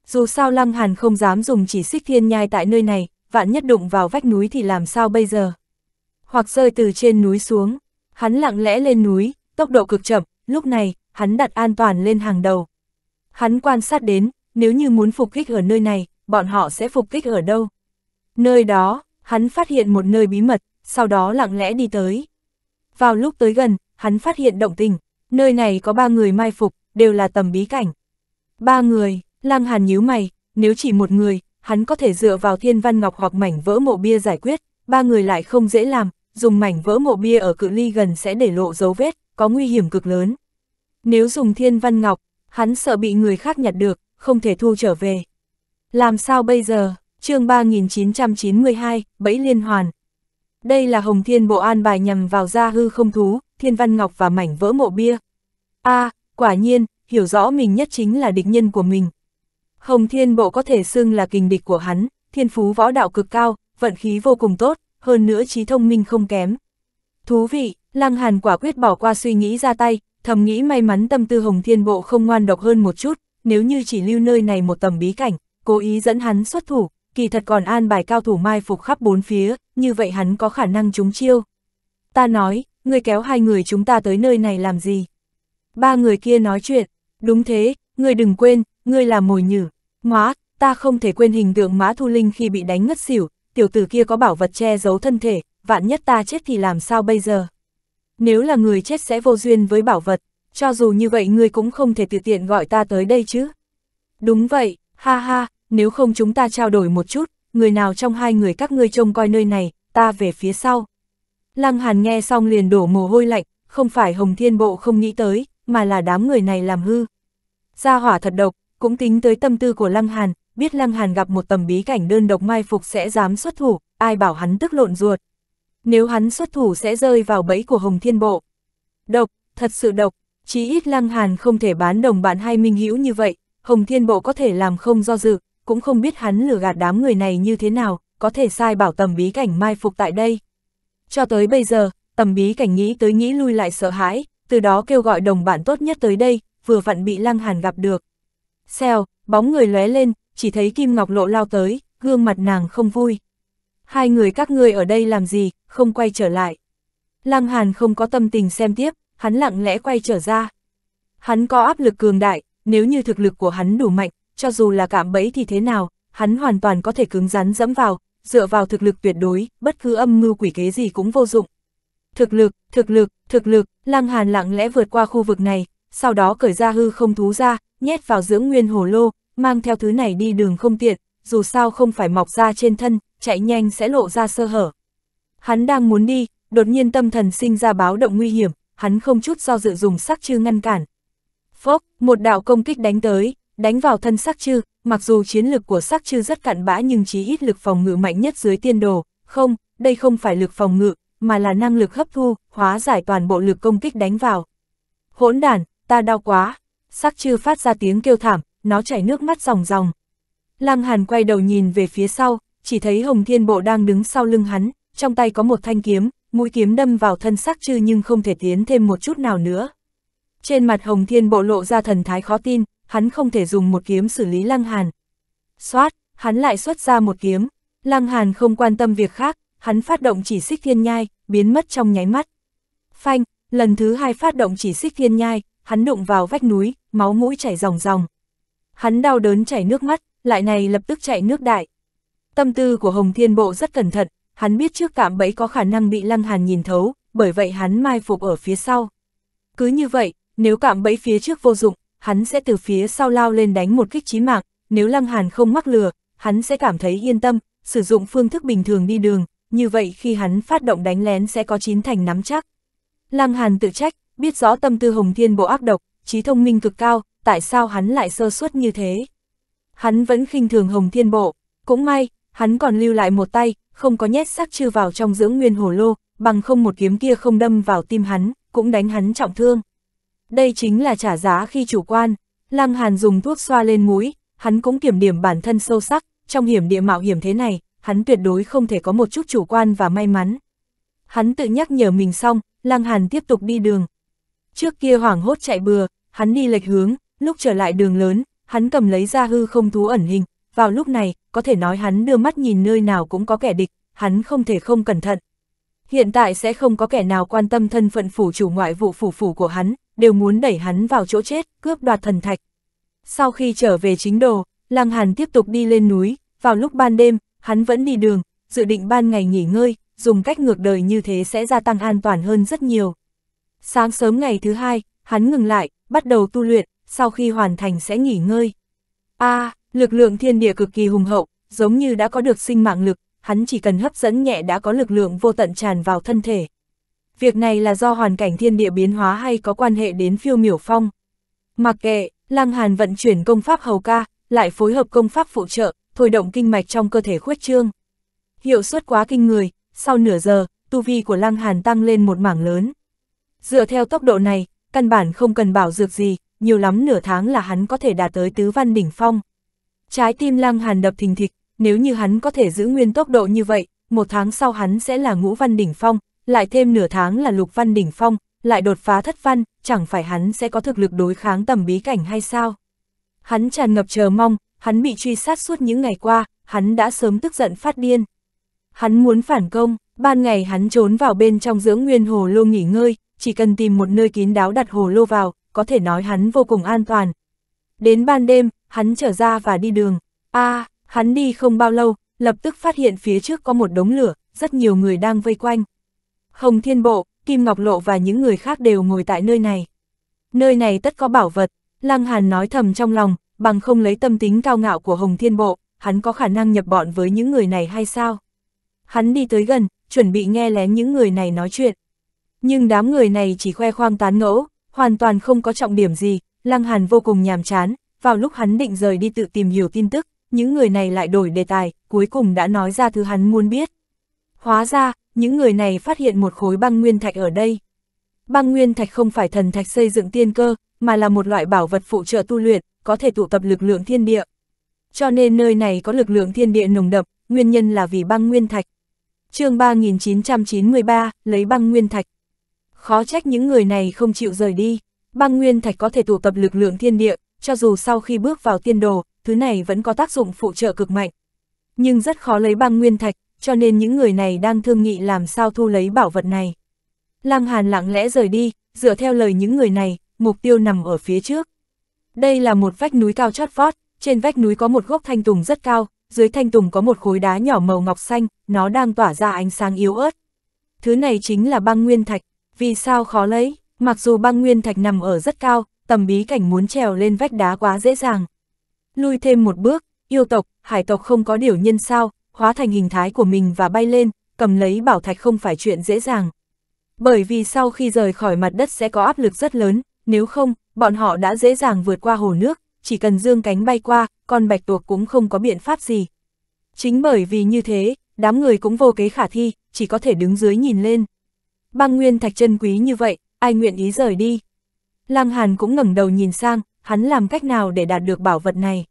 Dù sao Lăng Hàn không dám dùng chỉ xích thiên nhai tại nơi này, vạn nhất đụng vào vách núi thì làm sao bây giờ? Hoặc rơi từ trên núi xuống, hắn lặng lẽ lên núi, tốc độ cực chậm, lúc này, hắn đặt an toàn lên hàng đầu. Hắn quan sát đến, nếu như muốn phục kích ở nơi này, bọn họ sẽ phục kích ở đâu? Nơi đó, hắn phát hiện một nơi bí mật, sau đó lặng lẽ đi tới. Vào lúc tới gần, hắn phát hiện động tình, nơi này có ba người mai phục, đều là tầm bí cảnh. Ba người, lang Hàn nhíu mày, nếu chỉ một người, hắn có thể dựa vào thiên văn ngọc hoặc mảnh vỡ mộ bia giải quyết, ba người lại không dễ làm, dùng mảnh vỡ mộ bia ở cự ly gần sẽ để lộ dấu vết, có nguy hiểm cực lớn. Nếu dùng thiên văn ngọc, hắn sợ bị người khác nhặt được, không thể thu trở về. Làm sao bây giờ? chương 3992, Bẫy Liên Hoàn. Đây là Hồng Thiên Bộ an bài nhằm vào gia hư không thú, thiên văn ngọc và mảnh vỡ mộ bia. a à, quả nhiên, hiểu rõ mình nhất chính là địch nhân của mình. Hồng Thiên Bộ có thể xưng là kình địch của hắn, thiên phú võ đạo cực cao, vận khí vô cùng tốt, hơn nữa trí thông minh không kém. Thú vị, Lăng Hàn quả quyết bỏ qua suy nghĩ ra tay, thầm nghĩ may mắn tâm tư Hồng Thiên Bộ không ngoan độc hơn một chút, nếu như chỉ lưu nơi này một tầm bí cảnh, cố ý dẫn hắn xuất thủ, kỳ thật còn an bài cao thủ mai phục khắp bốn phía, như vậy hắn có khả năng trúng chiêu. Ta nói, ngươi kéo hai người chúng ta tới nơi này làm gì? Ba người kia nói chuyện, đúng thế, ngươi đừng quên, ngươi là mồi nhử, ngóa, ta không thể quên hình tượng mã thu linh khi bị đánh ngất xỉu, tiểu tử kia có bảo vật che giấu thân thể, vạn nhất ta chết thì làm sao bây giờ? Nếu là người chết sẽ vô duyên với bảo vật, cho dù như vậy ngươi cũng không thể tự tiện gọi ta tới đây chứ. Đúng vậy, ha ha, nếu không chúng ta trao đổi một chút, người nào trong hai người các ngươi trông coi nơi này, ta về phía sau. Lăng Hàn nghe xong liền đổ mồ hôi lạnh, không phải Hồng Thiên Bộ không nghĩ tới, mà là đám người này làm hư. Gia hỏa thật độc, cũng tính tới tâm tư của Lăng Hàn, biết Lăng Hàn gặp một tầm bí cảnh đơn độc mai phục sẽ dám xuất thủ, ai bảo hắn tức lộn ruột. Nếu hắn xuất thủ sẽ rơi vào bẫy của Hồng Thiên Bộ. Độc, thật sự độc, chí ít Lăng Hàn không thể bán đồng bạn hai minh hữu như vậy, Hồng Thiên Bộ có thể làm không do dự, cũng không biết hắn lừa gạt đám người này như thế nào, có thể sai bảo tầm bí cảnh mai phục tại đây. Cho tới bây giờ, tầm bí cảnh nghĩ tới nghĩ lui lại sợ hãi, từ đó kêu gọi đồng bạn tốt nhất tới đây, vừa vặn bị Lăng Hàn gặp được. Xèo, bóng người lóe lên, chỉ thấy Kim Ngọc Lộ lao tới, gương mặt nàng không vui. Hai người các ngươi ở đây làm gì, không quay trở lại. Lăng Hàn không có tâm tình xem tiếp, hắn lặng lẽ quay trở ra. Hắn có áp lực cường đại, nếu như thực lực của hắn đủ mạnh, cho dù là cạm bẫy thì thế nào, hắn hoàn toàn có thể cứng rắn dẫm vào, dựa vào thực lực tuyệt đối, bất cứ âm mưu quỷ kế gì cũng vô dụng. Thực lực, thực lực, thực lực, Lăng Hàn lặng lẽ vượt qua khu vực này, sau đó cởi ra hư không thú ra, nhét vào dưỡng nguyên hồ lô, mang theo thứ này đi đường không tiện, dù sao không phải mọc ra trên thân, chạy nhanh sẽ lộ ra sơ hở. Hắn đang muốn đi, đột nhiên tâm thần sinh ra báo động nguy hiểm, hắn không chút do dự dùng sắc chư ngăn cản. Phốc, một đạo công kích đánh tới, Đánh vào thân sắc chư, mặc dù chiến lực của sắc chư rất cặn bã nhưng chí ít lực phòng ngự mạnh nhất dưới tiên đồ, không, đây không phải lực phòng ngự, mà là năng lực hấp thu, hóa giải toàn bộ lực công kích đánh vào. Hỗn đàn, ta đau quá, sắc chư phát ra tiếng kêu thảm, nó chảy nước mắt ròng ròng. Lăng Hàn quay đầu nhìn về phía sau, chỉ thấy Hồng Thiên Bộ đang đứng sau lưng hắn, trong tay có một thanh kiếm, mũi kiếm đâm vào thân sắc chư nhưng không thể tiến thêm một chút nào nữa. Trên mặt Hồng Thiên Bộ lộ ra thần thái khó tin, hắn không thể dùng một kiếm xử lý Lăng Hàn. Xoát, hắn lại xuất ra một kiếm, Lăng Hàn không quan tâm việc khác, hắn phát động chỉ xích thiên nhai, biến mất trong nháy mắt. Phanh, lần thứ hai phát động chỉ xích thiên nhai, hắn đụng vào vách núi, máu mũi chảy ròng ròng. Hắn đau đớn chảy nước mắt, lại này lập tức chạy nước đại. Tâm tư của Hồng Thiên Bộ rất cẩn thận, hắn biết trước cảm bẫy có khả năng bị Lăng Hàn nhìn thấu, bởi vậy hắn mai phục ở phía sau. Cứ như vậy, nếu cảm bẫy phía trước vô dụng, hắn sẽ từ phía sau lao lên đánh một kích chí mạng, nếu Lăng Hàn không mắc lừa, hắn sẽ cảm thấy yên tâm, sử dụng phương thức bình thường đi đường, như vậy khi hắn phát động đánh lén sẽ có chín thành nắm chắc. Lăng Hàn tự trách, biết rõ tâm tư Hồng Thiên Bộ ác độc, trí thông minh cực cao, tại sao hắn lại sơ suất như thế? Hắn vẫn khinh thường Hồng Thiên Bộ, cũng may, hắn còn lưu lại một tay, không có nhét sắc chư vào trong dưỡng nguyên hồ lô, bằng không một kiếm kia không đâm vào tim hắn, cũng đánh hắn trọng thương. Đây chính là trả giá khi chủ quan. Lăng Hàn dùng thuốc xoa lên mũi, hắn cũng kiểm điểm bản thân sâu sắc, trong hiểm địa mạo hiểm thế này, hắn tuyệt đối không thể có một chút chủ quan và may mắn. Hắn tự nhắc nhở mình xong, Lăng Hàn tiếp tục đi đường. Trước kia hoảng hốt chạy bừa, hắn đi lệch hướng, lúc trở lại đường lớn, hắn cầm lấy ra hư không thú ẩn hình, vào lúc này, có thể nói hắn đưa mắt nhìn nơi nào cũng có kẻ địch, hắn không thể không cẩn thận. Hiện tại sẽ không có kẻ nào quan tâm thân phận phủ chủ ngoại vụ phủ phủ của hắn, đều muốn đẩy hắn vào chỗ chết, cướp đoạt thần thạch. Sau khi trở về chính đồ, Lăng Hàn tiếp tục đi lên núi, vào lúc ban đêm, hắn vẫn đi đường, dự định ban ngày nghỉ ngơi, dùng cách ngược đời như thế sẽ gia tăng an toàn hơn rất nhiều. Sáng sớm ngày thứ hai, hắn ngừng lại, bắt đầu tu luyện, sau khi hoàn thành sẽ nghỉ ngơi. A, à, lực lượng thiên địa cực kỳ hùng hậu, giống như đã có được sinh mạng lực, hắn chỉ cần hấp dẫn nhẹ đã có lực lượng vô tận tràn vào thân thể việc này là do hoàn cảnh thiên địa biến hóa hay có quan hệ đến phiêu miểu phong. Mặc kệ, Lăng Hàn vận chuyển công pháp hầu ca, lại phối hợp công pháp phụ trợ, thôi động kinh mạch trong cơ thể khuếch trương. Hiệu suất quá kinh người, sau nửa giờ, tu vi của Lăng Hàn tăng lên một mảng lớn. Dựa theo tốc độ này, căn bản không cần bảo dược gì, nhiều lắm nửa tháng là hắn có thể đạt tới tứ văn đỉnh phong. Trái tim Lăng Hàn đập thình thịch, nếu như hắn có thể giữ nguyên tốc độ như vậy, một tháng sau hắn sẽ là ngũ văn đỉnh phong, lại thêm nửa tháng là lục văn đỉnh phong, lại đột phá thất văn, chẳng phải hắn sẽ có thực lực đối kháng tầm bí cảnh hay sao? Hắn tràn ngập chờ mong, hắn bị truy sát suốt những ngày qua, hắn đã sớm tức giận phát điên. Hắn muốn phản công, ban ngày hắn trốn vào bên trong dưỡng nguyên hồ lô nghỉ ngơi, chỉ cần tìm một nơi kín đáo đặt hồ lô vào, có thể nói hắn vô cùng an toàn. Đến ban đêm, hắn trở ra và đi đường. a à, hắn đi không bao lâu, lập tức phát hiện phía trước có một đống lửa, rất nhiều người đang vây quanh. Hồng Thiên Bộ, Kim Ngọc Lộ và những người khác đều ngồi tại nơi này. Nơi này tất có bảo vật, Lăng Hàn nói thầm trong lòng, bằng không lấy tâm tính cao ngạo của Hồng Thiên Bộ, hắn có khả năng nhập bọn với những người này hay sao? Hắn đi tới gần, chuẩn bị nghe lén những người này nói chuyện. Nhưng đám người này chỉ khoe khoang tán ngẫu, hoàn toàn không có trọng điểm gì, Lăng Hàn vô cùng nhàm chán, vào lúc hắn định rời đi tự tìm hiểu tin tức, những người này lại đổi đề tài, cuối cùng đã nói ra thứ hắn muốn biết. Hóa ra, những người này phát hiện một khối băng nguyên thạch ở đây. Băng nguyên thạch không phải thần thạch xây dựng tiên cơ, mà là một loại bảo vật phụ trợ tu luyện, có thể tụ tập lực lượng thiên địa. Cho nên nơi này có lực lượng thiên địa nồng đậm, nguyên nhân là vì băng nguyên thạch. chương 3993, lấy băng nguyên thạch. Khó trách những người này không chịu rời đi. Băng nguyên thạch có thể tụ tập lực lượng thiên địa, cho dù sau khi bước vào tiên đồ, thứ này vẫn có tác dụng phụ trợ cực mạnh. Nhưng rất khó lấy băng nguyên thạch, cho nên những người này đang thương nghị làm sao thu lấy bảo vật này. Lăng Hàn lặng lẽ rời đi, dựa theo lời những người này, mục tiêu nằm ở phía trước. Đây là một vách núi cao chót vót, trên vách núi có một gốc thanh tùng rất cao, dưới thanh tùng có một khối đá nhỏ màu ngọc xanh, nó đang tỏa ra ánh sáng yếu ớt. Thứ này chính là băng nguyên thạch, vì sao khó lấy? Mặc dù băng nguyên thạch nằm ở rất cao, tầm bí cảnh muốn trèo lên vách đá quá dễ dàng. Lui thêm một bước, yêu tộc, hải tộc không có điều nhân sao, hóa thành hình thái của mình và bay lên, cầm lấy bảo thạch không phải chuyện dễ dàng. Bởi vì sau khi rời khỏi mặt đất sẽ có áp lực rất lớn, nếu không, bọn họ đã dễ dàng vượt qua hồ nước, chỉ cần dương cánh bay qua, con bạch tuộc cũng không có biện pháp gì. Chính bởi vì như thế, đám người cũng vô kế khả thi, chỉ có thể đứng dưới nhìn lên. Băng nguyên thạch chân quý như vậy, ai nguyện ý rời đi. Lăng Hàn cũng ngẩng đầu nhìn sang, hắn làm cách nào để đạt được bảo vật này.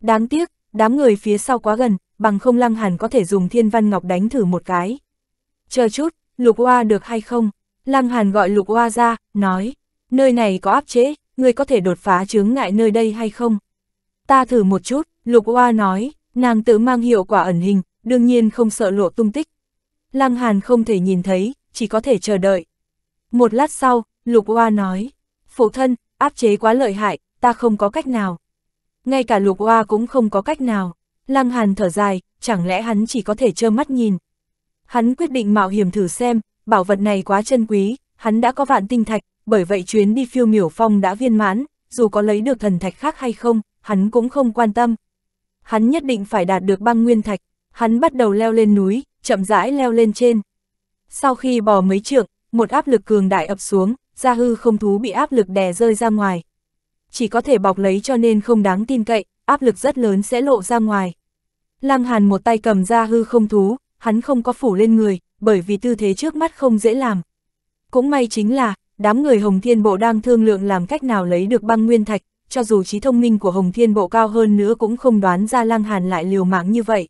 Đáng tiếc, đám người phía sau quá gần, bằng không Lăng Hàn có thể dùng thiên văn ngọc đánh thử một cái. Chờ chút, Lục Hoa được hay không? Lăng Hàn gọi Lục Hoa ra, nói, nơi này có áp chế, ngươi có thể đột phá chướng ngại nơi đây hay không? Ta thử một chút, Lục Hoa nói, nàng tự mang hiệu quả ẩn hình, đương nhiên không sợ lộ tung tích. Lăng Hàn không thể nhìn thấy, chỉ có thể chờ đợi. Một lát sau, Lục Hoa nói, phụ thân, áp chế quá lợi hại, ta không có cách nào. Ngay cả Lục Hoa cũng không có cách nào. Lăng Hàn thở dài, chẳng lẽ hắn chỉ có thể trơ mắt nhìn. Hắn quyết định mạo hiểm thử xem, bảo vật này quá chân quý, hắn đã có vạn tinh thạch, bởi vậy chuyến đi phiêu miểu phong đã viên mãn, dù có lấy được thần thạch khác hay không, hắn cũng không quan tâm. Hắn nhất định phải đạt được băng nguyên thạch, hắn bắt đầu leo lên núi, chậm rãi leo lên trên. Sau khi bò mấy trượng, một áp lực cường đại ập xuống, gia hư không thú bị áp lực đè rơi ra ngoài. Chỉ có thể bọc lấy cho nên không đáng tin cậy, áp lực rất lớn sẽ lộ ra ngoài. Lăng Hàn một tay cầm ra hư không thú, hắn không có phủ lên người, bởi vì tư thế trước mắt không dễ làm. Cũng may chính là, đám người Hồng Thiên Bộ đang thương lượng làm cách nào lấy được băng nguyên thạch, cho dù trí thông minh của Hồng Thiên Bộ cao hơn nữa cũng không đoán ra Lăng Hàn lại liều mạng như vậy.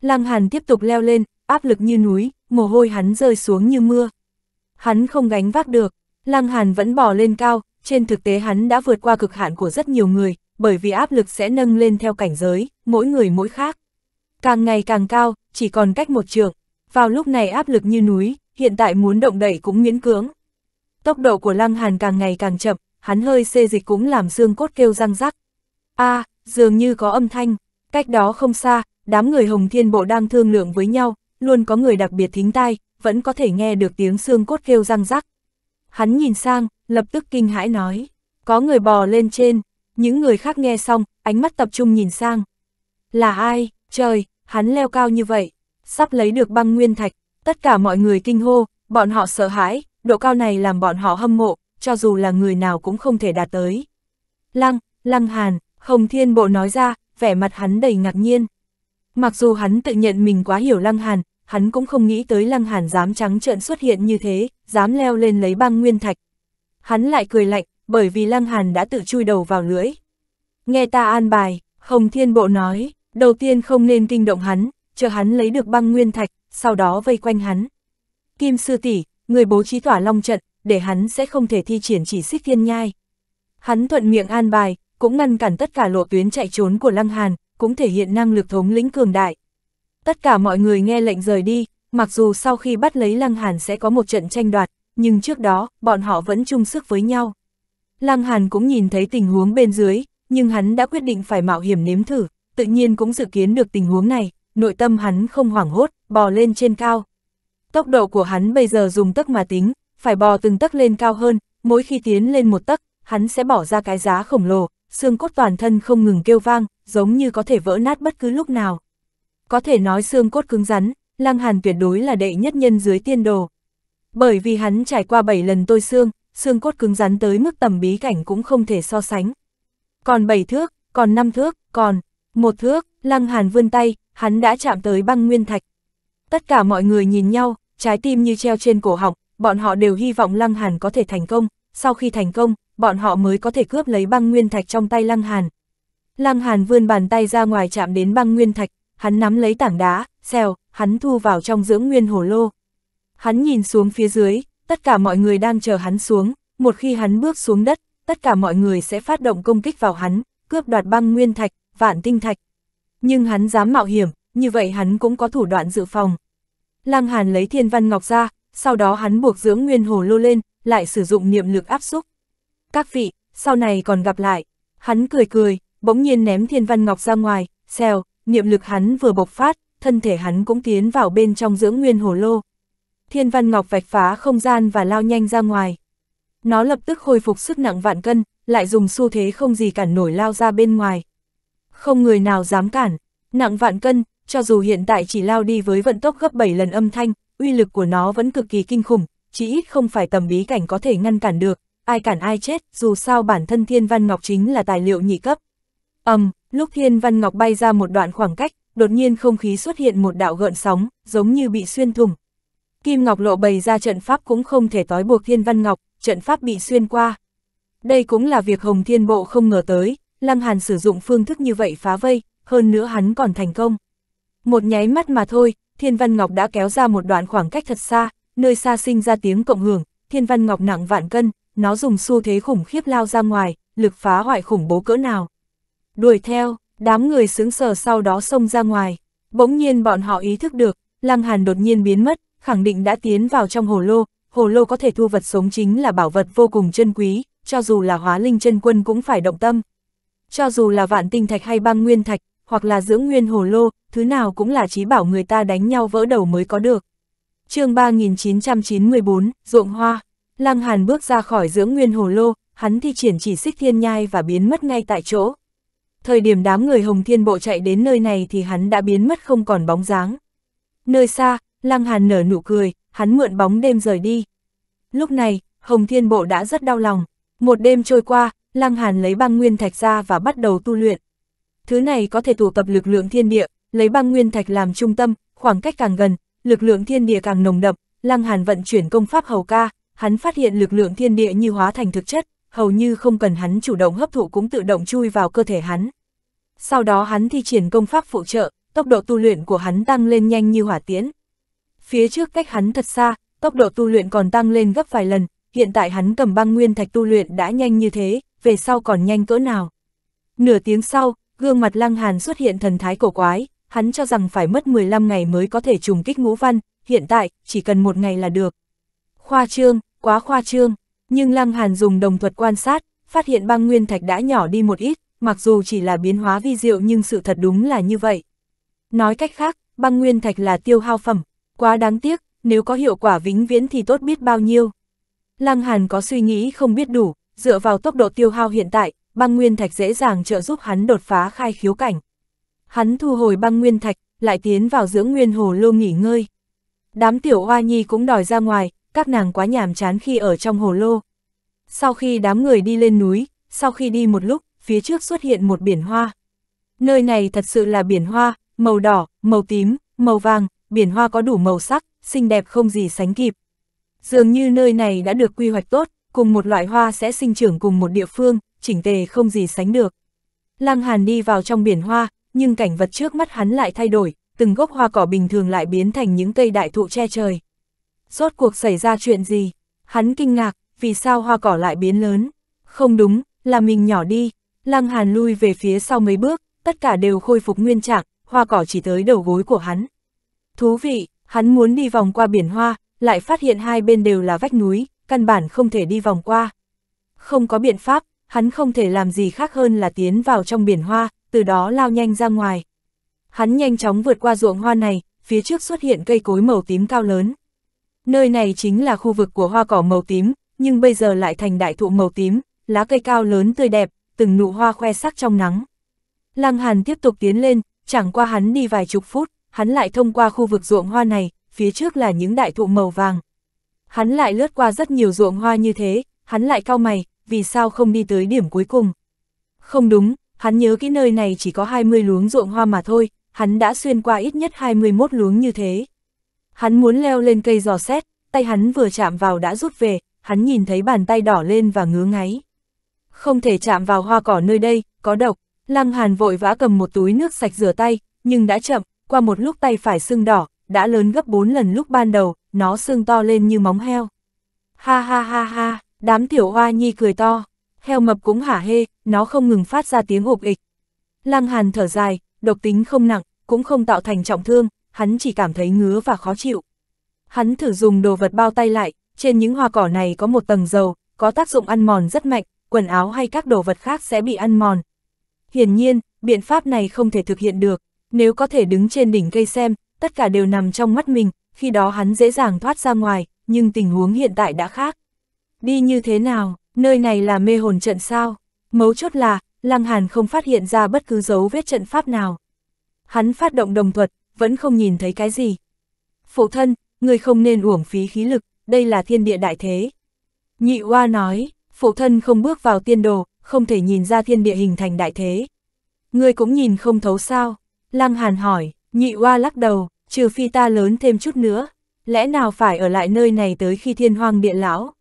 Lăng Hàn tiếp tục leo lên, áp lực như núi, mồ hôi hắn rơi xuống như mưa. Hắn không gánh vác được, Lăng Hàn vẫn bỏ lên cao, trên thực tế hắn đã vượt qua cực hạn của rất nhiều người, bởi vì áp lực sẽ nâng lên theo cảnh giới, mỗi người mỗi khác. Càng ngày càng cao, chỉ còn cách một trường. Vào lúc này áp lực như núi, hiện tại muốn động đẩy cũng miễn cưỡng. Tốc độ của Lăng Hàn càng ngày càng chậm, hắn hơi xê dịch cũng làm xương cốt kêu răng rắc. A, à, dường như có âm thanh, cách đó không xa, đám người Hồng Thiên Bộ đang thương lượng với nhau, luôn có người đặc biệt thính tai, vẫn có thể nghe được tiếng xương cốt kêu răng rắc. Hắn nhìn sang, lập tức kinh hãi nói, có người bò lên trên, những người khác nghe xong, ánh mắt tập trung nhìn sang. Là ai? Trời, hắn leo cao như vậy. Sắp lấy được băng nguyên thạch. Tất cả mọi người kinh hô, bọn họ sợ hãi, độ cao này làm bọn họ hâm mộ, cho dù là người nào cũng không thể đạt tới. Lăng, Lăng Hàn, Hồng Thiên Bộ nói ra, vẻ mặt hắn đầy ngạc nhiên. Mặc dù hắn tự nhận mình quá hiểu Lăng Hàn, hắn cũng không nghĩ tới Lăng Hàn dám trắng trợn xuất hiện như thế, dám leo lên lấy băng nguyên thạch. Hắn lại cười lạnh, bởi vì Lăng Hàn đã tự chui đầu vào lưỡi. Nghe ta an bài, Hồng Thiên Bộ nói, đầu tiên không nên kinh động hắn, chờ hắn lấy được băng nguyên thạch, sau đó vây quanh hắn. Kim Sư tỷ, người bố trí tỏa long trận, để hắn sẽ không thể thi triển chỉ xích thiên nhai. Hắn thuận miệng an bài, cũng ngăn cản tất cả lộ tuyến chạy trốn của Lăng Hàn, cũng thể hiện năng lực thống lĩnh cường đại. Tất cả mọi người nghe lệnh rời đi, mặc dù sau khi bắt lấy Lăng Hàn sẽ có một trận tranh đoạt, nhưng trước đó, bọn họ vẫn chung sức với nhau. Lăng Hàn cũng nhìn thấy tình huống bên dưới, nhưng hắn đã quyết định phải mạo hiểm nếm thử, tự nhiên cũng dự kiến được tình huống này, nội tâm hắn không hoảng hốt, bò lên trên cao. Tốc độ của hắn bây giờ dùng tấc mà tính, phải bò từng tấc lên cao hơn, mỗi khi tiến lên một tấc, hắn sẽ bỏ ra cái giá khổng lồ, xương cốt toàn thân không ngừng kêu vang, giống như có thể vỡ nát bất cứ lúc nào. Có thể nói xương cốt cứng rắn, Lăng Hàn tuyệt đối là đệ nhất nhân dưới tiên đồ. Bởi vì hắn trải qua 7 lần tôi xương, xương cốt cứng rắn tới mức tầm bí cảnh cũng không thể so sánh. Còn bảy thước, còn năm thước, còn một thước, Lăng Hàn vươn tay, hắn đã chạm tới băng nguyên thạch. Tất cả mọi người nhìn nhau, trái tim như treo trên cổ họng, bọn họ đều hy vọng Lăng Hàn có thể thành công, sau khi thành công, bọn họ mới có thể cướp lấy băng nguyên thạch trong tay Lăng Hàn. Lăng Hàn vươn bàn tay ra ngoài chạm đến băng nguyên thạch, hắn nắm lấy tảng đá, xèo, hắn thu vào trong dưỡng nguyên hồ lô. Hắn nhìn xuống phía dưới, tất cả mọi người đang chờ hắn xuống, một khi hắn bước xuống đất, tất cả mọi người sẽ phát động công kích vào hắn, cướp đoạt băng nguyên thạch, vạn tinh thạch. Nhưng hắn dám mạo hiểm, như vậy hắn cũng có thủ đoạn dự phòng. Lăng Hàn lấy thiên văn ngọc ra, sau đó hắn buộc dưỡng nguyên hồ lô lên, lại sử dụng niệm lực áp xúc. Các vị, sau này còn gặp lại. Hắn cười cười, bỗng nhiên ném thiên văn ngọc ra ngoài, xèo, niệm lực hắn vừa bộc phát, thân thể hắn cũng tiến vào bên trong dưỡng nguyên hồ lô thiên văn ngọc vạch phá không gian và lao nhanh ra ngoài. Nó lập tức khôi phục sức nặng vạn cân, lại dùng xu thế không gì cản nổi lao ra bên ngoài. Không người nào dám cản, nặng vạn cân, cho dù hiện tại chỉ lao đi với vận tốc gấp 7 lần âm thanh, uy lực của nó vẫn cực kỳ kinh khủng, chỉ ít không phải tầm bí cảnh có thể ngăn cản được, ai cản ai chết, dù sao bản thân Thiên Văn Ngọc chính là tài liệu nhị cấp. Ầm, um, lúc Thiên Văn Ngọc bay ra một đoạn khoảng cách, đột nhiên không khí xuất hiện một đạo gợn sóng, giống như bị xuyên thủng, Kim Ngọc Lộ bày ra trận pháp cũng không thể tói buộc Thiên Văn Ngọc, trận pháp bị xuyên qua. Đây cũng là việc Hồng Thiên Bộ không ngờ tới, Lăng Hàn sử dụng phương thức như vậy phá vây, hơn nữa hắn còn thành công. Một nháy mắt mà thôi, Thiên Văn Ngọc đã kéo ra một đoạn khoảng cách thật xa, nơi xa sinh ra tiếng cộng hưởng, Thiên Văn Ngọc nặng vạn cân, nó dùng xu thế khủng khiếp lao ra ngoài, lực phá hoại khủng bố cỡ nào. Đuổi theo, đám người sướng sờ sau đó xông ra ngoài, bỗng nhiên bọn họ ý thức được, Lăng Hàn đột nhiên biến mất, khẳng định đã tiến vào trong hồ lô, hồ lô có thể thu vật sống chính là bảo vật vô cùng chân quý, cho dù là hóa linh chân quân cũng phải động tâm. Cho dù là vạn tinh thạch hay băng nguyên thạch, hoặc là dưỡng nguyên hồ lô, thứ nào cũng là trí bảo người ta đánh nhau vỡ đầu mới có được. chương 3994, Ruộng Hoa, Lăng Hàn bước ra khỏi dưỡng nguyên hồ lô, hắn thi triển chỉ xích thiên nhai và biến mất ngay tại chỗ. Thời điểm đám người Hồng Thiên Bộ chạy đến nơi này thì hắn đã biến mất không còn bóng dáng. Nơi xa, Lăng Hàn nở nụ cười, hắn mượn bóng đêm rời đi. Lúc này, Hồng Thiên Bộ đã rất đau lòng. Một đêm trôi qua, Lăng Hàn lấy băng nguyên thạch ra và bắt đầu tu luyện. Thứ này có thể tụ tập lực lượng thiên địa, lấy băng nguyên thạch làm trung tâm, khoảng cách càng gần, lực lượng thiên địa càng nồng đậm, Lăng Hàn vận chuyển công pháp hầu ca, hắn phát hiện lực lượng thiên địa như hóa thành thực chất, hầu như không cần hắn chủ động hấp thụ cũng tự động chui vào cơ thể hắn. Sau đó hắn thi triển công pháp phụ trợ, tốc độ tu luyện của hắn tăng lên nhanh như hỏa tiễn, Phía trước cách hắn thật xa, tốc độ tu luyện còn tăng lên gấp vài lần, hiện tại hắn cầm băng nguyên thạch tu luyện đã nhanh như thế, về sau còn nhanh cỡ nào. Nửa tiếng sau, gương mặt Lăng Hàn xuất hiện thần thái cổ quái, hắn cho rằng phải mất 15 ngày mới có thể trùng kích ngũ văn, hiện tại, chỉ cần một ngày là được. Khoa trương, quá khoa trương, nhưng Lăng Hàn dùng đồng thuật quan sát, phát hiện băng nguyên thạch đã nhỏ đi một ít, mặc dù chỉ là biến hóa vi diệu nhưng sự thật đúng là như vậy. Nói cách khác, băng nguyên thạch là tiêu hao phẩm, Quá đáng tiếc, nếu có hiệu quả vĩnh viễn thì tốt biết bao nhiêu. Lăng Hàn có suy nghĩ không biết đủ, dựa vào tốc độ tiêu hao hiện tại, băng nguyên thạch dễ dàng trợ giúp hắn đột phá khai khiếu cảnh. Hắn thu hồi băng nguyên thạch, lại tiến vào giữa nguyên hồ lô nghỉ ngơi. Đám tiểu hoa nhi cũng đòi ra ngoài, các nàng quá nhàm chán khi ở trong hồ lô. Sau khi đám người đi lên núi, sau khi đi một lúc, phía trước xuất hiện một biển hoa. Nơi này thật sự là biển hoa, màu đỏ, màu tím, màu vàng, biển hoa có đủ màu sắc, xinh đẹp không gì sánh kịp. Dường như nơi này đã được quy hoạch tốt, cùng một loại hoa sẽ sinh trưởng cùng một địa phương, chỉnh tề không gì sánh được. Lăng Hàn đi vào trong biển hoa, nhưng cảnh vật trước mắt hắn lại thay đổi, từng gốc hoa cỏ bình thường lại biến thành những cây đại thụ che trời. Rốt cuộc xảy ra chuyện gì? Hắn kinh ngạc, vì sao hoa cỏ lại biến lớn? Không đúng, là mình nhỏ đi. Lăng Hàn lui về phía sau mấy bước, tất cả đều khôi phục nguyên trạng, hoa cỏ chỉ tới đầu gối của hắn. Thú vị, hắn muốn đi vòng qua biển hoa, lại phát hiện hai bên đều là vách núi, căn bản không thể đi vòng qua. Không có biện pháp, hắn không thể làm gì khác hơn là tiến vào trong biển hoa, từ đó lao nhanh ra ngoài. Hắn nhanh chóng vượt qua ruộng hoa này, phía trước xuất hiện cây cối màu tím cao lớn. Nơi này chính là khu vực của hoa cỏ màu tím, nhưng bây giờ lại thành đại thụ màu tím, lá cây cao lớn tươi đẹp, từng nụ hoa khoe sắc trong nắng. Lăng Hàn tiếp tục tiến lên, chẳng qua hắn đi vài chục phút, hắn lại thông qua khu vực ruộng hoa này, phía trước là những đại thụ màu vàng. Hắn lại lướt qua rất nhiều ruộng hoa như thế, hắn lại cau mày, vì sao không đi tới điểm cuối cùng. Không đúng, hắn nhớ kỹ nơi này chỉ có 20 luống ruộng hoa mà thôi, hắn đã xuyên qua ít nhất 21 luống như thế. Hắn muốn leo lên cây giò xét, tay hắn vừa chạm vào đã rút về, hắn nhìn thấy bàn tay đỏ lên và ngứa ngáy. Không thể chạm vào hoa cỏ nơi đây, có độc, Lăng Hàn vội vã cầm một túi nước sạch rửa tay, nhưng đã chậm, qua một lúc tay phải sưng đỏ, đã lớn gấp 4 lần lúc ban đầu, nó sưng to lên như móng heo. Ha ha ha ha, đám tiểu hoa nhi cười to, heo mập cũng hả hê, nó không ngừng phát ra tiếng hụp ịch. Lăng Hàn thở dài, độc tính không nặng, cũng không tạo thành trọng thương, hắn chỉ cảm thấy ngứa và khó chịu. Hắn thử dùng đồ vật bao tay lại, trên những hoa cỏ này có một tầng dầu, có tác dụng ăn mòn rất mạnh, quần áo hay các đồ vật khác sẽ bị ăn mòn. Hiển nhiên, biện pháp này không thể thực hiện được nếu có thể đứng trên đỉnh cây xem, tất cả đều nằm trong mắt mình, khi đó hắn dễ dàng thoát ra ngoài, nhưng tình huống hiện tại đã khác. Đi như thế nào, nơi này là mê hồn trận sao? Mấu chốt là, Lăng Hàn không phát hiện ra bất cứ dấu vết trận pháp nào. Hắn phát động đồng thuật, vẫn không nhìn thấy cái gì. Phụ thân, người không nên uổng phí khí lực, đây là thiên địa đại thế. Nhị Hoa nói, phụ thân không bước vào tiên đồ, không thể nhìn ra thiên địa hình thành đại thế. Người cũng nhìn không thấu sao. Lăng Hàn hỏi, nhị oa lắc đầu, trừ phi ta lớn thêm chút nữa, lẽ nào phải ở lại nơi này tới khi thiên hoang địa lão?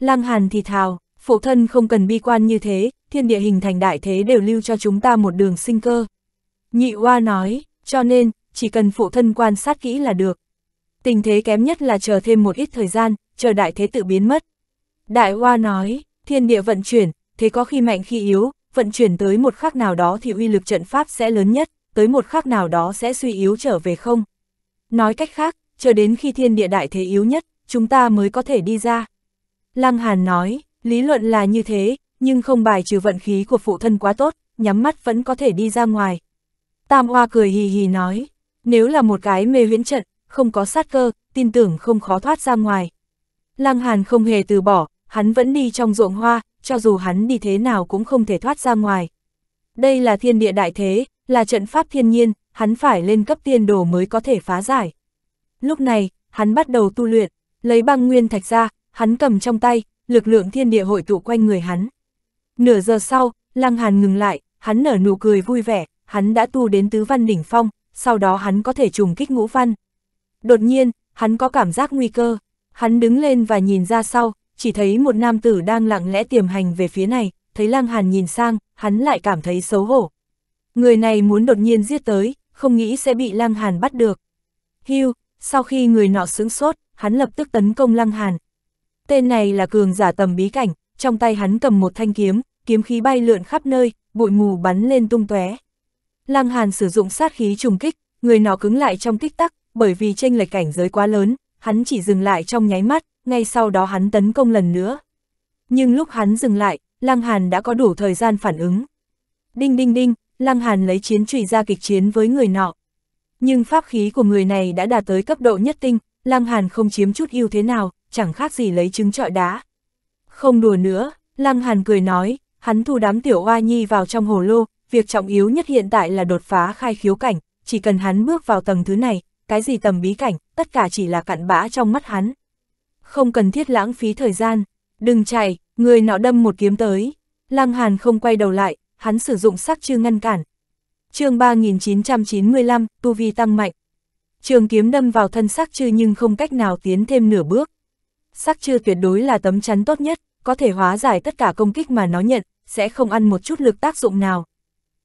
Lăng Hàn thì thào, phụ thân không cần bi quan như thế, thiên địa hình thành đại thế đều lưu cho chúng ta một đường sinh cơ. Nhị oa nói, cho nên, chỉ cần phụ thân quan sát kỹ là được. Tình thế kém nhất là chờ thêm một ít thời gian, chờ đại thế tự biến mất. Đại Hoa nói, thiên địa vận chuyển, thế có khi mạnh khi yếu, vận chuyển tới một khắc nào đó thì uy lực trận pháp sẽ lớn nhất tới một khắc nào đó sẽ suy yếu trở về không? Nói cách khác, chờ đến khi thiên địa đại thế yếu nhất, chúng ta mới có thể đi ra. Lăng Hàn nói, lý luận là như thế, nhưng không bài trừ vận khí của phụ thân quá tốt, nhắm mắt vẫn có thể đi ra ngoài. Tam Hoa cười hì hì nói, nếu là một cái mê huyễn trận, không có sát cơ, tin tưởng không khó thoát ra ngoài. Lăng Hàn không hề từ bỏ, hắn vẫn đi trong ruộng hoa, cho dù hắn đi thế nào cũng không thể thoát ra ngoài. Đây là thiên địa đại thế, là trận pháp thiên nhiên, hắn phải lên cấp tiên đồ mới có thể phá giải. Lúc này, hắn bắt đầu tu luyện, lấy băng nguyên thạch ra, hắn cầm trong tay, lực lượng thiên địa hội tụ quanh người hắn. Nửa giờ sau, Lăng Hàn ngừng lại, hắn nở nụ cười vui vẻ, hắn đã tu đến tứ văn đỉnh phong, sau đó hắn có thể trùng kích ngũ văn. Đột nhiên, hắn có cảm giác nguy cơ, hắn đứng lên và nhìn ra sau, chỉ thấy một nam tử đang lặng lẽ tiềm hành về phía này, thấy Lăng Hàn nhìn sang, hắn lại cảm thấy xấu hổ. Người này muốn đột nhiên giết tới, không nghĩ sẽ bị Lăng Hàn bắt được. Hưu, sau khi người nọ sướng sốt, hắn lập tức tấn công Lăng Hàn. Tên này là cường giả tầm bí cảnh, trong tay hắn cầm một thanh kiếm, kiếm khí bay lượn khắp nơi, bụi mù bắn lên tung tóe. Lăng Hàn sử dụng sát khí trùng kích, người nọ cứng lại trong tích tắc, bởi vì tranh lệch cảnh giới quá lớn, hắn chỉ dừng lại trong nháy mắt, ngay sau đó hắn tấn công lần nữa. Nhưng lúc hắn dừng lại, Lăng Hàn đã có đủ thời gian phản ứng. Đinh đinh đinh, Lăng Hàn lấy chiến trùy ra kịch chiến với người nọ. Nhưng pháp khí của người này đã đạt tới cấp độ nhất tinh, Lăng Hàn không chiếm chút ưu thế nào, chẳng khác gì lấy trứng trọi đá. Không đùa nữa, Lăng Hàn cười nói, hắn thu đám tiểu oa nhi vào trong hồ lô, việc trọng yếu nhất hiện tại là đột phá khai khiếu cảnh, chỉ cần hắn bước vào tầng thứ này, cái gì tầm bí cảnh, tất cả chỉ là cặn bã trong mắt hắn. Không cần thiết lãng phí thời gian, đừng chạy, người nọ đâm một kiếm tới. Lăng Hàn không quay đầu lại, hắn sử dụng sắc chư ngăn cản. chương 3995, tu vi tăng mạnh. Trường kiếm đâm vào thân sắc chư nhưng không cách nào tiến thêm nửa bước. Sắc chư tuyệt đối là tấm chắn tốt nhất, có thể hóa giải tất cả công kích mà nó nhận, sẽ không ăn một chút lực tác dụng nào.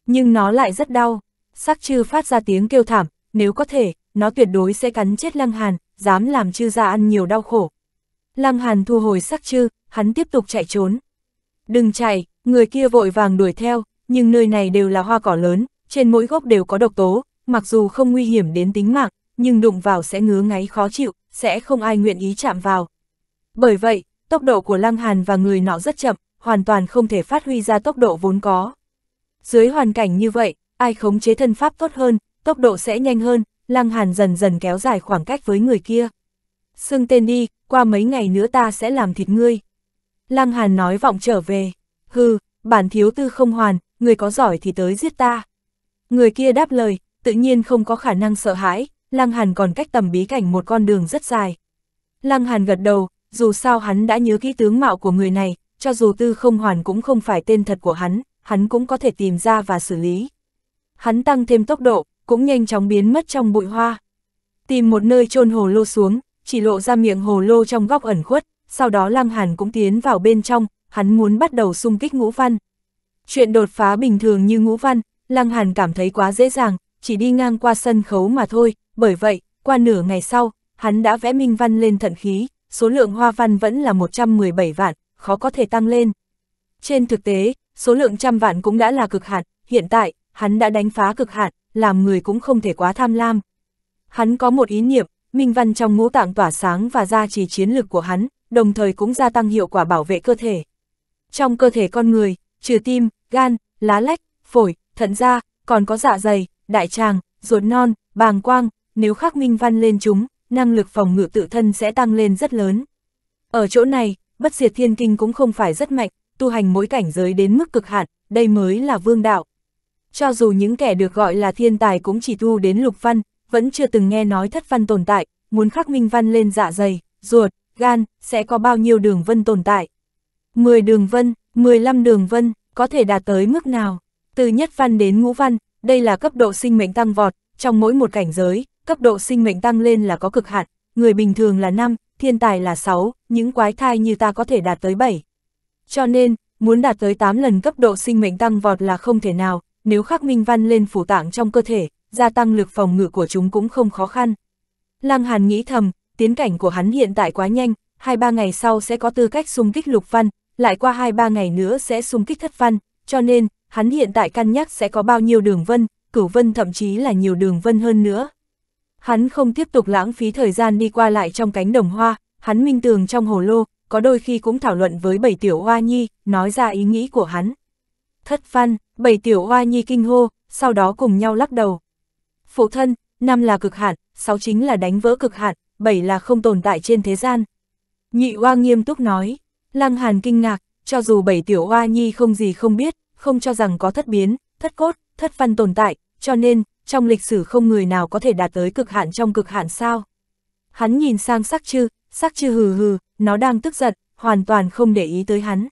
Nhưng nó lại rất đau, sắc chư phát ra tiếng kêu thảm, nếu có thể, nó tuyệt đối sẽ cắn chết Lăng Hàn, dám làm chư ra ăn nhiều đau khổ. Lăng Hàn thu hồi sắc chư, hắn tiếp tục chạy trốn. Đừng chạy, Người kia vội vàng đuổi theo, nhưng nơi này đều là hoa cỏ lớn, trên mỗi gốc đều có độc tố, mặc dù không nguy hiểm đến tính mạng, nhưng đụng vào sẽ ngứa ngáy khó chịu, sẽ không ai nguyện ý chạm vào. Bởi vậy, tốc độ của Lăng Hàn và người nọ rất chậm, hoàn toàn không thể phát huy ra tốc độ vốn có. Dưới hoàn cảnh như vậy, ai khống chế thân pháp tốt hơn, tốc độ sẽ nhanh hơn, Lăng Hàn dần dần kéo dài khoảng cách với người kia. Xưng tên đi, qua mấy ngày nữa ta sẽ làm thịt ngươi. Lăng Hàn nói vọng trở về hừ, bản thiếu tư không hoàn, người có giỏi thì tới giết ta. Người kia đáp lời, tự nhiên không có khả năng sợ hãi, Lăng Hàn còn cách tầm bí cảnh một con đường rất dài. Lăng Hàn gật đầu, dù sao hắn đã nhớ kỹ tướng mạo của người này, cho dù tư không hoàn cũng không phải tên thật của hắn, hắn cũng có thể tìm ra và xử lý. Hắn tăng thêm tốc độ, cũng nhanh chóng biến mất trong bụi hoa. Tìm một nơi trôn hồ lô xuống, chỉ lộ ra miệng hồ lô trong góc ẩn khuất, sau đó Lăng Hàn cũng tiến vào bên trong, hắn muốn bắt đầu xung kích ngũ văn. Chuyện đột phá bình thường như ngũ văn, Lăng Hàn cảm thấy quá dễ dàng, chỉ đi ngang qua sân khấu mà thôi, bởi vậy, qua nửa ngày sau, hắn đã vẽ minh văn lên thận khí, số lượng hoa văn vẫn là 117 vạn, khó có thể tăng lên. Trên thực tế, số lượng trăm vạn cũng đã là cực hạn, hiện tại, hắn đã đánh phá cực hạn, làm người cũng không thể quá tham lam. Hắn có một ý niệm, minh văn trong ngũ tạng tỏa sáng và gia trì chiến lược của hắn, đồng thời cũng gia tăng hiệu quả bảo vệ cơ thể. Trong cơ thể con người, trừ tim, gan, lá lách, phổi, thận da, còn có dạ dày, đại tràng, ruột non, bàng quang, nếu khắc minh văn lên chúng, năng lực phòng ngự tự thân sẽ tăng lên rất lớn. Ở chỗ này, bất diệt thiên kinh cũng không phải rất mạnh, tu hành mỗi cảnh giới đến mức cực hạn, đây mới là vương đạo. Cho dù những kẻ được gọi là thiên tài cũng chỉ tu đến lục văn, vẫn chưa từng nghe nói thất văn tồn tại, muốn khắc minh văn lên dạ dày, ruột, gan, sẽ có bao nhiêu đường vân tồn tại. 10 đường vân, 15 đường vân, có thể đạt tới mức nào? Từ nhất văn đến ngũ văn, đây là cấp độ sinh mệnh tăng vọt, trong mỗi một cảnh giới, cấp độ sinh mệnh tăng lên là có cực hạn, người bình thường là 5, thiên tài là 6, những quái thai như ta có thể đạt tới 7. Cho nên, muốn đạt tới 8 lần cấp độ sinh mệnh tăng vọt là không thể nào, nếu khắc minh văn lên phủ tạng trong cơ thể, gia tăng lực phòng ngự của chúng cũng không khó khăn. Lăng Hàn nghĩ thầm, tiến cảnh của hắn hiện tại quá nhanh, 2-3 ngày sau sẽ có tư cách xung kích lục văn, lại qua 2-3 ngày nữa sẽ xung kích thất văn, cho nên, hắn hiện tại cân nhắc sẽ có bao nhiêu đường vân, cửu vân thậm chí là nhiều đường vân hơn nữa. Hắn không tiếp tục lãng phí thời gian đi qua lại trong cánh đồng hoa, hắn minh tường trong hồ lô, có đôi khi cũng thảo luận với bảy tiểu hoa nhi, nói ra ý nghĩ của hắn. Thất văn, bảy tiểu hoa nhi kinh hô, sau đó cùng nhau lắc đầu. Phụ thân, năm là cực hạn, sáu chính là đánh vỡ cực hạn, bảy là không tồn tại trên thế gian. Nhị hoa nghiêm túc nói. Lăng Hàn kinh ngạc, cho dù bảy tiểu hoa nhi không gì không biết, không cho rằng có thất biến, thất cốt, thất văn tồn tại, cho nên, trong lịch sử không người nào có thể đạt tới cực hạn trong cực hạn sao. Hắn nhìn sang sắc chư, sắc chư hừ hừ, nó đang tức giận, hoàn toàn không để ý tới hắn.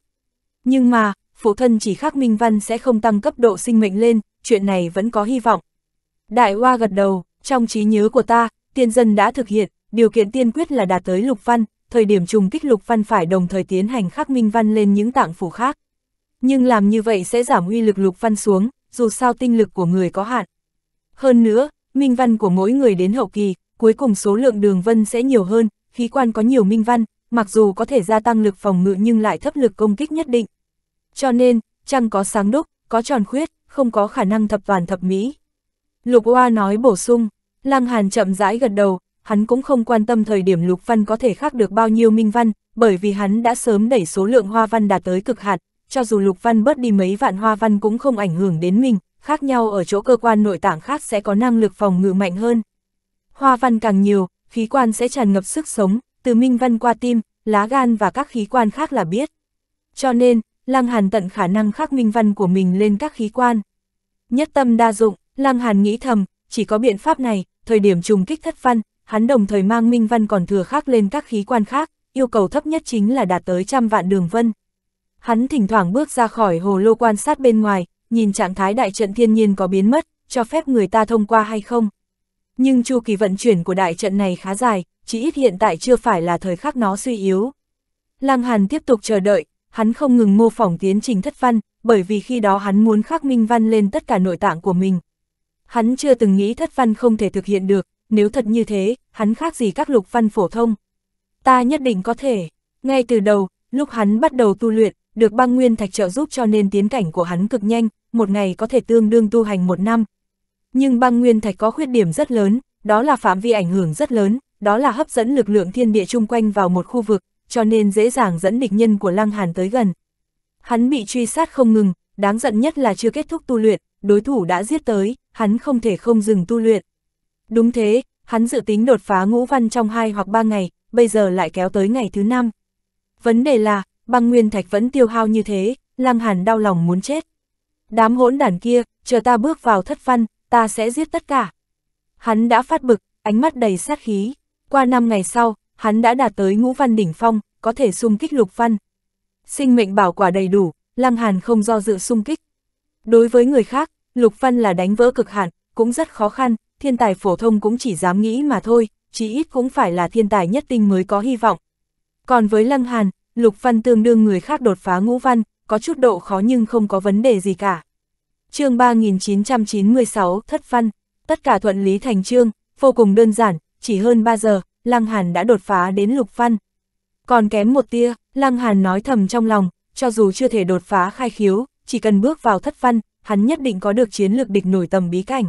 Nhưng mà, phụ thân chỉ khác minh văn sẽ không tăng cấp độ sinh mệnh lên, chuyện này vẫn có hy vọng. Đại hoa gật đầu, trong trí nhớ của ta, tiên dân đã thực hiện, điều kiện tiên quyết là đạt tới lục văn, thời điểm trùng kích lục văn phải đồng thời tiến hành khắc minh văn lên những tạng phủ khác. Nhưng làm như vậy sẽ giảm uy lực lục văn xuống, dù sao tinh lực của người có hạn. Hơn nữa, minh văn của mỗi người đến hậu kỳ, cuối cùng số lượng đường vân sẽ nhiều hơn, khí quan có nhiều minh văn, mặc dù có thể gia tăng lực phòng ngự nhưng lại thấp lực công kích nhất định. Cho nên, trăng có sáng đúc, có tròn khuyết, không có khả năng thập toàn thập mỹ. Lục Oa nói bổ sung, Lăng Hàn chậm rãi gật đầu, hắn cũng không quan tâm thời điểm lục văn có thể khắc được bao nhiêu minh văn, bởi vì hắn đã sớm đẩy số lượng hoa văn đạt tới cực hạn, cho dù lục văn bớt đi mấy vạn hoa văn cũng không ảnh hưởng đến mình, khác nhau ở chỗ cơ quan nội tạng khác sẽ có năng lực phòng ngự mạnh hơn. Hoa văn càng nhiều, khí quan sẽ tràn ngập sức sống, từ minh văn qua tim, lá gan và các khí quan khác là biết. Cho nên, Lăng Hàn tận khả năng khắc minh văn của mình lên các khí quan. Nhất tâm đa dụng, Lăng Hàn nghĩ thầm, chỉ có biện pháp này, thời điểm trùng kích thất văn, hắn đồng thời mang minh văn còn thừa khác lên các khí quan khác, yêu cầu thấp nhất chính là đạt tới trăm vạn đường vân. Hắn thỉnh thoảng bước ra khỏi hồ lô quan sát bên ngoài, nhìn trạng thái đại trận thiên nhiên có biến mất, cho phép người ta thông qua hay không. Nhưng chu kỳ vận chuyển của đại trận này khá dài, chỉ ít hiện tại chưa phải là thời khắc nó suy yếu. Lăng Hàn tiếp tục chờ đợi, hắn không ngừng mô phỏng tiến trình thất văn, bởi vì khi đó hắn muốn khắc minh văn lên tất cả nội tạng của mình. Hắn chưa từng nghĩ thất văn không thể thực hiện được, nếu thật như thế, hắn khác gì các lục văn phổ thông. Ta nhất định có thể, ngay từ đầu, lúc hắn bắt đầu tu luyện, được băng nguyên thạch trợ giúp cho nên tiến cảnh của hắn cực nhanh, một ngày có thể tương đương tu hành một năm. Nhưng băng nguyên thạch có khuyết điểm rất lớn, đó là phạm vi ảnh hưởng rất lớn, đó là hấp dẫn lực lượng thiên địa chung quanh vào một khu vực, cho nên dễ dàng dẫn địch nhân của Lăng Hàn tới gần. Hắn bị truy sát không ngừng, đáng giận nhất là chưa kết thúc tu luyện, đối thủ đã giết tới, hắn không thể không dừng tu luyện. Đúng thế, hắn dự tính đột phá ngũ văn trong hai hoặc ba ngày, bây giờ lại kéo tới ngày thứ năm Vấn đề là, băng nguyên thạch vẫn tiêu hao như thế, Lăng Hàn đau lòng muốn chết. Đám hỗn đản kia, chờ ta bước vào thất văn, ta sẽ giết tất cả. Hắn đã phát bực, ánh mắt đầy sát khí. Qua năm ngày sau, hắn đã đạt tới ngũ văn đỉnh phong, có thể xung kích lục văn. Sinh mệnh bảo quả đầy đủ, Lăng Hàn không do dự xung kích. Đối với người khác, lục văn là đánh vỡ cực hạn, cũng rất khó khăn, thiên tài phổ thông cũng chỉ dám nghĩ mà thôi, chí ít cũng phải là thiên tài nhất tinh mới có hy vọng. Còn với Lăng Hàn, Lục Văn tương đương người khác đột phá ngũ văn, có chút độ khó nhưng không có vấn đề gì cả. chương 3996 Thất Văn, tất cả thuận lý thành chương, vô cùng đơn giản, chỉ hơn 3 giờ, Lăng Hàn đã đột phá đến Lục Văn. Còn kém một tia, Lăng Hàn nói thầm trong lòng, cho dù chưa thể đột phá khai khiếu, chỉ cần bước vào thất văn, hắn nhất định có được chiến lược địch nổi tầm bí cảnh.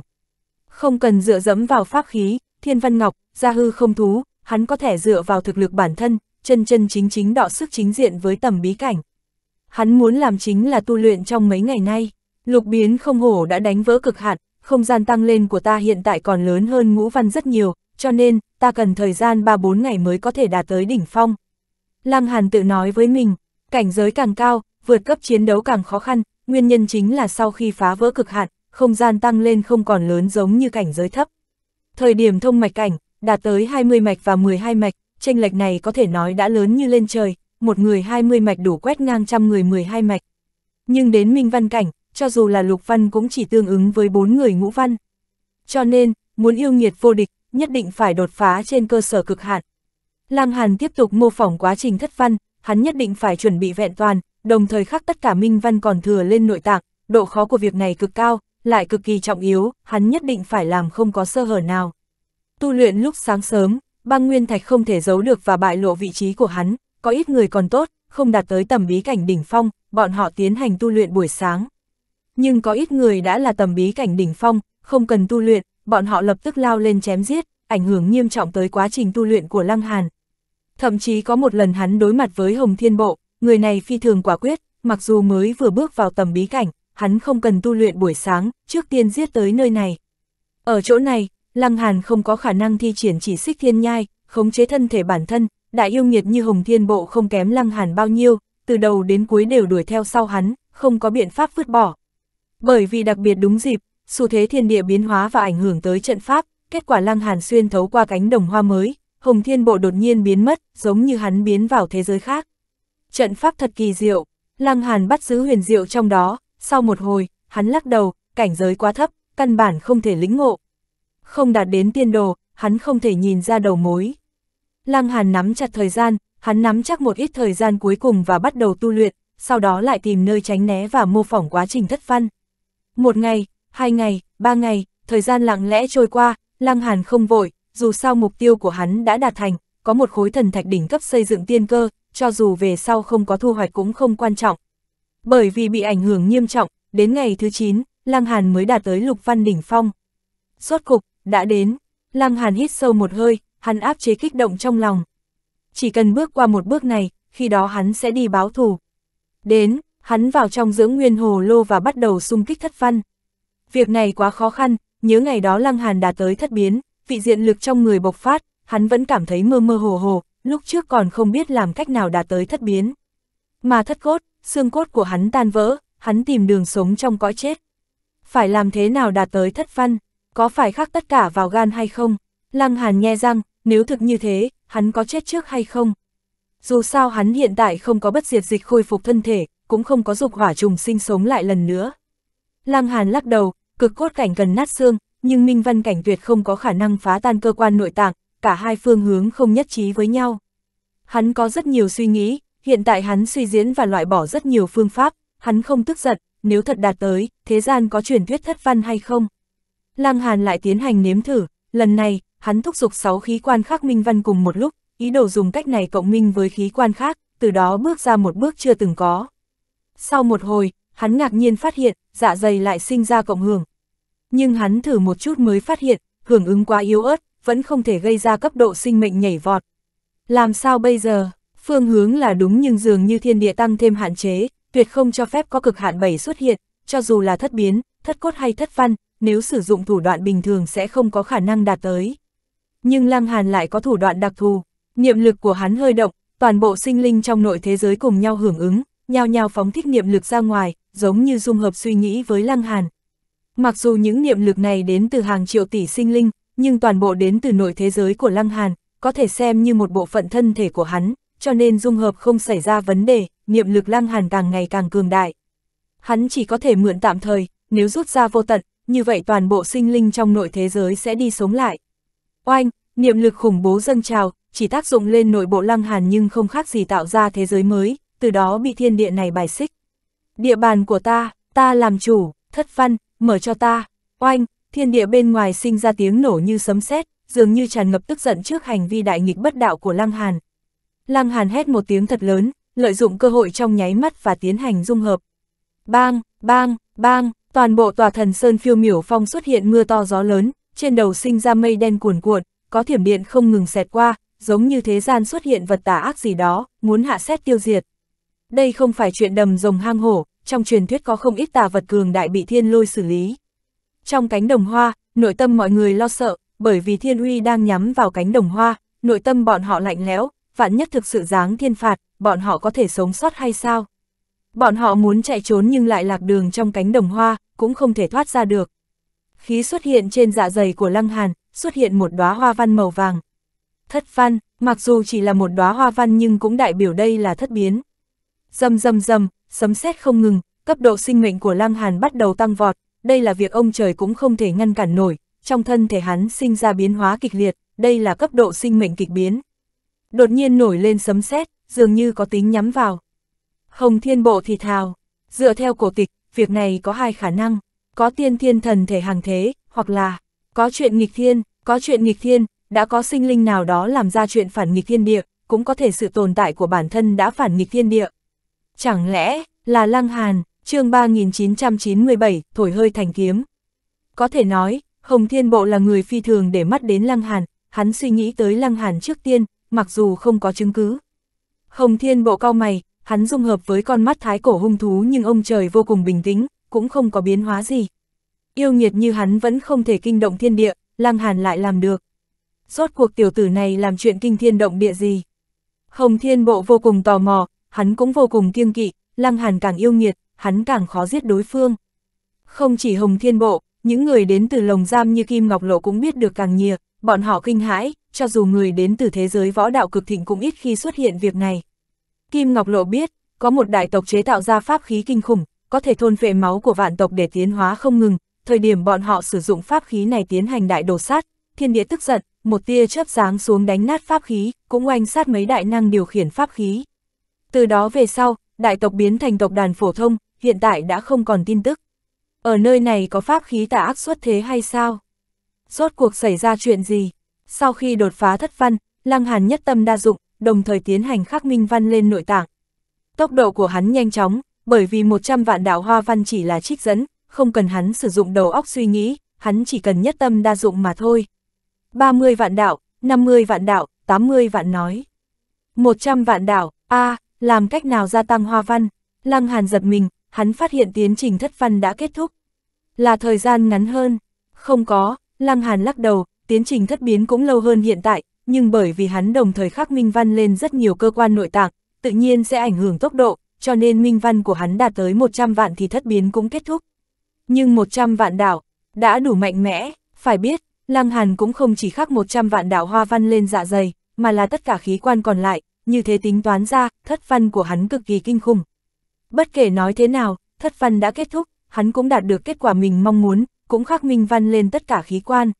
Không cần dựa dẫm vào pháp khí, thiên văn ngọc, gia hư không thú, hắn có thể dựa vào thực lực bản thân, chân chân chính chính đọ sức chính diện với tầm bí cảnh. Hắn muốn làm chính là tu luyện trong mấy ngày nay, lục biến không hổ đã đánh vỡ cực hạn, không gian tăng lên của ta hiện tại còn lớn hơn ngũ văn rất nhiều, cho nên ta cần thời gian 3-4 ngày mới có thể đạt tới đỉnh phong. Lăng Hàn tự nói với mình, cảnh giới càng cao, vượt cấp chiến đấu càng khó khăn, nguyên nhân chính là sau khi phá vỡ cực hạn, không gian tăng lên không còn lớn giống như cảnh giới thấp. Thời điểm thông mạch cảnh, đạt tới 20 mạch và 12 mạch, tranh lệch này có thể nói đã lớn như lên trời, một người 20 mạch đủ quét ngang trăm người 12 mạch. Nhưng đến minh văn cảnh, cho dù là lục văn cũng chỉ tương ứng với bốn người ngũ văn. Cho nên, muốn yêu nghiệt vô địch, nhất định phải đột phá trên cơ sở cực hạn. Lăng Hàn tiếp tục mô phỏng quá trình thất văn, hắn nhất định phải chuẩn bị vẹn toàn, đồng thời khắc tất cả minh văn còn thừa lên nội tạng, độ khó của việc này cực cao, lại cực kỳ trọng yếu, hắn nhất định phải làm không có sơ hở nào. Tu luyện lúc sáng sớm, băng nguyên thạch không thể giấu được và bại lộ vị trí của hắn, có ít người còn tốt, không đạt tới tầm bí cảnh đỉnh phong, bọn họ tiến hành tu luyện buổi sáng. Nhưng có ít người đã là tầm bí cảnh đỉnh phong, không cần tu luyện, bọn họ lập tức lao lên chém giết, ảnh hưởng nghiêm trọng tới quá trình tu luyện của Lăng Hàn. Thậm chí có một lần hắn đối mặt với Hồng Thiên Bộ, người này phi thường quả quyết, mặc dù mới vừa bước vào tầm bí cảnh, hắn không cần tu luyện buổi sáng, trước tiên giết tới nơi này. Ở chỗ này, Lăng Hàn không có khả năng thi triển chỉ xích thiên nhai, khống chế thân thể bản thân, đại yêu nghiệt như Hồng Thiên Bộ không kém Lăng Hàn bao nhiêu, từ đầu đến cuối đều đuổi theo sau hắn, không có biện pháp vứt bỏ. Bởi vì đặc biệt đúng dịp, xu thế thiên địa biến hóa và ảnh hưởng tới trận pháp, kết quả Lăng Hàn xuyên thấu qua cánh đồng hoa mới, Hồng Thiên Bộ đột nhiên biến mất, giống như hắn biến vào thế giới khác. Trận pháp thật kỳ diệu, Lăng Hàn bắt giữ huyền diệu trong đó, sau một hồi, hắn lắc đầu, cảnh giới quá thấp, căn bản không thể lĩnh ngộ. Không đạt đến tiên đồ, hắn không thể nhìn ra đầu mối. Lăng Hàn nắm chặt thời gian, hắn nắm chắc một ít thời gian cuối cùng và bắt đầu tu luyện, sau đó lại tìm nơi tránh né và mô phỏng quá trình thất văn. Một ngày, hai ngày, ba ngày, thời gian lặng lẽ trôi qua, Lăng Hàn không vội, dù sao mục tiêu của hắn đã đạt thành, có một khối thần thạch đỉnh cấp xây dựng tiên cơ, cho dù về sau không có thu hoạch cũng không quan trọng, bởi vì bị ảnh hưởng nghiêm trọng, đến ngày thứ 9, Lăng Hàn mới đạt tới lục văn đỉnh phong. Rốt cục, đã đến, Lăng Hàn hít sâu một hơi, hắn áp chế kích động trong lòng. Chỉ cần bước qua một bước này, khi đó hắn sẽ đi báo thù. Đến, hắn vào trong dưỡng nguyên hồ lô và bắt đầu xung kích thất văn. Việc này quá khó khăn, nhớ ngày đó Lăng Hàn đã tới thất biến, vị diện lực trong người bộc phát, hắn vẫn cảm thấy mơ mơ hồ hồ, lúc trước còn không biết làm cách nào đã tới thất biến. Mà thất cốt, xương cốt của hắn tan vỡ, hắn tìm đường sống trong cõi chết. Phải làm thế nào đạt tới thất văn, có phải khắc tất cả vào gan hay không? Lăng Hàn nghe rằng, nếu thực như thế, hắn có chết trước hay không? Dù sao hắn hiện tại không có bất diệt dịch khôi phục thân thể, cũng không có dục hỏa trùng sinh sống lại lần nữa. Lăng Hàn lắc đầu, cực cốt cảnh gần nát xương, nhưng minh văn cảnh tuyệt không có khả năng phá tan cơ quan nội tạng, cả hai phương hướng không nhất trí với nhau. Hắn có rất nhiều suy nghĩ, Hiện tại hắn suy diễn và loại bỏ rất nhiều phương pháp, hắn không tức giận, nếu thật đạt tới, thế gian có truyền thuyết thất văn hay không? Lăng Hàn lại tiến hành nếm thử, lần này, hắn thúc giục sáu khí quan khác minh văn cùng một lúc, ý đồ dùng cách này cộng minh với khí quan khác, từ đó bước ra một bước chưa từng có. Sau một hồi, hắn ngạc nhiên phát hiện, dạ dày lại sinh ra cộng hưởng. Nhưng hắn thử một chút mới phát hiện, hưởng ứng quá yếu ớt, vẫn không thể gây ra cấp độ sinh mệnh nhảy vọt. Làm sao bây giờ? Phương hướng là đúng nhưng dường như thiên địa tăng thêm hạn chế, tuyệt không cho phép có cực hạn 7 xuất hiện, cho dù là thất biến, thất cốt hay thất văn, nếu sử dụng thủ đoạn bình thường sẽ không có khả năng đạt tới. Nhưng Lăng Hàn lại có thủ đoạn đặc thù, niệm lực của hắn hơi động, toàn bộ sinh linh trong nội thế giới cùng nhau hưởng ứng, nhao nhao phóng thích niệm lực ra ngoài, giống như dung hợp suy nghĩ với Lăng Hàn. Mặc dù những niệm lực này đến từ hàng triệu tỷ sinh linh, nhưng toàn bộ đến từ nội thế giới của Lăng Hàn, có thể xem như một bộ phận thân thể của hắn, cho nên dung hợp không xảy ra vấn đề, niệm lực lăng hàn càng ngày càng cường đại. Hắn chỉ có thể mượn tạm thời, nếu rút ra vô tận, như vậy toàn bộ sinh linh trong nội thế giới sẽ đi sống lại. Oanh, niệm lực khủng bố dâng trào, chỉ tác dụng lên nội bộ lăng hàn nhưng không khác gì tạo ra thế giới mới, từ đó bị thiên địa này bài xích. Địa bàn của ta, ta làm chủ, thất văn, mở cho ta, oanh, thiên địa bên ngoài sinh ra tiếng nổ như sấm sét, dường như tràn ngập tức giận trước hành vi đại nghịch bất đạo của lăng hàn, Lăng Hàn hét một tiếng thật lớn, lợi dụng cơ hội trong nháy mắt và tiến hành dung hợp. Bang, bang, bang, toàn bộ tòa thần sơn phiêu miểu phong xuất hiện mưa to gió lớn, trên đầu sinh ra mây đen cuồn cuộn, có thiểm điện không ngừng xẹt qua, giống như thế gian xuất hiện vật tà ác gì đó, muốn hạ xét tiêu diệt. Đây không phải chuyện đầm rồng hang hổ, trong truyền thuyết có không ít tà vật cường đại bị thiên lôi xử lý. Trong cánh đồng hoa, nội tâm mọi người lo sợ, bởi vì thiên uy đang nhắm vào cánh đồng hoa, nội tâm bọn họ lạnh lẽo, vạn nhất thực sự giáng thiên phạt, bọn họ có thể sống sót hay sao? Bọn họ muốn chạy trốn nhưng lại lạc đường trong cánh đồng hoa, cũng không thể thoát ra được. Khí xuất hiện trên dạ dày của Lăng Hàn, xuất hiện một đóa hoa văn màu vàng. Thất văn, mặc dù chỉ là một đóa hoa văn nhưng cũng đại biểu đây là thất biến. Dầm dầm dầm, sấm sét không ngừng, cấp độ sinh mệnh của Lăng Hàn bắt đầu tăng vọt, đây là việc ông trời cũng không thể ngăn cản nổi, trong thân thể hắn sinh ra biến hóa kịch liệt, đây là cấp độ sinh mệnh kịch biến đột nhiên nổi lên sấm sét, dường như có tính nhắm vào. Hồng thiên bộ thì thào, dựa theo cổ tịch, việc này có hai khả năng, có tiên thiên thần thể hàng thế, hoặc là có chuyện nghịch thiên, có chuyện nghịch thiên, đã có sinh linh nào đó làm ra chuyện phản nghịch thiên địa, cũng có thể sự tồn tại của bản thân đã phản nghịch thiên địa. Chẳng lẽ là Lăng Hàn, chương 3997, thổi hơi thành kiếm. Có thể nói, Hồng Thiên Bộ là người phi thường để mắt đến Lăng Hàn, hắn suy nghĩ tới Lăng Hàn trước tiên, mặc dù không có chứng cứ. Hồng Thiên Bộ cao mày, hắn dung hợp với con mắt thái cổ hung thú nhưng ông trời vô cùng bình tĩnh, cũng không có biến hóa gì. Yêu nghiệt như hắn vẫn không thể kinh động thiên địa, Lăng Hàn lại làm được. Rốt cuộc tiểu tử này làm chuyện kinh thiên động địa gì? Hồng Thiên Bộ vô cùng tò mò, hắn cũng vô cùng kiêng kỵ, Lăng Hàn càng yêu nghiệt, hắn càng khó giết đối phương. Không chỉ Hồng Thiên Bộ, những người đến từ lồng giam như Kim Ngọc Lộ cũng biết được càng nhiều, Bọn họ kinh hãi, cho dù người đến từ thế giới võ đạo cực thịnh cũng ít khi xuất hiện việc này. Kim Ngọc Lộ biết, có một đại tộc chế tạo ra pháp khí kinh khủng, có thể thôn phệ máu của vạn tộc để tiến hóa không ngừng, thời điểm bọn họ sử dụng pháp khí này tiến hành đại đồ sát, thiên địa tức giận, một tia chớp sáng xuống đánh nát pháp khí, cũng oanh sát mấy đại năng điều khiển pháp khí. Từ đó về sau, đại tộc biến thành tộc đàn phổ thông, hiện tại đã không còn tin tức. Ở nơi này có pháp khí tà ác xuất thế hay sao? rốt cuộc xảy ra chuyện gì. Sau khi đột phá thất văn, Lăng Hàn nhất tâm đa dụng, đồng thời tiến hành khắc minh văn lên nội tạng. Tốc độ của hắn nhanh chóng, bởi vì 100 vạn đạo hoa văn chỉ là trích dẫn, không cần hắn sử dụng đầu óc suy nghĩ, hắn chỉ cần nhất tâm đa dụng mà thôi. 30 vạn đạo, 50 vạn đạo, 80 vạn nói. 100 vạn đạo, a à, làm cách nào gia tăng hoa văn? Lăng Hàn giật mình, hắn phát hiện tiến trình thất văn đã kết thúc. Là thời gian ngắn hơn, không có, Lăng Hàn lắc đầu, tiến trình thất biến cũng lâu hơn hiện tại, nhưng bởi vì hắn đồng thời khắc minh văn lên rất nhiều cơ quan nội tạng, tự nhiên sẽ ảnh hưởng tốc độ, cho nên minh văn của hắn đạt tới 100 vạn thì thất biến cũng kết thúc. Nhưng 100 vạn đảo, đã đủ mạnh mẽ, phải biết, Lăng Hàn cũng không chỉ khắc 100 vạn đảo hoa văn lên dạ dày, mà là tất cả khí quan còn lại, như thế tính toán ra, thất văn của hắn cực kỳ kinh khủng. Bất kể nói thế nào, thất văn đã kết thúc, hắn cũng đạt được kết quả mình mong muốn, cũng khắc minh văn lên tất cả khí quan.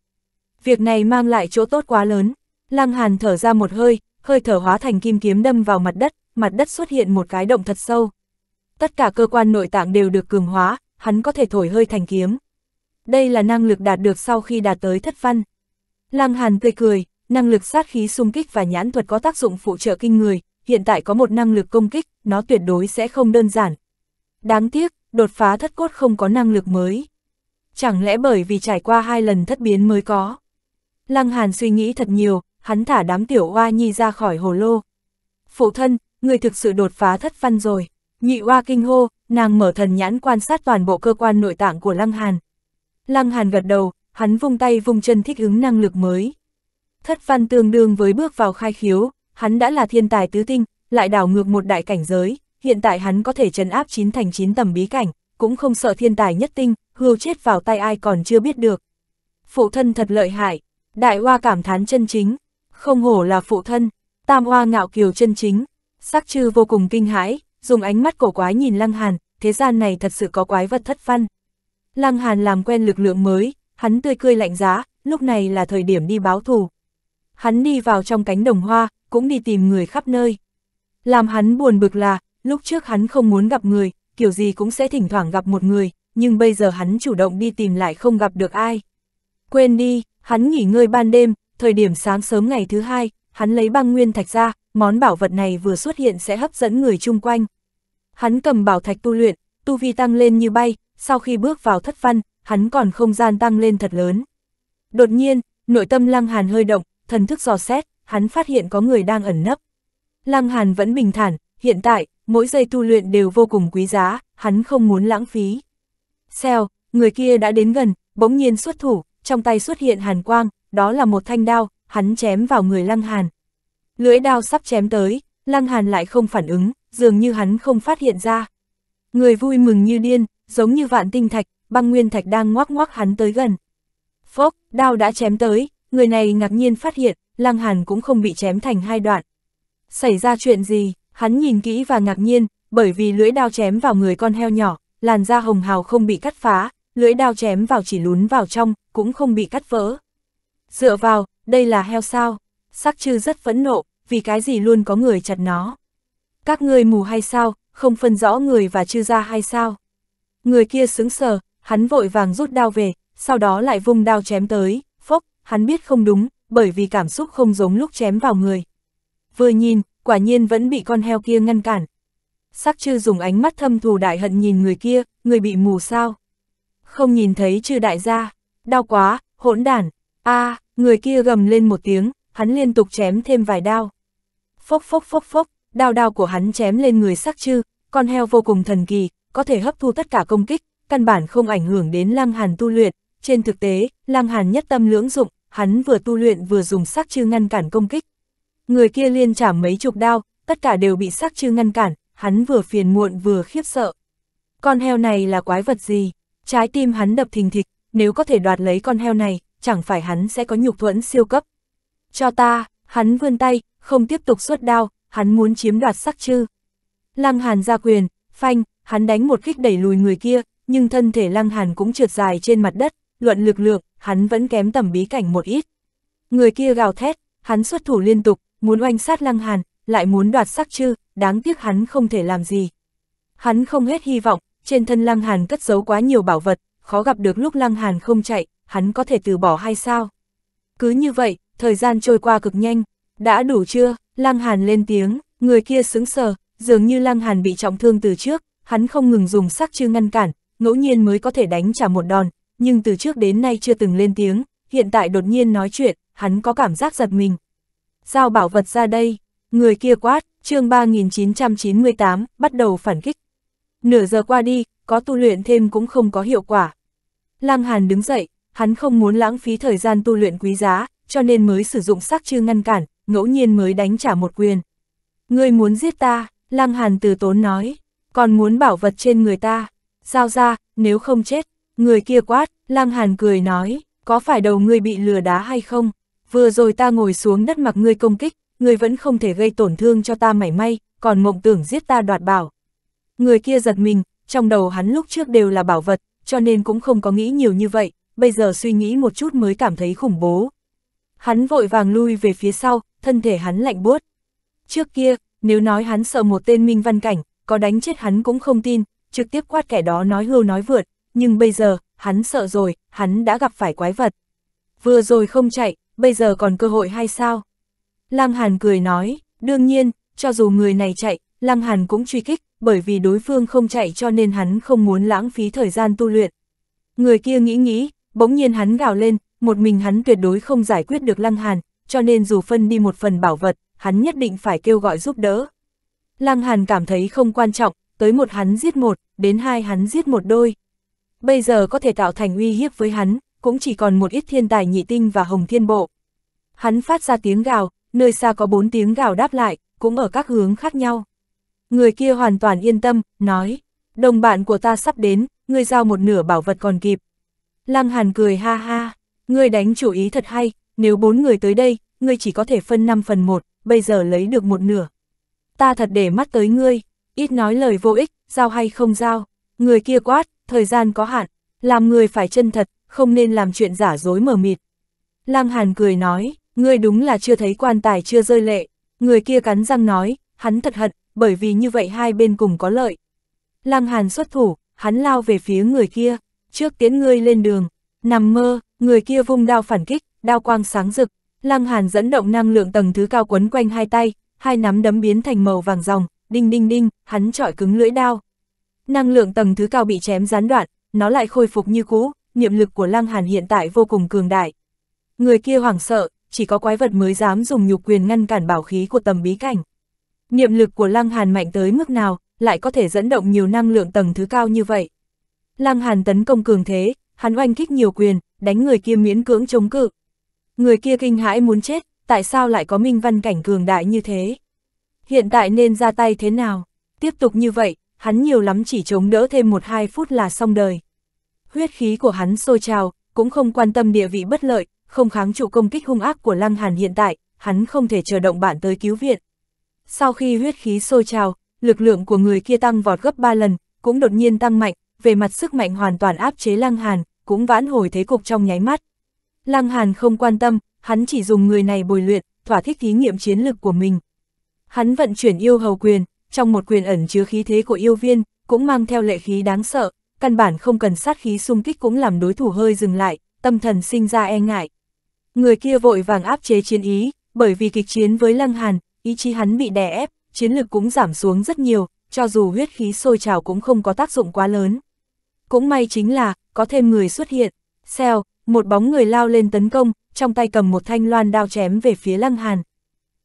Việc này mang lại chỗ tốt quá lớn, Lăng Hàn thở ra một hơi, hơi thở hóa thành kim kiếm đâm vào mặt đất, mặt đất xuất hiện một cái động thật sâu. Tất cả cơ quan nội tạng đều được cường hóa, hắn có thể thổi hơi thành kiếm. Đây là năng lực đạt được sau khi đạt tới thất văn. Lăng Hàn tươi cười, năng lực sát khí xung kích và nhãn thuật có tác dụng phụ trợ kinh người, hiện tại có một năng lực công kích, nó tuyệt đối sẽ không đơn giản. Đáng tiếc, đột phá thất cốt không có năng lực mới chẳng lẽ bởi vì trải qua hai lần thất biến mới có. Lăng Hàn suy nghĩ thật nhiều, hắn thả đám tiểu oa nhi ra khỏi hồ lô. Phụ thân, người thực sự đột phá thất văn rồi. Nhị oa kinh hô, nàng mở thần nhãn quan sát toàn bộ cơ quan nội tạng của Lăng Hàn. Lăng Hàn gật đầu, hắn vung tay vung chân thích ứng năng lực mới. Thất văn tương đương với bước vào khai khiếu, hắn đã là thiên tài tứ tinh, lại đảo ngược một đại cảnh giới, hiện tại hắn có thể trấn áp chín thành chín tầm bí cảnh, cũng không sợ thiên tài nhất tinh, hưu chết vào tay ai còn chưa biết được. Phụ thân thật lợi hại, đại hoa cảm thán chân chính, không hổ là phụ thân, tam hoa ngạo kiều chân chính, sắc chư vô cùng kinh hãi, dùng ánh mắt cổ quái nhìn lăng hàn, thế gian này thật sự có quái vật thất văn. Lăng hàn làm quen lực lượng mới, hắn tươi cười lạnh giá, lúc này là thời điểm đi báo thù. Hắn đi vào trong cánh đồng hoa, cũng đi tìm người khắp nơi. Làm hắn buồn bực là, lúc trước hắn không muốn gặp người, kiểu gì cũng sẽ thỉnh thoảng gặp một người, nhưng bây giờ hắn chủ động đi tìm lại không gặp được ai. Quên đi, hắn nghỉ ngơi ban đêm, thời điểm sáng sớm ngày thứ hai, hắn lấy băng nguyên thạch ra, món bảo vật này vừa xuất hiện sẽ hấp dẫn người chung quanh. Hắn cầm bảo thạch tu luyện, tu vi tăng lên như bay, sau khi bước vào thất văn, hắn còn không gian tăng lên thật lớn. Đột nhiên, nội tâm Lăng Hàn hơi động, thần thức dò xét, hắn phát hiện có người đang ẩn nấp. Lăng Hàn vẫn bình thản, hiện tại, mỗi giây tu luyện đều vô cùng quý giá, hắn không muốn lãng phí. Xeo, người kia đã đến gần, bỗng nhiên xuất thủ, trong tay xuất hiện hàn quang, đó là một thanh đao, hắn chém vào người Lăng Hàn. Lưỡi đao sắp chém tới, Lăng Hàn lại không phản ứng, dường như hắn không phát hiện ra. Người vui mừng như điên, giống như vạn tinh thạch, băng nguyên thạch đang ngoác ngoác hắn tới gần. Phốc, đao đã chém tới, người này ngạc nhiên phát hiện, Lăng Hàn cũng không bị chém thành hai đoạn. Xảy ra chuyện gì, hắn nhìn kỹ và ngạc nhiên, bởi vì lưỡi đao chém vào người con heo nhỏ, làn da hồng hào không bị cắt phá, lưỡi đao chém vào chỉ lún vào trong, cũng không bị cắt vỡ. Dựa vào, đây là heo sao? Sắc chư rất phẫn nộ, vì cái gì luôn có người chặt nó. Các ngươi mù hay sao, không phân rõ người và chư ra hay sao? Người kia sững sờ, hắn vội vàng rút đao về, sau đó lại vung đao chém tới, phốc, hắn biết không đúng, bởi vì cảm xúc không giống lúc chém vào người. Vừa nhìn, quả nhiên vẫn bị con heo kia ngăn cản, sắc chư dùng ánh mắt thâm thù đại hận nhìn người kia, người bị mù sao. Không nhìn thấy chư đại gia, đau quá, hỗn đản, a à, người kia gầm lên một tiếng, hắn liên tục chém thêm vài đao. Phốc phốc phốc phốc, đao đao của hắn chém lên người sắc chư, con heo vô cùng thần kỳ, có thể hấp thu tất cả công kích, căn bản không ảnh hưởng đến lăng hàn tu luyện. Trên thực tế, lăng hàn nhất tâm lưỡng dụng, hắn vừa tu luyện vừa dùng sắc chư ngăn cản công kích. Người kia liên trả mấy chục đao, tất cả đều bị sắc chư ngăn cản, hắn vừa phiền muộn vừa khiếp sợ. Con heo này là quái vật gì? Trái tim hắn đập thình thịch, nếu có thể đoạt lấy con heo này, chẳng phải hắn sẽ có nhục thuẫn siêu cấp. Cho ta, hắn vươn tay, không tiếp tục xuất đao, hắn muốn chiếm đoạt sắc chư. Lăng Hàn ra quyền, phanh, hắn đánh một kích đẩy lùi người kia, nhưng thân thể Lăng Hàn cũng trượt dài trên mặt đất, luận lực lượng, hắn vẫn kém tầm bí cảnh một ít. Người kia gào thét, hắn xuất thủ liên tục, muốn oanh sát Lăng Hàn, lại muốn đoạt sắc chư, đáng tiếc hắn không thể làm gì. Hắn không hết hy vọng, trên thân Lăng Hàn cất giấu quá nhiều bảo vật, khó gặp được lúc Lăng Hàn không chạy, hắn có thể từ bỏ hay sao? Cứ như vậy, thời gian trôi qua cực nhanh, đã đủ chưa? Lăng Hàn lên tiếng, người kia sững sờ, dường như Lăng Hàn bị trọng thương từ trước, hắn không ngừng dùng sắc chư ngăn cản, ngẫu nhiên mới có thể đánh trả một đòn, nhưng từ trước đến nay chưa từng lên tiếng, hiện tại đột nhiên nói chuyện, hắn có cảm giác giật mình. Giao bảo vật ra đây, Người kia quát, chương 3998, bắt đầu phản kích. Nửa giờ qua đi, có tu luyện thêm cũng không có hiệu quả. Lăng Hàn đứng dậy, hắn không muốn lãng phí thời gian tu luyện quý giá, cho nên mới sử dụng sắc chư ngăn cản, ngẫu nhiên mới đánh trả một quyền. Ngươi muốn giết ta, Lăng Hàn từ tốn nói, còn muốn bảo vật trên người ta, giao ra, nếu không chết, người kia quát, Lăng Hàn cười nói, có phải đầu ngươi bị lừa đá hay không? Vừa rồi ta ngồi xuống đất mặc ngươi công kích, người vẫn không thể gây tổn thương cho ta mảy may, còn mộng tưởng giết ta đoạt bảo. Người kia giật mình, trong đầu hắn lúc trước đều là bảo vật, cho nên cũng không có nghĩ nhiều như vậy, bây giờ suy nghĩ một chút mới cảm thấy khủng bố. Hắn vội vàng lui về phía sau, thân thể hắn lạnh buốt. Trước kia, nếu nói hắn sợ một tên Minh Văn Cảnh, có đánh chết hắn cũng không tin, trực tiếp quát kẻ đó nói hưu nói vượt, nhưng bây giờ, hắn sợ rồi, hắn đã gặp phải quái vật. Vừa rồi không chạy, bây giờ còn cơ hội hay sao? Lăng Hàn cười nói, đương nhiên, cho dù người này chạy, Lăng Hàn cũng truy kích, bởi vì đối phương không chạy cho nên hắn không muốn lãng phí thời gian tu luyện. Người kia nghĩ nghĩ, bỗng nhiên hắn gào lên, một mình hắn tuyệt đối không giải quyết được Lăng Hàn, cho nên dù phân đi một phần bảo vật, hắn nhất định phải kêu gọi giúp đỡ. Lăng Hàn cảm thấy không quan trọng, tới một hắn giết một, đến hai hắn giết một đôi. Bây giờ có thể tạo thành uy hiếp với hắn, cũng chỉ còn một ít thiên tài nhị tinh và hồng thiên bộ. Hắn phát ra tiếng gào, nơi xa có bốn tiếng gào đáp lại, cũng ở các hướng khác nhau. Người kia hoàn toàn yên tâm, nói, đồng bạn của ta sắp đến, ngươi giao một nửa bảo vật còn kịp. Lăng Hàn cười ha ha, ngươi đánh chủ ý thật hay, nếu bốn người tới đây, ngươi chỉ có thể phân 5 phần 1, bây giờ lấy được một nửa. Ta thật để mắt tới ngươi, ít nói lời vô ích, giao hay không giao, người kia quát, thời gian có hạn, làm người phải chân thật, không nên làm chuyện giả dối mờ mịt. Lăng Hàn cười nói, ngươi đúng là chưa thấy quan tài chưa rơi lệ, người kia cắn răng nói, hắn thật hận, bởi vì như vậy hai bên cùng có lợi. Lăng Hàn xuất thủ, hắn lao về phía người kia, trước tiến ngươi lên đường, nằm mơ, người kia vung đao phản kích, đao quang sáng rực, Lăng Hàn dẫn động năng lượng tầng thứ cao quấn quanh hai tay, hai nắm đấm biến thành màu vàng ròng, đinh đinh đinh, hắn trọi cứng lưỡi đao. Năng lượng tầng thứ cao bị chém gián đoạn, nó lại khôi phục như cũ, niệm lực của Lăng Hàn hiện tại vô cùng cường đại. Người kia hoảng sợ, chỉ có quái vật mới dám dùng nhục quyền ngăn cản bảo khí của tầm bí cảnh. Niệm lực của Lăng Hàn mạnh tới mức nào, lại có thể dẫn động nhiều năng lượng tầng thứ cao như vậy. Lăng Hàn tấn công cường thế, hắn oanh kích nhiều quyền, đánh người kia miễn cưỡng chống cự. Người kia kinh hãi muốn chết, tại sao lại có minh văn cảnh cường đại như thế? Hiện tại nên ra tay thế nào? Tiếp tục như vậy, hắn nhiều lắm chỉ chống đỡ thêm một hai phút là xong đời. Huyết khí của hắn sôi trào, cũng không quan tâm địa vị bất lợi, không kháng trụ công kích hung ác của Lăng Hàn hiện tại, hắn không thể chờ động bạn tới cứu viện. Sau khi huyết khí sôi trào, lực lượng của người kia tăng vọt gấp 3 lần, cũng đột nhiên tăng mạnh, về mặt sức mạnh hoàn toàn áp chế Lăng Hàn, cũng vãn hồi thế cục trong nháy mắt. Lăng Hàn không quan tâm, hắn chỉ dùng người này bồi luyện, thỏa thích thí nghiệm chiến lực của mình. Hắn vận chuyển yêu hầu quyền, trong một quyền ẩn chứa khí thế của yêu viên, cũng mang theo lệ khí đáng sợ, căn bản không cần sát khí xung kích cũng làm đối thủ hơi dừng lại, tâm thần sinh ra e ngại. Người kia vội vàng áp chế chiến ý, bởi vì kịch chiến với Lăng Hàn, ý chí hắn bị đè ép, chiến lực cũng giảm xuống rất nhiều, cho dù huyết khí sôi trào cũng không có tác dụng quá lớn. Cũng may chính là, có thêm người xuất hiện. Xeo, một bóng người lao lên tấn công, trong tay cầm một thanh loan đao chém về phía Lăng Hàn.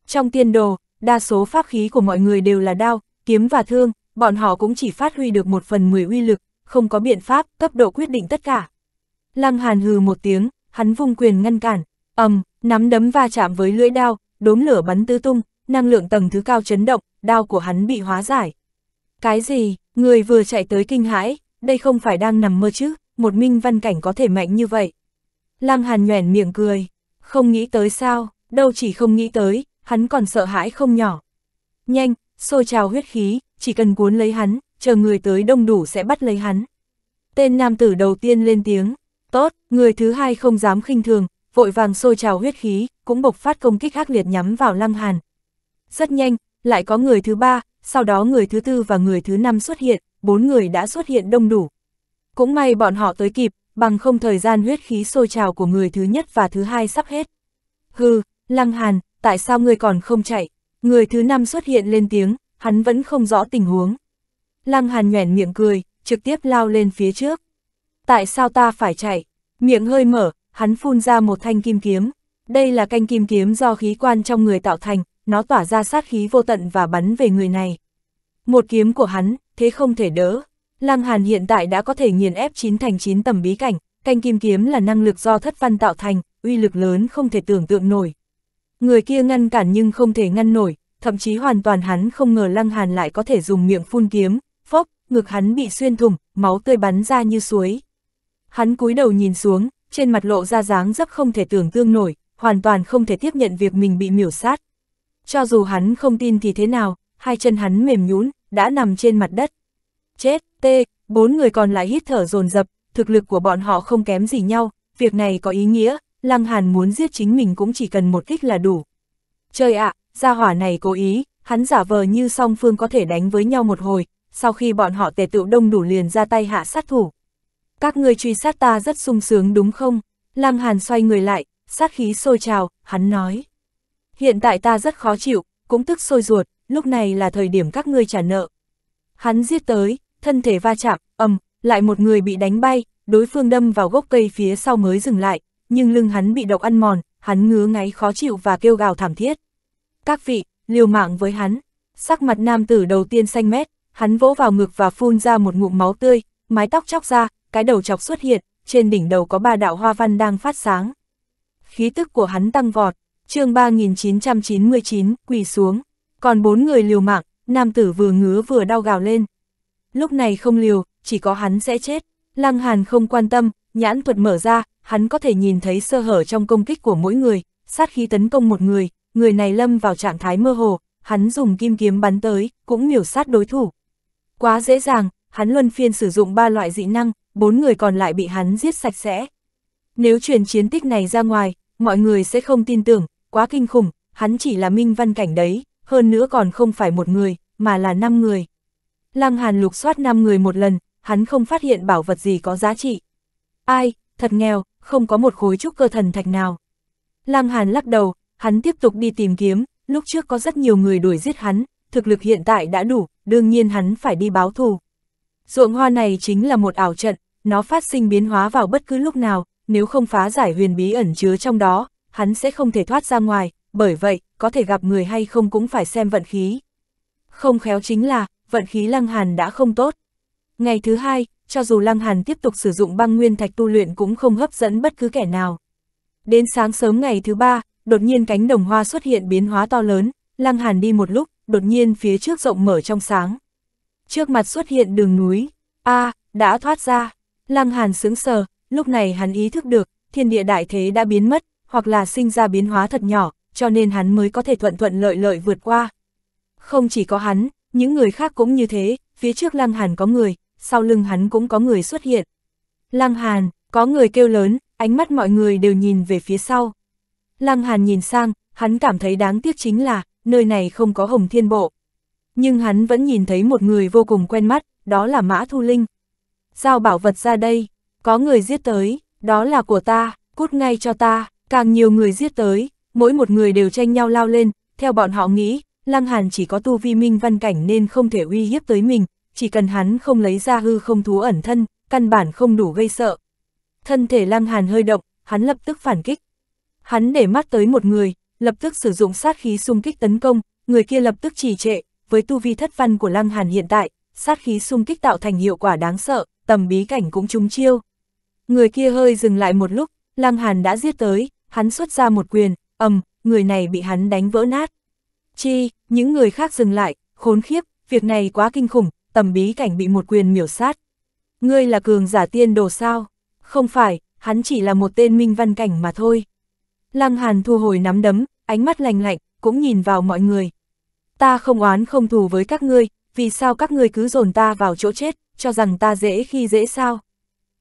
Trong tiên đồ, đa số pháp khí của mọi người đều là đao, kiếm và thương, bọn họ cũng chỉ phát huy được một phần mười uy lực, không có biện pháp, cấp độ quyết định tất cả. Lăng Hàn hừ một tiếng, hắn vung quyền ngăn cản, ầm, um, nắm đấm va chạm với lưỡi đao, đốm lửa bắn tứ tung, năng lượng tầng thứ cao chấn động, đao của hắn bị hóa giải. Cái gì, người vừa chạy tới kinh hãi, đây không phải đang nằm mơ chứ, một minh văn cảnh có thể mạnh như vậy. Lăng Hàn nhoẻn miệng cười, không nghĩ tới sao, đâu chỉ không nghĩ tới, hắn còn sợ hãi không nhỏ. Nhanh, sôi trào huyết khí, chỉ cần cuốn lấy hắn, chờ người tới đông đủ sẽ bắt lấy hắn. Tên nam tử đầu tiên lên tiếng, tốt, người thứ hai không dám khinh thường, vội vàng sôi trào huyết khí, cũng bộc phát công kích ác liệt nhắm vào Lăng Hàn. Rất nhanh, lại có người thứ ba, sau đó người thứ tư và người thứ năm xuất hiện, bốn người đã xuất hiện đông đủ. Cũng may bọn họ tới kịp, bằng không thời gian huyết khí sôi trào của người thứ nhất và thứ hai sắp hết. Hừ, Lăng Hàn, tại sao ngươi còn không chạy? Người thứ năm xuất hiện lên tiếng, hắn vẫn không rõ tình huống. Lăng Hàn nhoẻn miệng cười, trực tiếp lao lên phía trước. Tại sao ta phải chạy? Miệng hơi mở, hắn phun ra một thanh kim kiếm. Đây là canh kim kiếm do khí quan trong người tạo thành, nó tỏa ra sát khí vô tận và bắn về người này. Một kiếm của hắn, thế không thể đỡ. Lăng Hàn hiện tại đã có thể nghiền ép 9 thành 9 tầm bí cảnh, canh kim kiếm là năng lực do thất văn tạo thành, uy lực lớn không thể tưởng tượng nổi. Người kia ngăn cản nhưng không thể ngăn nổi, thậm chí hoàn toàn hắn không ngờ Lăng Hàn lại có thể dùng miệng phun kiếm, phốc, ngực hắn bị xuyên thủng, máu tươi bắn ra như suối. Hắn cúi đầu nhìn xuống, trên mặt lộ ra dáng dấp không thể tưởng tương nổi, hoàn toàn không thể tiếp nhận việc mình bị miểu sát. Cho dù hắn không tin thì thế nào, hai chân hắn mềm nhún, đã nằm trên mặt đất. Chết, tê, bốn người còn lại hít thở dồn dập thực lực của bọn họ không kém gì nhau, việc này có ý nghĩa, Lăng Hàn muốn giết chính mình cũng chỉ cần một kích là đủ. Trời ạ, gia hỏa này cố ý, hắn giả vờ như song phương có thể đánh với nhau một hồi, sau khi bọn họ tề tựu đông đủ liền ra tay hạ sát thủ các người truy sát ta rất sung sướng đúng không? Lam Hàn xoay người lại, sát khí sôi trào, hắn nói. Hiện tại ta rất khó chịu, cũng tức sôi ruột, lúc này là thời điểm các ngươi trả nợ. Hắn giết tới, thân thể va chạm, ầm, lại một người bị đánh bay, đối phương đâm vào gốc cây phía sau mới dừng lại, nhưng lưng hắn bị độc ăn mòn, hắn ngứa ngáy khó chịu và kêu gào thảm thiết. Các vị, liều mạng với hắn, sắc mặt nam tử đầu tiên xanh mét, hắn vỗ vào ngực và phun ra một ngụm máu tươi, mái tóc chóc ra, cái đầu chọc xuất hiện, trên đỉnh đầu có ba đạo hoa văn đang phát sáng. Khí tức của hắn tăng vọt, chương 3999, quỳ xuống, còn bốn người liều mạng, nam tử vừa ngứa vừa đau gào lên. Lúc này không liều, chỉ có hắn sẽ chết, Lăng Hàn không quan tâm, nhãn thuật mở ra, hắn có thể nhìn thấy sơ hở trong công kích của mỗi người, sát khí tấn công một người, người này lâm vào trạng thái mơ hồ, hắn dùng kim kiếm bắn tới, cũng miểu sát đối thủ. Quá dễ dàng, hắn luân phiên sử dụng ba loại dị năng, bốn người còn lại bị hắn giết sạch sẽ. Nếu truyền chiến tích này ra ngoài, mọi người sẽ không tin tưởng, quá kinh khủng, hắn chỉ là minh văn cảnh đấy, hơn nữa còn không phải một người, mà là năm người. Lăng Hàn lục soát năm người một lần, hắn không phát hiện bảo vật gì có giá trị. Ai, thật nghèo, không có một khối trúc cơ thần thạch nào. Lăng Hàn lắc đầu, hắn tiếp tục đi tìm kiếm, lúc trước có rất nhiều người đuổi giết hắn, thực lực hiện tại đã đủ, đương nhiên hắn phải đi báo thù. Ruộng hoa này chính là một ảo trận, nó phát sinh biến hóa vào bất cứ lúc nào, nếu không phá giải huyền bí ẩn chứa trong đó, hắn sẽ không thể thoát ra ngoài, bởi vậy, có thể gặp người hay không cũng phải xem vận khí. Không khéo chính là, vận khí Lăng Hàn đã không tốt. Ngày thứ hai, cho dù Lăng Hàn tiếp tục sử dụng băng nguyên thạch tu luyện cũng không hấp dẫn bất cứ kẻ nào. Đến sáng sớm ngày thứ ba, đột nhiên cánh đồng hoa xuất hiện biến hóa to lớn, Lăng Hàn đi một lúc, đột nhiên phía trước rộng mở trong sáng. Trước mặt xuất hiện đường núi, a à, đã thoát ra. Lăng Hàn sướng sờ, lúc này hắn ý thức được, thiên địa đại thế đã biến mất, hoặc là sinh ra biến hóa thật nhỏ, cho nên hắn mới có thể thuận thuận lợi lợi vượt qua. Không chỉ có hắn, những người khác cũng như thế, phía trước Lăng Hàn có người, sau lưng hắn cũng có người xuất hiện. Lăng Hàn, có người kêu lớn, ánh mắt mọi người đều nhìn về phía sau. Lăng Hàn nhìn sang, hắn cảm thấy đáng tiếc chính là, nơi này không có Hồng Thiên Bộ. Nhưng hắn vẫn nhìn thấy một người vô cùng quen mắt, đó là Mã Thu Linh, giao bảo vật ra đây, có người giết tới, đó là của ta, cút ngay cho ta, càng nhiều người giết tới, mỗi một người đều tranh nhau lao lên, theo bọn họ nghĩ, Lăng Hàn chỉ có tu vi minh văn cảnh nên không thể uy hiếp tới mình, chỉ cần hắn không lấy ra hư không thú ẩn thân, căn bản không đủ gây sợ. Thân thể Lăng Hàn hơi động, hắn lập tức phản kích. Hắn để mắt tới một người, lập tức sử dụng sát khí xung kích tấn công, người kia lập tức trì trệ, với tu vi thất văn của Lăng Hàn hiện tại, sát khí xung kích tạo thành hiệu quả đáng sợ, tầm bí cảnh cũng trúng chiêu. Người kia hơi dừng lại một lúc, Lăng Hàn đã giết tới, hắn xuất ra một quyền, ầm, người này bị hắn đánh vỡ nát. Chi, những người khác dừng lại, khốn khiếp, việc này quá kinh khủng, tầm bí cảnh bị một quyền miểu sát. Ngươi là cường giả tiên đồ sao? Không phải, hắn chỉ là một tên minh văn cảnh mà thôi. Lăng Hàn thu hồi nắm đấm, ánh mắt lành lạnh, cũng nhìn vào mọi người. Ta không oán không thù với các ngươi, vì sao các ngươi cứ dồn ta vào chỗ chết, cho rằng ta dễ khi dễ sao.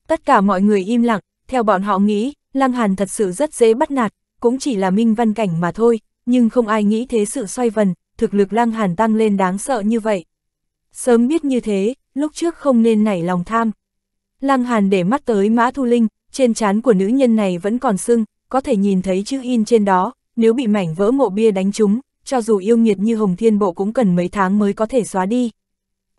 Tất cả mọi người im lặng, theo bọn họ nghĩ, Lăng Hàn thật sự rất dễ bắt nạt, cũng chỉ là minh văn cảnh mà thôi, nhưng không ai nghĩ thế sự xoay vần, thực lực Lăng Hàn tăng lên đáng sợ như vậy. Sớm biết như thế, lúc trước không nên nảy lòng tham. Lăng Hàn để mắt tới Mã Thu Linh, trên trán của nữ nhân này vẫn còn sưng, có thể nhìn thấy chữ in trên đó, nếu bị mảnh vỡ mộ bia đánh trúng, cho dù yêu nghiệt như Hồng Thiên Bộ cũng cần mấy tháng mới có thể xóa đi.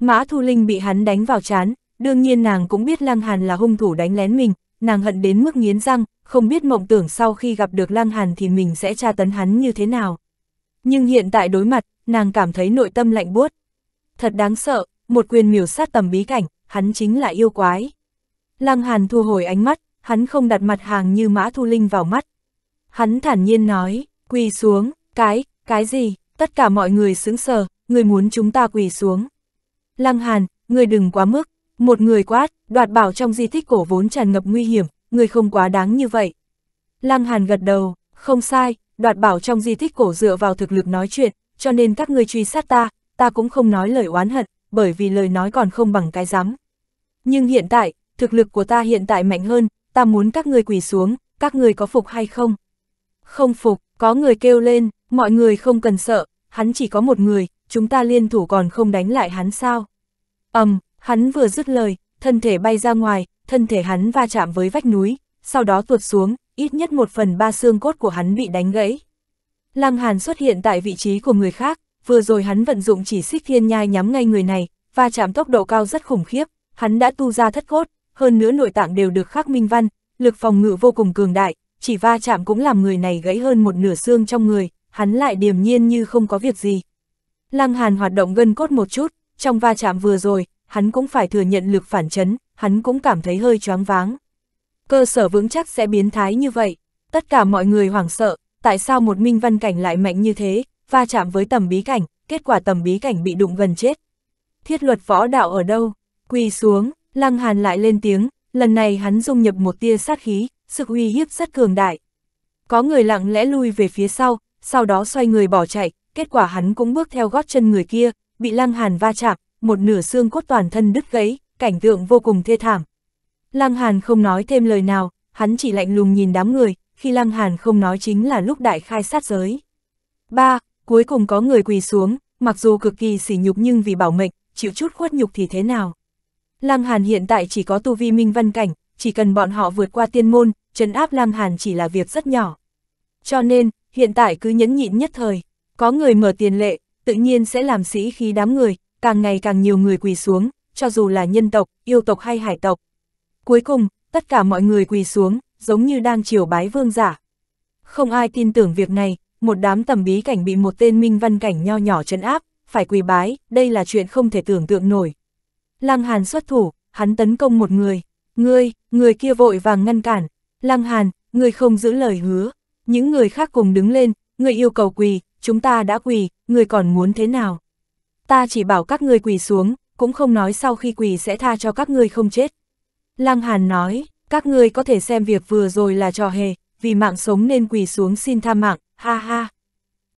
Mã Thu Linh bị hắn đánh vào chán, đương nhiên nàng cũng biết Lăng Hàn là hung thủ đánh lén mình, nàng hận đến mức nghiến răng, không biết mộng tưởng sau khi gặp được Lăng Hàn thì mình sẽ tra tấn hắn như thế nào. Nhưng hiện tại đối mặt, nàng cảm thấy nội tâm lạnh buốt. Thật đáng sợ, một quyền miểu sát tầm bí cảnh, hắn chính là yêu quái. Lăng Hàn thu hồi ánh mắt, hắn không đặt mặt hàng như Mã Thu Linh vào mắt. Hắn thản nhiên nói, quỳ xuống, cái, cái gì, tất cả mọi người sững sờ, người muốn chúng ta quỳ xuống. Lăng Hàn, người đừng quá mức, một người quát, đoạt bảo trong di tích cổ vốn tràn ngập nguy hiểm, người không quá đáng như vậy. Lăng Hàn gật đầu, không sai, đoạt bảo trong di tích cổ dựa vào thực lực nói chuyện, cho nên các người truy sát ta, ta cũng không nói lời oán hận, bởi vì lời nói còn không bằng cái dám. Nhưng hiện tại, thực lực của ta hiện tại mạnh hơn, ta muốn các người quỳ xuống, các người có phục hay không? Không phục, có người kêu lên, mọi người không cần sợ, hắn chỉ có một người, chúng ta liên thủ còn không đánh lại hắn sao? ầm, um, hắn vừa dứt lời, thân thể bay ra ngoài, thân thể hắn va chạm với vách núi, sau đó tuột xuống, ít nhất một phần ba xương cốt của hắn bị đánh gãy. Lăng Hàn xuất hiện tại vị trí của người khác, vừa rồi hắn vận dụng chỉ xích thiên nhai nhắm ngay người này, va chạm tốc độ cao rất khủng khiếp, hắn đã tu ra thất cốt, hơn nữa nội tạng đều được khắc minh văn, lực phòng ngự vô cùng cường đại, chỉ va chạm cũng làm người này gãy hơn một nửa xương trong người, hắn lại điềm nhiên như không có việc gì. Lăng Hàn hoạt động gân cốt một chút, trong va chạm vừa rồi, hắn cũng phải thừa nhận lực phản chấn, hắn cũng cảm thấy hơi choáng váng. Cơ sở vững chắc sẽ biến thái như vậy, tất cả mọi người hoảng sợ, tại sao một minh văn cảnh lại mạnh như thế, va chạm với tầm bí cảnh, kết quả tầm bí cảnh bị đụng gần chết. Thiết luật võ đạo ở đâu? Quỳ xuống, Lăng Hàn lại lên tiếng, lần này hắn dung nhập một tia sát khí, sự uy hiếp rất cường đại. Có người lặng lẽ lui về phía sau, sau đó xoay người bỏ chạy, kết quả hắn cũng bước theo gót chân người kia, bị Lăng Hàn va chạm, một nửa xương cốt toàn thân đứt gãy, cảnh tượng vô cùng thê thảm. Lăng Hàn không nói thêm lời nào, hắn chỉ lạnh lùng nhìn đám người, khi Lăng Hàn không nói chính là lúc đại khai sát giới. ba Cuối cùng có người quỳ xuống, mặc dù cực kỳ sỉ nhục nhưng vì bảo mệnh, chịu chút khuất nhục thì thế nào. Lăng Hàn hiện tại chỉ có tu vi minh văn cảnh, chỉ cần bọn họ vượt qua tiên môn, trấn áp Lăng Hàn chỉ là việc rất nhỏ. Cho nên, hiện tại cứ nhẫn nhịn nhất thời. Có người mở tiền lệ, tự nhiên sẽ làm sĩ khí đám người, càng ngày càng nhiều người quỳ xuống, cho dù là nhân tộc, yêu tộc hay hải tộc. Cuối cùng, tất cả mọi người quỳ xuống, giống như đang chiều bái vương giả. Không ai tin tưởng việc này, một đám tầm bí cảnh bị một tên minh văn cảnh nho nhỏ trấn áp, phải quỳ bái, đây là chuyện không thể tưởng tượng nổi. Lăng Hàn xuất thủ, hắn tấn công một người, người, người kia vội vàng ngăn cản, Lăng Hàn, người không giữ lời hứa, những người khác cùng đứng lên, người yêu cầu quỳ, chúng ta đã quỳ, người còn muốn thế nào? Ta chỉ bảo các ngươi quỳ xuống, cũng không nói sau khi quỳ sẽ tha cho các ngươi không chết. Lăng Hàn nói, các ngươi có thể xem việc vừa rồi là trò hề, vì mạng sống nên quỳ xuống xin tha mạng, ha ha.